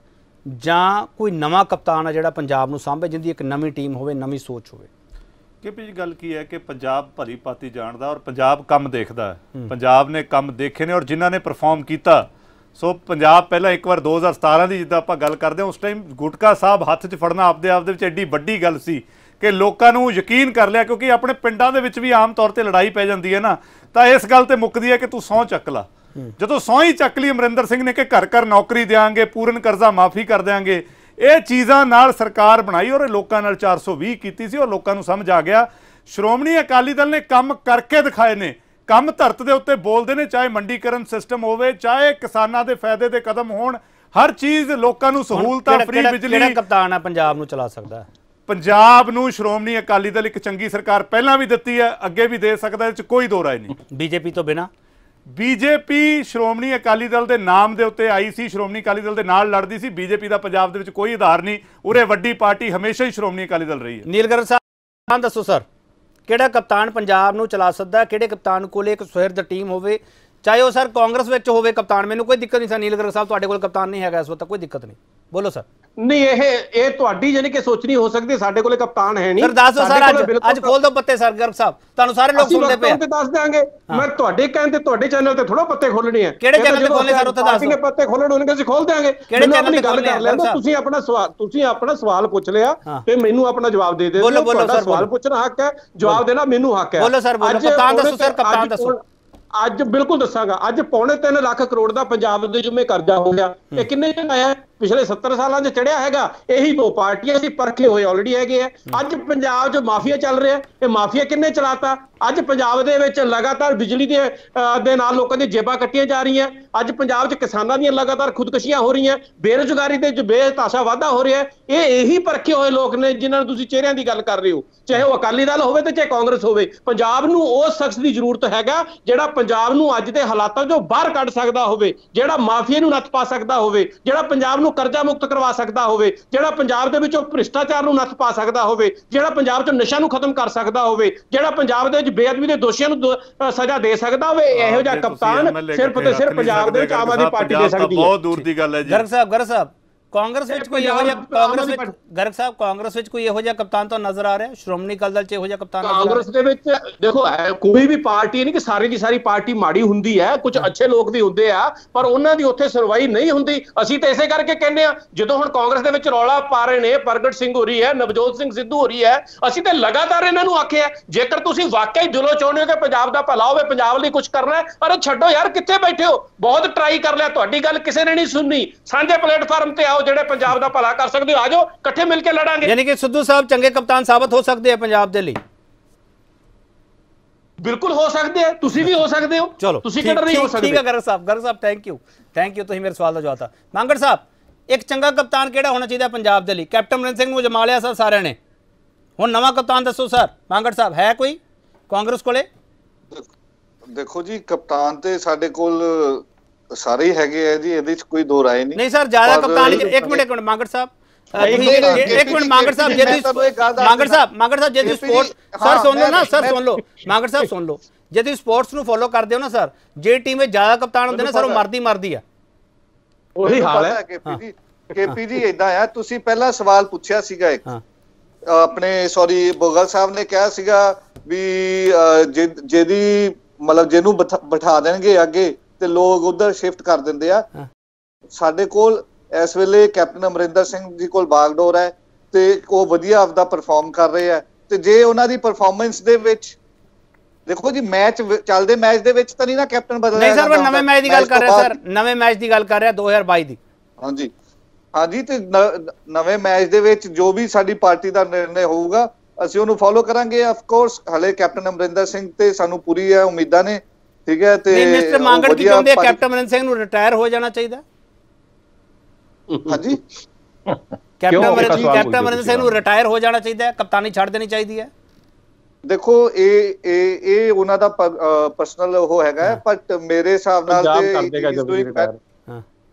ਜਾਂ ਕੋਈ ਨਵਾਂ ਕਪਤਾਨ ਆ ਜਿਹੜਾ ਪੰਜਾਬ ਨੂੰ ਸਾਂਭੇ ਜਿੰਦੀ ਇੱਕ ਨਵੀਂ ਟੀਮ ਹੋਵੇ ਨਵੀਂ ਸੋਚ ਹੋਵੇ ਕਿ ਜੀ ਗੱਲ ਕੀ ਹੈ ਕਿ ਪੰਜਾਬ ਭਰੀ ਪਾਤੀ ਜਾਣਦਾ ਔਰ ਪੰਜਾਬ ਕੰਮ ਦੇਖਦਾ ਪੰਜਾਬ ਨੇ ਕੰਮ ਦੇਖੇ ਨੇ ਔਰ ਜਿਨ੍ਹਾਂ ਨੇ ਪਰਫਾਰਮ ਕੀਤਾ ਸੋ ਪੰਜਾਬ ਪਹਿਲਾਂ ਇੱਕ ਵਾਰ 2017 ਦੀ ਜਿੱਦਾਂ ਆਪਾਂ ਗੱਲ ਕਰਦੇ ਹਾਂ ਉਸ ਟਾਈਮ ਗੁਟਕਾ ਸਾਹਿਬ ਹੱਥ 'ਚ ਫੜਨਾ ਆਪਦੇ ਆਪ ਦੇ ਵਿੱਚ ਐਡੀ ਵੱਡੀ ਗੱਲ ਸੀ ਕਿ ਲੋਕਾਂ ਨੂੰ ਯਕੀਨ ਕਰ ਲਿਆ ਕਿਉਂਕਿ ਆਪਣੇ ਪਿੰਡਾਂ ਦੇ ਵਿੱਚ ਵੀ ਆਮ ਤੌਰ ਤੇ ਲੜਾਈ ਪੈ ਜਾਂਦੀ ਹੈ ਨਾ ਤਾਂ ਇਸ ਗੱਲ ਤੇ ਮੁੱਕਦੀ ਹੈ ਕਿ ਤੂੰ ਸੌਂ ਚੱਕ ਲਾ ਜਦੋਂ ਸੌਂ ਹੀ ਚੱਕ ਲਈ ਅਮਰਿੰਦਰ ਸਿੰਘ ਨੇ ਕਿ ਘਰ ਘਰ ਨੌਕਰੀ ਦੇਾਂਗੇ ਪੂਰਨ ਕਰਜ਼ਾ ਮਾਫੀ ਕਰ ਦੇਾਂਗੇ ਇਹ ਚੀਜ਼ਾਂ ਨਾਲ ਸਰਕਾਰ ਬਣਾਈ ਔਰ ਲੋਕਾਂ ਨਾਲ 420 ਕੀਤੀ ਸੀ ਔਰ ਲੋਕਾਂ ਨੂੰ ਸਮਝ ਆ ਗਿਆ ਸ਼੍ਰੋਮਣੀ ਅਕਾਲੀ ਦਲ ਨੇ ਕੰਮ ਕਰਕੇ ਦਿਖਾਏ ਨੇ ਕੰਮ ਧਰਤ ਦੇ ਉੱਤੇ ਬੋਲਦੇ ਨੇ ਚਾਹੇ ਮੰਡੀਕਰਨ ਸਿਸਟਮ ਹੋਵੇ ਚਾਹੇ ਕਿਸਾਨਾਂ ਦੇ ਫਾਇਦੇ ਦੇ ਕਦਮ ਹੋਣ ਹਰ ਚੀਜ਼ ਲੋਕਾਂ ਨੂੰ ਸਹੂਲਤਾਂ ਫ੍ਰੀ ਬਿਜਲੀ ਕਿਹੜਾ ਕਪਤਾਨ ਆ ਪੰਜਾਬ ਨੂੰ ਚਲਾ ਸਕਦਾ ਪੰਜਾਬ ਨੂੰ ਸ਼੍ਰੋਮਣੀ ਅਕਾਲੀ ਦਲ ਇੱਕ ਚੰਗੀ ਸਰਕਾਰ ਪਹਿਲਾਂ ਵੀ ਦਿੱਤੀ ਹੈ ਅੱਗੇ ਵੀ ਦੇ ਸਕਦਾ ਇਹ ਚ ਕੋਈ ਦੋ ਰਾਏ ਨਹੀਂ ਬੀਜੇਪੀ ਤੋਂ ਬਿਨਾ ਬੀਜੇਪੀ ਸ਼੍ਰੋਮਣੀ ਅਕਾਲੀ ਦਲ ਦੇ ਨਾਮ ਦੇ ਉੱਤੇ ਆਈ ਸੀ ਸ਼੍ਰੋਮਣੀ ਅਕਾਲੀ ਦਲ ਦੇ ਨਾਲ ਲੜਦੀ ਸੀ ਬੀਜੇਪੀ ਦਾ ਪੰਜਾਬ ਦੇ ਵਿੱਚ ਕੋਈ ਆਧਾਰ ਨਹੀਂ ਉਰੇ ਵੱਡੀ ਪਾਰਟੀ ਹਮੇਸ਼ਾ ਹੀ ਸ਼੍ਰੋਮਣੀ ਅਕਾਲੀ ਦਲ ਰਹੀ ਹੈ ਨੀਲਗਰ ਸਾਹਿਬ ਦੱਸੋ ਸਰ ਕਿਹੜਾ ਕਪਤਾਨ ਪੰਜਾਬ ਨੂੰ ਚਲਾ ਸਕਦਾ ਕਿਹੜੇ ਕਪਤਾਨ ਕੋਲੇ ਇੱਕ ਸੁਹਿਰਦ ਟੀਮ ਹੋਵੇ ਚਾਹੇ ਉਹ ਸਰ ਕਾਂਗਰਸ ਵਿੱਚ ਹੋਵੇ ਕਪਤਾਨ ਮੈਨੂੰ ਕੋਈ ਦਿੱਕਤ ਨਹੀਂ ਸਰ ਗਰਗ ਸਾਹਿਬ ਤੁਹਾਡੇ ਕੋਲ ਕਪਤਾਨ ਨਹੀਂ ਹੈਗਾ ਇਸ ਵਕਤ ਕੋਈ ਦਿੱਕਤ ਨਹੀਂ ਬੋਲੋ ਸਰ ਨਹੀਂ ਇਹ ਇਹ ਤੁਹਾਡੀ ਯਾਨੀ ਕਿ ਸੋਚਣੀ ਹੋ ਸਕਦੀ ਸਾਡੇ ਕੋਲੇ ਕਪਤਾਨ ਹੈ ਨਹੀਂ ਸਰ ਦੱਸੋ ਸਰ ਅੱਜ ਅੱਜ ਖੋਲ ਦੋ ਪੱਤੇ ਸਰ ਗਰਗ ਸਾਹਿਬ ਤੁਹਾਨੂੰ ਸਾਰੇ ਲੋਕ ਸੁਣਦੇ ਪਏ ਤੇ ਦੱਸ ਦਾਂਗੇ ਮੈਂ ਤੁਹਾਡੇ ਕਹਿਣ ਤੇ ਤੁਹਾਡੇ ਚੈਨਲ ਤੇ ਥੋੜਾ ਪੱਤੇ ਖੋਲਣੇ ਆ ਕਿਹੜੇ ਚੈਨਲ ਤੇ ਖੋਲਣੇ ਸਰ ਉੱਥੇ ਦੱਸੋ ਕਿਹਨੇ ਪੱਤੇ ਖੋਲਣ ਉਹਨਾਂ ਅਸੀਂ ਖੋਲ ਦਾਂਗੇ ਕਿਹੜੇ ਚੈਨਲ ਤੇ ਗੱਲ ਕਰ ਲੈਂਦੇ ਤੁਸੀਂ ਆਪਣਾ ਸਵਾਲ ਤੁਸੀਂ ਆਪਣਾ ਸਵਾਲ ਪੁੱਛ ਲਿਆ ਤੇ ਮੈਨੂੰ ਆਪਣਾ ਜਵਾਬ ਦੇ ਦੇ ਬੋਲੋ ਬੋਲੋ ਸਰ ਸਵਾਲ ਪੁੱਛਣਾ ਹੱਕ ਹੈ ਜਵਾਬ ਦੇਣਾ ਮੈਨੂੰ ਹੱਕ ਹੈ ਬੋਲੋ ਸਰ ਬੋਲੋ ਕਪਤਾਨ ਦੱਸੋ ਸਰ ਕਪਤਾਨ ਦੱਸੋ ਅੱਜ ਬਿਲਕੁਲ ਦੱਸਾਂਗਾ ਅੱਜ ਪੌਣੇ 3 ਲੱਖ ਕਰੋੜ ਦਾ ਪੰਜਾਬ ਦੇ ਜੁਮੇ ਕਰਜ਼ਾ ਹੋ ਗਿਆ ਇਹ ਕਿੰਨੇ ਦਿਨ ਆਇਆ ਪਿਛਲੇ 70 ਸਾਲਾਂ 'ਚ ਚੜਿਆ ਹੈਗਾ ਇਹੀ ਉਹ ਪਾਰਟੀਆਂ ਸੀ ਪਰਖੇ ਹੋਏ ਆਲਰੇਡੀ ਹੈਗੇ ਆ ਅੱਜ ਪੰਜਾਬ 'ਚ ਮਾਫੀਆ ਚੱਲ ਰਿਹਾ ਇਹ ਮਾਫੀਆ ਕਿੰਨੇ ਚਲਾਤਾ ਅੱਜ ਪੰਜਾਬ ਦੇ ਵਿੱਚ ਲਗਾਤਾਰ ਬਿਜਲੀ ਦੇ ਦੇ ਨਾਲ ਲੋਕਾਂ ਦੀ ਜੇਬਾਂ ਕੱਟੀਆਂ ਜਾ ਰਹੀਆਂ ਅੱਜ ਪੰਜਾਬ 'ਚ ਕਿਸਾਨਾਂ ਦੀਆਂ ਲਗਾਤਾਰ ਖੁਦਕਸ਼ੀਆਂ ਹੋ ਰਹੀਆਂ ਬੇਰੋਜ਼ਗਾਰੀ ਦੇ ਵਿੱਚ ਬੇਤਾਸ਼ਾ ਵਾਧਾ ਹੋ ਰਿਹਾ ਇਹ ਇਹੀ ਪਰਖੇ ਹੋਏ ਲੋਕ ਨੇ ਜਿਨ੍ਹਾਂ ਨੂੰ ਤੁਸੀਂ ਚਿਹਰਿਆਂ ਦੀ ਗੱਲ ਕਰ ਰਹੇ ਹੋ ਚਾਹੇ ਉਹ ਅਕਾਲੀ ਦਲ ਹੋਵੇ ਤੇ ਚਾਹੇ ਕਾਂਗਰਸ ਹੋਵੇ ਪੰਜਾਬ ਨੂੰ ਉਹ ਸ਼ਖਸ ਦੀ ਜ਼ਰੂਰਤ ਹੈਗਾ ਜਿਹੜਾ ਪੰਜਾਬ ਨੂੰ ਅੱਜ ਦੇ ਹਾਲਾਤਾਂ 'ਚੋਂ ਬਾਹਰ ਕੱਢ ਸਕਦਾ ਹੋਵੇ ਜਿਹੜਾ ਮਾਫੀਆ ਨੂੰ ਨੱਥ ਪਾ ਸਕਦਾ ਹੋਵੇ ਜਿਹੜਾ ਪੰਜਾਬ ਨੂੰ ਨੂੰ ਕਰਜ਼ਾ ਮੁਕਤ ਕਰਵਾ ਸਕਦਾ ਹੋਵੇ ਜਿਹੜਾ ਪੰਜਾਬ ਦੇ ਵਿੱਚੋਂ ਭ੍ਰਿਸ਼ਟਾਚਾਰ ਨੂੰ ਨੱਥ ਪਾ ਸਕਦਾ ਹੋਵੇ ਜਿਹੜਾ ਪੰਜਾਬ 'ਚ ਨਸ਼ਾ ਨੂੰ ਖਤਮ ਕਰ ਸਕਦਾ ਹੋਵੇ ਜਿਹੜਾ ਪੰਜਾਬ ਦੇ ਵਿੱਚ ਬੇਅਦਬੀ ਦੇ ਦੋਸ਼ੀਆਂ ਨੂੰ ਸਜ਼ਾ ਦੇ ਸਕਦਾ ਹੋਵੇ ਇਹੋ ਜਿਹਾ ਕਪਤਾਨ ਸਿਰਫ ਤੇ ਸਿਰਫ ਪੰਜਾਬ ਦੇ ਵਿੱਚ ਆਮ ਆਦਮੀ ਪਾਰਟੀ ਦੇ ਸਕਦੀ ਹੈ ਬਹੁਤ ਦੂਰ ਦੀ ਗੱਲ ਹੈ ਜੀ ਗਰਗ ਸਾਹਿਬ ਗਰਗ ਸਾਹਿਬ ਕਾਂਗਰਸ ਵਿੱਚ ਕੋਈ ਇਹੋ ਜਿਹਾ ਕਾਂਗਰਸ ਵਿੱਚ ਗਰਗ ਸਾਹਿਬ ਕਾਂਗਰਸ ਵਿੱਚ ਕੋਈ ਇਹੋ ਜਿਹਾ ਕਪਤਾਨ ਤਾਂ ਨਜ਼ਰ ਆ ਰਿਹਾ ਸ਼੍ਰੋਮਣੀ ਅਕਾਲੀ ਦਲ 'ਚ ਇਹੋ ਜਿਹਾ ਕਪਤਾਨ ਕਾਂਗਰਸ ਦੇ ਵਿੱਚ ਦੇਖੋ ਕੋਈ ਵੀ ਪਾਰਟੀ ਨਹੀਂ ਕਿ ਸਾਰੇ ਦੀ ਸਾਰੀ ਪਾਰਟੀ ਮਾੜੀ ਹੁੰਦੀ ਹੈ ਕੁਝ ਅੱਛੇ ਲੋਕ ਵੀ ਹੁੰਦੇ ਆ ਪਰ ਉਹਨਾਂ ਦੀ ਉੱਥੇ ਸਰਵਾਈ ਨਹੀਂ ਹੁੰਦੀ ਅਸੀਂ ਤਾਂ ਇਸੇ ਕਰਕੇ ਕਹਿੰਦੇ ਆ ਜਦੋਂ ਹੁਣ ਕਾਂਗਰਸ ਦੇ ਵਿੱਚ ਰੌਲਾ ਪਾ ਰਹੇ ਨੇ ਪ੍ਰਗਟ ਸਿੰਘ ਹੋ ਰਹੀ ਹੈ ਨਵਜੋਤ ਸਿੰਘ ਸਿੱਧੂ ਹੋ ਰਹੀ ਹੈ ਅਸੀਂ ਤਾਂ ਲਗਾਤਾਰ ਇਹਨਾਂ ਨੂੰ ਆਖਿਆ ਜੇਕਰ ਤੁਸੀਂ ਵਾਕਈ ਦਿਲੋਂ ਚਾਹੁੰਦੇ ਹੋ ਕਿ ਪੰਜਾਬ ਦਾ ਭਲਾ ਹੋਵੇ ਪੰਜਾਬ ਲਈ ਕੁਝ ਕਰਨਾ ਪਰ ਛੱਡੋ ਯਾਰ ਕਿੱਥੇ ਬੈਠੇ ਹੋ ਬਹੁਤ ਟਰਾਈ ਕਰ ਲਿਆ ਤੁਹਾਡੀ ਗੱਲ ਕਿਸੇ ਨੇ ਨਹੀਂ ਸੁਣਨੀ ਸਾਂਝੇ ਪਲੇਟਫਾਰਮ ਤੇ ਆਓ ਆਓ ਜਿਹੜੇ ਪੰਜਾਬ ਦਾ ਭਲਾ ਕਰ ਸਕਦੇ ਹੋ ਆਜੋ ਇਕੱਠੇ ਮਿਲ ਕੇ ਲੜਾਂਗੇ ਯਾਨੀ ਕਿ ਸਿੱਧੂ ਸਾਹਿਬ ਚੰਗੇ ਕਪਤਾਨ ਸਾਬਤ ਹੋ ਸਕਦੇ ਆ ਪੰਜਾਬ ਦੇ ਲਈ ਬਿਲਕੁਲ ਹੋ ਸਕਦੇ ਆ ਤੁਸੀਂ ਵੀ ਹੋ ਸਕਦੇ ਹੋ ਤੁਸੀਂ ਕਿਹੜਾ ਨਹੀਂ ਹੋ ਸਕਦੇ ਠੀਕ ਹੈ Garg Sahib Garg Sahib thank you thank you ਤੁਸੀਂ ਮੇਰੇ ਸਵਾਲ ਦਾ ਜਵਾਬ ਦਿੱਤਾ ਮੰਗੜ ਸਾਹਿਬ ਇੱਕ ਚੰਗਾ ਕਪਤਾਨ ਕਿਹੜਾ ਹੋਣਾ ਚਾਹੀਦਾ ਪੰਜਾਬ ਦੇ ਲਈ ਕੈਪਟਨ ਮਰਨ ਸਿੰਘ ਨੂੰ ਜਮਾ ਲਿਆ ਸਰ ਸਾਰਿਆਂ ਨੇ ਹੁਣ ਨਵਾਂ ਕਪਤਾਨ ਦੱਸੋ ਸਰ ਮੰਗੜ ਸਾਹਿਬ ਹੈ ਕੋਈ ਕਾਂਗਰਸ ਕੋਲੇ ਦੇਖੋ ਜੀ ਕਪਤਾਨ ਤੇ ਸਾਡੇ ਕੋਲ ਸਾਰੇ ਹੈਗੇ ਆ ਜੀ ਇਹਦੇ ਵਿੱਚ ਕੋਈ ਦੋ ਰਾਏ ਨਹੀਂ ਨਹੀਂ ਸਰ ਜ਼ਿਆਦਾ ਕਪਤਾਨ ਇੱਕ ਮਿੰਟ ਇੱਕ ਮਿੰਟ ਮੰਗੜ ਸਾਹਿਬ ਇੱਕ ਮਿੰਟ ਮੰਗੜ ਸਾਹਿਬ ਜੇ ਤੁਸੀਂ ਮੰਗੜ ਸਾਹਿਬ ਮੰਗੜ ਸਾਹਿਬ ਜੇ ਤੁਸੀਂ ਸਪੋਰਟ ਸਰ ਸੁਣ ਲਓ ਨਾ ਸਰ ਸੁਣ ਲਓ ਮੰਗੜ ਸਾਹਿਬ ਸੁਣ ਲਓ ਜੇ ਤੁਸੀਂ ਸਪੋਰਟਸ ਨੂੰ ਫੋਲੋ ਕਰਦੇ ਹੋ ਨਾ ਸਰ ਜੇ ਟੀਮ ਵਿੱਚ ਜ਼ਿਆਦਾ ਕਪਤਾਨ ਹੁੰਦੇ ਨੇ ਸਰ ਉਹ ਮਰਦੀ ਮਰਦੀ ਆ ਉਹੀ ਹਾਲ ਹੈ ਕੇਪੀ ਜੀ ਕੇਪੀ ਜੀ ਇਦਾਂ ਆ ਤੁਸੀਂ ਪਹਿਲਾ ਸਵਾਲ ਪੁੱਛਿਆ ਸੀਗਾ ਇੱਕ ਆਪਣੇ ਸੌਰੀ ਬੋਗਲ ਸਾਹਿਬ ਨੇ ਕਿਹਾ ਸੀਗਾ ਵੀ ਜਿਹਦੀ ਮਤਲਬ ਜਿਹਨੂੰ ਬਿਠਾ ਦੇਣਗੇ ਅੱਗੇ ਤੇ ਲੋਕ ਉਧਰ ਸ਼ਿਫਟ ਕਰ ਦਿੰਦੇ ਆ ਸਾਡੇ ਕੋਲ ਇਸ ਵੇਲੇ ਕੈਪਟਨ ਅਮਰਿੰਦਰ ਸਿੰਘ ਜੀ ਕੋਲ ਬਾਗਡੋਰ ਹੈ ਤੇ ਉਹ ਵਧੀਆ ਆਪਦਾ ਪਰਫਾਰਮ ਕਰ ਰਹੇ ਆ ਤੇ ਜੇ ਉਹਨਾਂ ਦੀ ਪਰਫਾਰਮੈਂਸ ਦੇ ਵਿੱਚ ਦੇਖੋ ਜੀ ਮੈਚ ਚੱਲਦੇ ਮੈਚ ਦੇ ਵਿੱਚ ਤਾਂ ਨਹੀਂ ਨਾ ਕੈਪਟਨ ਬਦਲਦਾ ਨਹੀਂ ਸਰ ਮੈਂ ਨਵੇਂ ਮੈਚ ਦੀ ਗੱਲ ਕਰ ਰਿਹਾ ਸਰ ਨਵੇਂ ਮੈਚ ਦੀ ਗੱਲ ਕਰ ਰਿਹਾ 2022 ਦੀ ਹਾਂਜੀ ਹਾਂਜੀ ਤੇ ਨਵੇਂ ਮੈਚ ਦੇ ਵਿੱਚ ਜੋ ਵੀ ਸਾਡੀ ਪਾਰਟੀ ਦਾ ਨਿਰਣੇ ਹੋਊਗਾ ਅਸੀਂ ਉਹਨੂੰ ਫੋਲੋ ਕਰਾਂਗੇ ਆਫ ਕੋਰਸ ਹਲੇ ਕੈਪਟਨ ਅਮਰਿੰਦਰ ਸਿੰਘ ਤੇ ਸਾਨੂੰ ਪੂਰੀ ਹੈ ਉਮੀਦਾਂ ਨੇ ਠੀਕ ਹੈ ਤੇ ਮਿਸਟਰ ਮੰਗੜ ਕੀ ਚਾਹੁੰਦੇ ਕੈਪਟਨ ਅਮਰਿੰਦਰ ਸਿੰਘ ਨੂੰ ਰਿਟਾਇਰ ਹੋ ਜਾਣਾ ਚਾਹੀਦਾ ਹਾਂਜੀ ਕੈਪਟਨ ਅਮਰਿੰਦਰ ਸਿੰਘ ਕੈਪਟਨ ਅਮਰਿੰਦਰ ਸਿੰਘ ਨੂੰ ਰਿਟਾਇਰ ਹੋ ਜਾਣਾ ਚਾਹੀਦਾ ਹੈ ਕਪਤਾਨੀ ਛੱਡ ਦੇਣੀ ਚਾਹੀਦੀ ਹੈ ਦੇਖੋ ਇਹ ਇਹ ਇਹ ਉਹਨਾਂ ਦਾ ਪਰਸਨਲ ਉਹ ਹੈਗਾ ਪਰ ਮੇਰੇ ਹਿਸਾਬ ਨਾਲ ਤੇ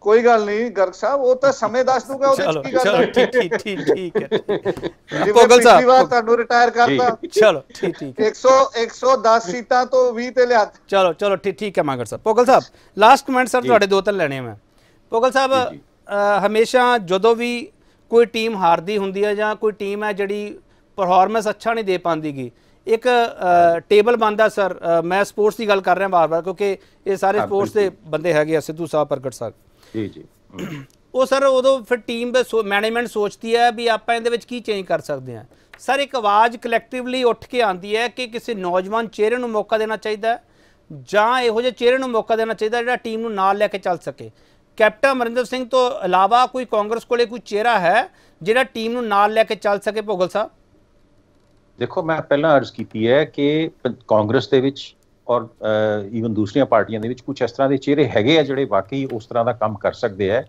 ਕੋਈ ਗੱਲ ਨਹੀਂ ਗਰਗ ਸਾਹਿਬ ਉਹ ਤਾਂ ਸਮੇਂ ਦੱਸ ਦੂਗਾ ਉਹਦੇ ਕੀ ਗੱਲ ਹੈ ਠੀਕ ਠੀਕ ਠੀਕ ਹੈ ਪੋਗਲ ਸਾਹਿਬ ਵਾਰ ਤੁਹਾਨੂੰ ਰਿਟਾਇਰ ਕਰਤਾ ਚਲੋ ਠੀਕ ਠੀਕ 100 110 ਸੀਟਾਂ ਤੋਂ 20 ਤੇ ਲਿਆ ਚਲੋ ਚਲੋ ਠੀਕ ਠੀਕ ਹੈ Magar Sahib Pogal Sahib last comment sir ਤੁਹਾਡੇ ਦੋ ਤਿੰਨ ਲੈਣੇ ਮੈਂ ਪੋਗਲ ਸਾਹਿਬ ਹਮੇਸ਼ਾ ਜਦੋਂ ਵੀ ਕੋਈ ਟੀਮ ਹਾਰਦੀ ਹੁੰਦੀ ਹੈ ਜਾਂ ਕੋਈ ਟੀਮ ਹੈ ਜਿਹੜੀ ਪਰਫਾਰਮੈਂਸ ਅੱਛਾ ਨਹੀਂ ਦੇ ਪਾਉਂਦੀਗੀ ਇੱਕ ਟੇਬਲ ਬੰਦਾ ਸਰ ਮੈਂ ਸਪੋਰਟਸ ਦੀ ਗੱਲ ਕਰ ਰਿਹਾ ਵਾਰ-ਵਾਰ ਕਿਉਂਕਿ ਇਹ ਸਾਰੇ ਸਪੋਰਟਸ ਦੇ ਬੰਦੇ ਹੈਗੇ ਸਿੱਧੂ ਸਾਹਿਬ ਪ੍ਰਗਟ ਸਾਹਿਬ ਜੀ ਜੀ ਉਹ ਸਰ ਉਦੋਂ ਫਿਰ ਟੀਮ ਦੇ ਮੈਨੇਜਮੈਂਟ ਸੋਚਦੀ ਹੈ ਵੀ ਆਪਾਂ ਇਹਦੇ ਵਿੱਚ ਕੀ ਚੇਂਜ ਕਰ ਸਕਦੇ ਹਾਂ ਸਰ ਇੱਕ ਆਵਾਜ਼ ਕਲੈਕਟਿਵਲੀ ਉੱਠ ਕੇ ਆਂਦੀ ਹੈ ਕਿ ਕਿਸੇ ਨੌਜਵਾਨ ਚਿਹਰੇ ਨੂੰ ਮੌਕਾ ਦੇਣਾ ਚਾਹੀਦਾ ਹੈ ਜਾਂ ਇਹੋ ਜਿਹੇ ਚਿਹਰੇ ਨੂੰ ਮੌਕਾ ਦੇਣਾ ਚਾਹੀਦਾ ਜਿਹੜਾ ਟੀਮ ਨੂੰ ਨਾਲ ਲੈ ਕੇ ਚੱਲ ਸਕੇ ਕੈਪਟਨ ਅਮਰਿੰਦਰ ਸਿੰਘ ਤੋਂ ਇਲਾਵਾ ਕੋਈ ਕਾਂਗਰਸ ਕੋਲੇ ਕੋਈ ਚਿਹਰਾ ਹੈ ਜਿਹੜਾ ਟੀਮ ਨੂੰ ਨਾਲ ਲੈ ਕੇ ਚੱਲ ਸਕੇ ਭੋਗਲ ਸਾਹਿਬ ਦੇਖੋ ਮੈਂ ਪਹਿਲਾਂ ਅਰਜ਼ ਕੀਤੀ ਹੈ ਕਿ ਕਾਂਗਰਸ ਦੇ ਵਿੱਚ ਔਰ ਇਵਨ ਦੂਸਰੀਆਂ ਪਾਰਟੀਆਂ ਦੇ ਵਿੱਚ ਕੁਝ ਇਸ ਤਰ੍ਹਾਂ ਦੇ ਚਿਹਰੇ ਹੈਗੇ ਆ ਜਿਹੜੇ ਵਾਕਈ ਉਸ ਤਰ੍ਹਾਂ ਦਾ ਕੰਮ ਕਰ ਸਕਦੇ ਆ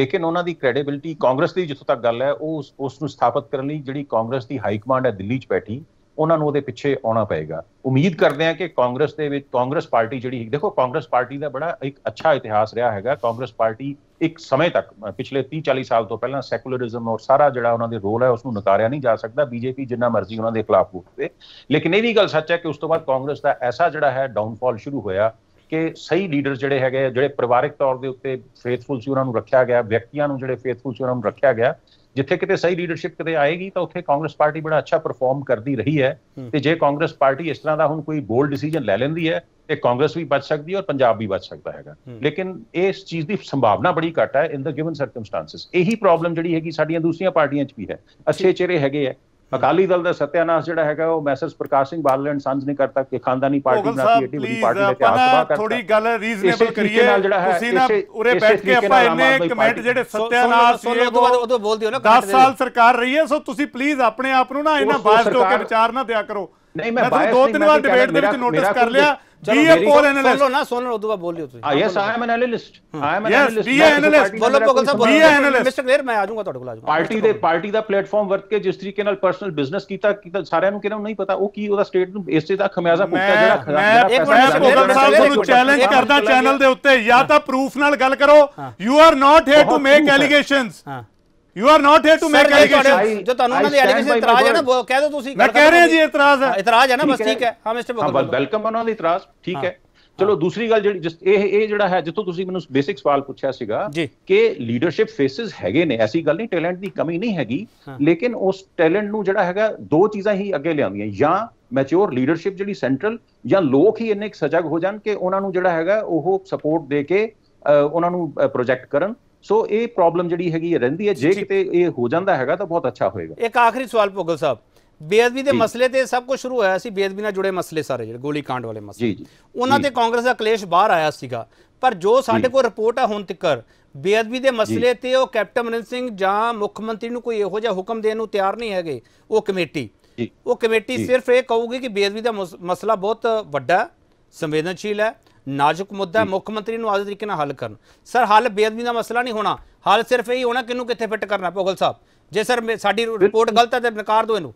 ਲੇਕਿਨ ਉਹਨਾਂ ਦੀ ਕ੍ਰੈਡੀਬਿਲਟੀ ਕਾਂਗਰਸ ਦੀ ਜਿੱਥੋਂ ਤੱਕ ਗੱਲ ਹੈ ਉਹ ਉਸ ਨੂੰ ਸਥਾਪਿਤ ਕਰਨ ਲਈ ਜਿਹੜੀ ਕਾਂਗਰਸ ਦੀ ਹਾਈ ਕਮਾਂਡ ਹੈ ਦਿੱਲੀ 'ਚ ਬੈਠੀ ਉਹਨਾਂ ਨੂੰ ਉਹਦੇ ਪਿੱਛੇ ਆਉਣਾ ਪਏਗਾ ਉਮੀਦ ਕਰਦੇ ਹਾਂ ਕਿ ਕਾਂਗਰਸ ਦੇ ਵਿੱਚ ਕਾਂਗਰਸ ਪਾਰਟੀ ਜਿਹੜੀ ਦੇਖੋ ਕਾਂਗਰਸ ਪਾਰਟੀ ਦਾ ਬੜਾ ਇੱਕ ਅੱਛਾ ਇਤਿਹਾਸ ਰਿਹਾ ਹੈਗਾ ਕਾਂਗਰਸ ਪਾਰਟੀ ਇੱਕ ਸਮੇਂ ਤੱਕ ਪਿਛਲੇ 30 40 ਸਾਲ ਤੋਂ ਪਹਿਲਾਂ ਸੈਕੂਲਰਿਜ਼ਮ ਔਰ ਸਾਰਾ ਜਿਹੜਾ ਉਹਨਾਂ ਦੇ ਰੋਲ ਹੈ ਉਸ ਨੂੰ ਨਕਾਰਿਆ ਨਹੀਂ ਜਾ ਸਕਦਾ ਬੀਜੇਪੀ ਜਿੰਨਾ ਮਰਜ਼ੀ ਉਹਨਾਂ ਦੇ ਖਿਲਾਫ ਹੋਵੇ ਲੇਕਿਨ ਇਹ ਵੀ ਗੱਲ ਸੱਚ ਹੈ ਕਿ ਉਸ ਤੋਂ ਬਾਅਦ ਕਾਂਗਰਸ ਦਾ ਐਸਾ ਜਿਹੜਾ ਹੈ ਡਾਊਨਫਾਲ ਸ਼ੁਰੂ ਹੋਇਆ ਕਿ ਸਹੀ ਲੀਡਰ ਜਿਹੜੇ ਹੈਗੇ ਜਿਹੜੇ ਪਰਿਵਾਰਕ ਤੌਰ ਦੇ ਉੱਤੇ ਫੇਥਫੁਲ ਸੀ ਉਹਨਾਂ ਨੂੰ ਰੱਖਿਆ ਗਿਆ ਵਿਅਕਤੀਆਂ ਨੂੰ ਜਿਹੜੇ ਫੇਥਫੁਲ ਸੀ ਉਹਨਾਂ ਨੂੰ ਰੱਖਿਆ ਗਿਆ ਜਿੱਥੇ ਕਿਤੇ ਸਹੀ ਲੀਡਰਸ਼ਿਪ ਕਿਤੇ ਆਏਗੀ ਤਾਂ ਉੱਥੇ ਕਾਂਗਰਸ ਪਾਰਟੀ ਬੜਾ ਅੱਛਾ ਪਰਫਾਰਮ ਕਰਦੀ ਰਹੀ ਹੈ ਤੇ ਜੇ ਕਾਂਗਰਸ ਪਾਰਟੀ ਇਸ ਤਰ੍ਹਾਂ ਦਾ ਹੁਣ ਕੋਈ ਬੋਲਡ ਡਿਸੀਜਨ ਲੈ ਲੈਂਦੀ ਹੈ ਤੇ ਕਾਂਗਰਸ ਵੀ ਬਚ ਸਕਦੀ ਹੈ ਔਰ ਪੰਜਾਬ ਵੀ ਬਚ ਸਕਦਾ ਹੈਗਾ ਲੇਕਿਨ ਇਸ ਚੀਜ਼ ਦੀ ਸੰਭਾਵਨਾ ਬੜੀ ਘੱਟ ਹੈ ਇਨ ਦਾ ਗਿਵਨ ਸਰਕਮਸਟੈਂਸਸ ਇਹੀ ਪ੍ਰੋਬਲਮ ਜਿਹੜੀ ਹੈਗੀ ਸਾਡੀਆਂ ਦੂਸਰੀਆਂ ਪਾਰਟੀਆਂ 'ਚ ਵੀ ਹੈ ਅੱਛੇ ਚਿਹਰੇ ਹੈਗੇ ਆ ਅਕਾਲੀ ਦਲ ਦਾ ਸਤਿਆਨਾਸ਼ ਜਿਹੜਾ ਹੈਗਾ ਉਹ message Prakash Singh Badal and sons ਨਹੀਂ ਕਰਤਾ ਕਿ ਖਾਨਦਾਨੀ ਪਾਰਟੀ ਨਾਲ ਏਡੀ ਵੱਡੀ ਪਾਰਟੀ ਲੈ ਕੇ ਆਸਵਾ ਕਰਤਾ ਥੋੜੀ ਗੱਲ ਰੀਜ਼ਨੇਬਲ ਕਰੀਏ ਤੁਸੀਂ ਨਾ ਉਰੇ ਬੈਠ ਕੇ ਆਪਾਂ ਇੰਨੇ ਕਮੈਂਟ ਜਿਹੜੇ ਸਤਿਆਨਾਸ਼ ਸੀ ਉਹ ਬਾਅਦ ਉਦੋਂ ਬੋਲਦੇ ਹੋ ਨਾ 10 ਸਾਲ ਸਰਕਾਰ ਰਹੀ ਹੈ ਸੋ ਤੁਸੀਂ ਪਲੀਜ਼ ਆਪਣੇ ਆਪ ਨੂੰ ਨਾ ਇਹਨਾਂ ਬਾਜ਼ ਟੋਕੇ ਵਿਚਾਰ ਨਾ ਦਿਆ ਕਰੋ ਨਹੀਂ ਮੈਂ ਬਾਇਸ ਦੋ ਤਿੰਨ ਵਾਰ ਡਿਬੇਟ ਦੇ ਵਿੱਚ ਨੋਟਿਸ ਕਰ ਲਿਆ ਬੀ ਐਮ ਪੋਲ ਐਨਲਿਸਟ ਸੁਣ ਲਓ ਨਾ ਸੁਣ ਲਓ ਉਦੋਂ ਬਾਅਦ ਬੋਲਿਓ ਤੁਸੀਂ ਆ yes I am analyst I am analyst B M analyst ਬੋਲੋ Bhagat Sahib B M analyst mister Kaler ਮੈਂ ਆ ਜਾਊਂਗਾ ਤੁਹਾਡੇ ਕੋਲ ਆ ਜਾਊਂਗਾ ਪਾਰਟੀ ਦੇ ਪਾਰਟੀ ਦਾ ਪਲੇਟਫਾਰਮ ਵਰਤ ਕੇ ਜਿਸ ਤਰੀਕੇ ਨਾਲ ਪਰਸਨਲ ਬਿਜ਼ਨਸ ਕੀਤਾ ਸਾਰਿਆਂ ਨੂੰ ਕਿਹਨਾਂ ਨੂੰ ਨਹੀਂ ਪਤਾ ਉਹ ਕੀ ਉਹਦਾ ਸਟੇਟ ਨੂੰ ਇਸੇ ਦਾ ਖਮਿਆਜ਼ਾ ਪੁੱਟਿਆ ਜਿਹੜਾ ਖਰਾਬ ਮੈਂ ਇੱਕ ਭਗਤ ਸਾਹਿਬ ਤੁਹਾਨੂੰ ਚੈਲੰਜ ਕਰਦਾ ਚੈਨਲ ਦੇ ਉੱਤੇ ਜਾਂ ਤਾਂ ਪ੍ਰੂਫ ਨਾਲ ਗੱਲ ਕਰੋ you are not here to make allegations you are not here to make allegation ਜੋ ਤੁਹਾਨੂੰ ਉਹਨਾਂ ਦੇ ਅਲੀਗੇਸ਼ਨ ਇਤਰਾਜ਼ ਹੈ ਨਾ ਉਹ ਕਹਿ ਦੋ ਤੁਸੀਂ ਮੈਂ ਕਹਿ ਰਿਹਾ ਜੀ ਇਤਰਾਜ਼ ਹੈ ਇਤਰਾਜ਼ ਹੈ ਨਾ ਬਸ ਠੀਕ ਹੈ ਹਾਂ ਮਿਸਟਰ ਬਕਰ ਵੈਲਕਮ ਉਹਨਾਂ ਦੇ ਇਤਰਾਜ਼ ਠੀਕ ਹੈ ਚਲੋ ਦੂਸਰੀ ਗੱਲ ਜਿਹੜੀ ਇਹ ਇਹ ਜਿਹੜਾ ਹੈ ਜਿੱਥੋਂ ਤੁਸੀਂ ਮੈਨੂੰ ਬੇਸਿਕ ਸਵਾਲ ਪੁੱਛਿਆ ਸੀਗਾ ਕਿ ਲੀਡਰਸ਼ਿਪ ਫੇਸਿਸ ਹੈਗੇ ਨੇ ਐਸੀ ਗੱਲ ਨਹੀਂ ਟੈਲੈਂਟ ਦੀ ਕਮੀ ਨਹੀਂ ਹੈਗੀ ਲੇਕਿਨ ਉਸ ਟੈਲੈਂਟ ਨੂੰ ਜਿਹੜਾ ਹੈਗਾ ਦੋ ਚੀਜ਼ਾਂ ਹੀ ਅੱਗੇ ਲਿਆਉਂਦੀਆਂ ਜਾਂ ਮੈਚੁਰ ਲੀਡਰਸ਼ਿਪ ਜਿਹੜੀ ਸੈਂਟਰਲ ਜਾਂ ਲੋਕ ਹੀ ਇੰਨੇ ਸਜਗ ਹੋ ਜਾਣ ਕਿ ਉਹਨਾਂ ਨੂੰ ਜਿਹੜਾ ਹੈਗਾ ਉਹ ਸਪੋਰਟ ਦੇ ਕੇ ਉਹਨਾਂ ਨੂੰ ਪ੍ਰੋਜੈਕਟ ਕਰਨ ਸੋ ਇਹ ਪ੍ਰੋਬਲਮ ਜਿਹੜੀ ਹੈਗੀ ਰਹਿੰਦੀ ਹੈ ਜੇ ਕਿਤੇ ਇਹ ਹੋ ਜਾਂਦਾ ਹੈਗਾ ਤਾਂ ਬਹੁਤ ਅੱਛਾ ਹੋਏਗਾ ਇੱਕ ਆਖਰੀ ਸਵਾਲ ਪੋਗਲ ਸਾਹਿਬ ਬੇਅਦਬੀ ਦੇ ਮਸਲੇ ਤੇ ਸਭ ਕੁਝ ਸ਼ੁਰੂ ਹੋਇਆ ਸੀ ਬੇਅਦਬੀ ਨਾਲ ਜੁੜੇ ਮਸਲੇ ਸਾਰੇ ਜਿਹੜੇ ਗੋਲੀ ਕਾਂਡ ਵਾਲੇ ਮਸਲੇ ਉਹਨਾਂ ਤੇ ਕਾਂਗਰਸ ਦਾ ਕਲੇਸ਼ ਬਾਹਰ ਆਇਆ ਸੀਗਾ ਪਰ ਜੋ ਸਾਡੇ ਕੋਲ ਰਿਪੋਰਟ ਆ ਹੁਣ ਤੱਕ ਬੇਅਦਬੀ ਦੇ ਮਸਲੇ ਤੇ ਉਹ ਕੈਪਟਨ ਮਨਿੰਦਰ ਸਿੰਘ ਜਾਂ ਮੁੱਖ ਮੰਤਰੀ ਨੂੰ ਕੋਈ ਇਹੋ ਜਿਹਾ ਹੁਕਮ ਦੇਣ ਨੂੰ ਤਿਆਰ ਨਹੀਂ ਹੈਗੇ ਉਹ ਕਮੇਟੀ ਉਹ ਕਮੇਟੀ ਸਿਰਫ ਇਹ ਕਹੂਗੀ ਕਿ ਬੇਅਦਬੀ ਦਾ ਮਸਲਾ ਬਹੁਤ ਵੱਡਾ ਸੰਵੇਦਨਸ਼ੀਲ ਹੈ ਨਾਜ਼ੁਕ ਮੁੱਦਾ ਮੁੱਖ ਮੰਤਰੀ ਨੂੰ ਆਦੇ ਤਰੀਕੇ ਨਾਲ ਹੱਲ ਕਰਨ ਸਰ ਹੱਲ ਬੇਅਦਬੀ ਦਾ ਮਸਲਾ ਨਹੀਂ ਹੋਣਾ ਹੱਲ ਸਿਰਫ ਇਹ ਹੋਣਾ ਕਿ ਨੂੰ ਕਿੱਥੇ ਫਿੱਟ ਕਰਨਾ ਪੋਗਲ ਸਾਹਿਬ ਜੇ ਸਰ ਸਾਡੀ ਰਿਪੋਰਟ ਗਲਤ ਹੈ ਤਾਂ ਨਕਾਰ ਦਿਓ ਇਹਨੂੰ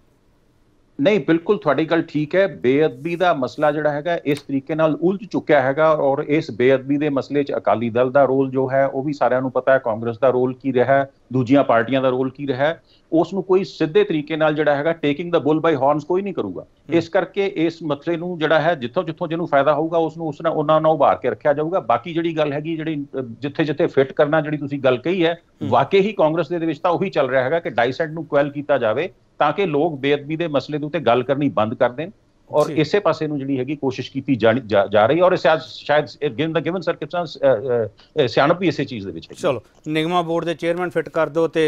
ਨਹੀਂ ਬਿਲਕੁਲ ਤੁਹਾਡੀ ਗੱਲ ਠੀਕ ਹੈ ਬੇਅਦਬੀ ਦਾ ਮਸਲਾ ਜਿਹੜਾ ਹੈਗਾ ਇਸ ਤਰੀਕੇ ਨਾਲ ਉਲਝ ਚੁੱਕਿਆ ਹੈਗਾ ਔਰ ਇਸ ਬੇਅਦਬੀ ਦੇ ਮਸਲੇ 'ਚ ਅਕਾਲੀ ਦਲ ਦਾ ਰੋਲ ਜੋ ਹੈ ਉਹ ਵੀ ਸਾਰਿਆਂ ਨੂੰ ਪਤਾ ਹੈ ਕਾਂਗਰਸ ਦਾ ਰੋਲ ਕੀ ਰਿਹਾ ਦੂਜੀਆਂ ਪਾਰਟੀਆਂ ਦਾ ਰੋਲ ਕੀ ਰਿਹਾ ਉਸ ਨੂੰ ਕੋਈ ਸਿੱਧੇ ਤਰੀਕੇ ਨਾਲ ਜਿਹੜਾ ਹੈਗਾ ਟੇਕਿੰਗ ਦਾ ਬੁੱਲ ਬਾਈ ਹਾਰਨਸ ਕੋਈ ਨਹੀਂ ਕਰੂਗਾ ਇਸ ਕਰਕੇ ਇਸ ਮਸਲੇ ਨੂੰ ਜਿਹੜਾ ਹੈ ਜਿੱਥੋਂ ਜਿੱਥੋਂ ਜਿਹਨੂੰ ਫਾਇਦਾ ਹੋਊਗਾ ਉਸ ਨੂੰ ਉਸ ਨਾਲ ਉਹਨਾਂ ਨਾਲ ਉਭਾਰ ਕੇ ਰੱਖਿਆ ਜਾਊਗਾ ਬਾਕੀ ਜਿਹੜੀ ਗੱਲ ਹੈਗੀ ਜਿਹੜੀ ਜਿੱਥੇ ਜਿੱਥੇ ਫਿੱਟ ਕਰਨਾ ਜਿਹੜੀ ਤੁਸੀਂ ਗੱਲ ਕਹੀ ਹੈ ਵਾਕਈ ਹੀ ਕਾਂਗਰਸ ਦੇ ਵਿੱਚ ਤਾਂ ਉਹੀ ਚੱਲ ਰਿਹਾ ਹੈਗਾ ਕਿ ਡਾਈਸੈਂਟ ਨੂੰ ਕੁਐਲ ਕੀਤਾ ਜਾਵੇ ਤਾਂ ਕਿ ਲੋਕ ਬੇਅਦਬੀ ਦੇ ਮਸਲੇ ਦੇ ਉੱਤੇ ਗੱਲ ਕਰਨੀ ਬੰਦ ਕਰ ਦੇਣ ਔਰ ਇਸੇ ਪਾਸੇ ਨੂੰ ਜਿਹੜੀ ਹੈਗੀ ਕੋਸ਼ਿਸ਼ ਕੀਤੀ ਜਾ ਰਹੀ ਔਰ ਸ਼ਾਇਦ ਗਿਵਨ ਦਾ ਗਿਵਨ ਸਰਕਮਸਟੈਂਸ ਸਿਆਣਪ ਵੀ ਇਸੇ ਚੀਜ਼ ਦੇ ਵਿੱਚ ਹੈ ਚਲੋ ਨਿਗਮਾ ਬੋਰਡ ਦੇ ਚੇਅਰਮੈਨ ਫਿੱਟ ਕਰ ਦਿਓ ਤੇ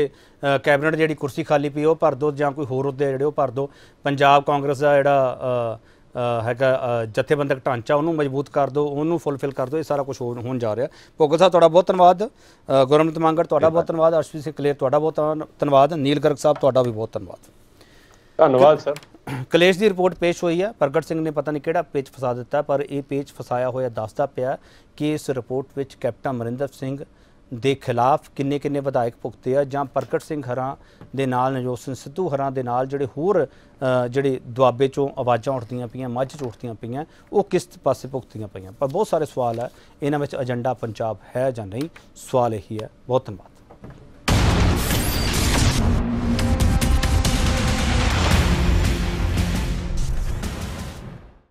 ਕੈਬਨਿਟ ਜਿਹੜੀ ਕੁਰਸੀ ਖਾਲੀ ਪਈ ਉਹ ਭਰ ਦਿਓ ਜਾਂ ਕੋਈ ਹੋਰ ਉਹਦੇ ਜਿਹੜੇ ਉਹ ਭਰ ਦਿਓ ਪੰਜਾਬ ਕਾਂਗਰਸ ਦਾ ਜਿਹੜਾ ਹੈਗਾ ਜਥੇਬੰਦਕ ਢਾਂਚਾ ਉਹਨੂੰ ਮਜ਼ਬੂਤ ਕਰ ਦਿਓ ਉਹਨੂੰ ਫੁੱਲਫਿਲ ਕਰ ਦਿਓ ਇਹ ਸਾਰਾ ਕੁਝ ਹੋਣ ਜਾ ਰਿਹਾ ਭੋਗਲ ਸਾਹਿਬ ਤੁਹਾਡਾ ਬਹੁਤ ਧੰਨਵਾਦ ਗੁਰਮਤ ਮੰਗਰ ਤੁਹਾਡਾ ਬਹੁਤ ਧੰਨਵਾਦ ਅਰਸ਼ਵੀ ਸਿੰਘ ਕਲੇਰ ਤੁਹਾਡਾ ਬਹੁਤ ਧੰਨਵਾਦ ਨੀਲ ਗਰਗ ਸਾਹਿਬ ਤੁਹਾਡਾ ਵੀ ਬਹੁਤ ਧੰਨਵਾਦ ਧੰਨਵਾਦ ਸਰ ਕਲੇਸ਼ ਦੀ ਰਿਪੋਰਟ ਪੇਸ਼ ਹੋਈ ਹੈ ਪ੍ਰਗਟ ਸਿੰਘ ਨੇ ਪਤਾ ਨਹੀਂ ਕਿਹੜਾ ਪੇਜ ਫਸਾ ਦਿੱਤਾ ਪਰ ਇਹ ਪੇਜ ਫਸਾਇਆ ਹੋਇਆ ਦੱਸਦਾ ਪਿਆ ਕਿ ਇਸ ਰਿਪੋਰਟ ਵਿੱਚ ਕੈਪਟਨ ਮਰਿੰਦਰ ਸਿੰਘ ਦੇ ਖਿਲਾਫ ਕਿੰਨੇ ਕਿੰਨੇ ਵਿਧਾਇਕ ਭੁਗਤੇ ਆ ਜਾਂ ਪ੍ਰਗਟ ਸਿੰਘ ਹਰਾਂ ਦੇ ਨਾਲ ਨਜੋਤ ਸਿੰਘ ਸਿੱਧੂ ਹਰਾਂ ਦੇ ਨਾਲ ਜਿਹੜੇ ਹੋਰ ਜਿਹੜੇ ਦੁਆਬੇ ਚੋਂ ਆਵਾਜ਼ਾਂ ਉੱਠਦੀਆਂ ਪਈਆਂ ਮੱਝ ਉੱਠਦੀਆਂ ਪਈਆਂ ਉਹ ਕਿਸ ਪਾਸੇ ਭੁਗਤੀਆਂ ਪਈਆਂ ਪਰ ਬਹੁਤ ਸਾਰੇ ਸਵਾਲ ਆ ਇਹਨਾਂ ਵਿੱਚ ਏਜੰਡਾ ਪੰਜਾਬ ਹੈ ਜਾਂ ਨਹੀਂ ਸਵਾਲ ਇਹੀ ਹੈ ਬਹੁਤ ਧੰਨਵਾਦ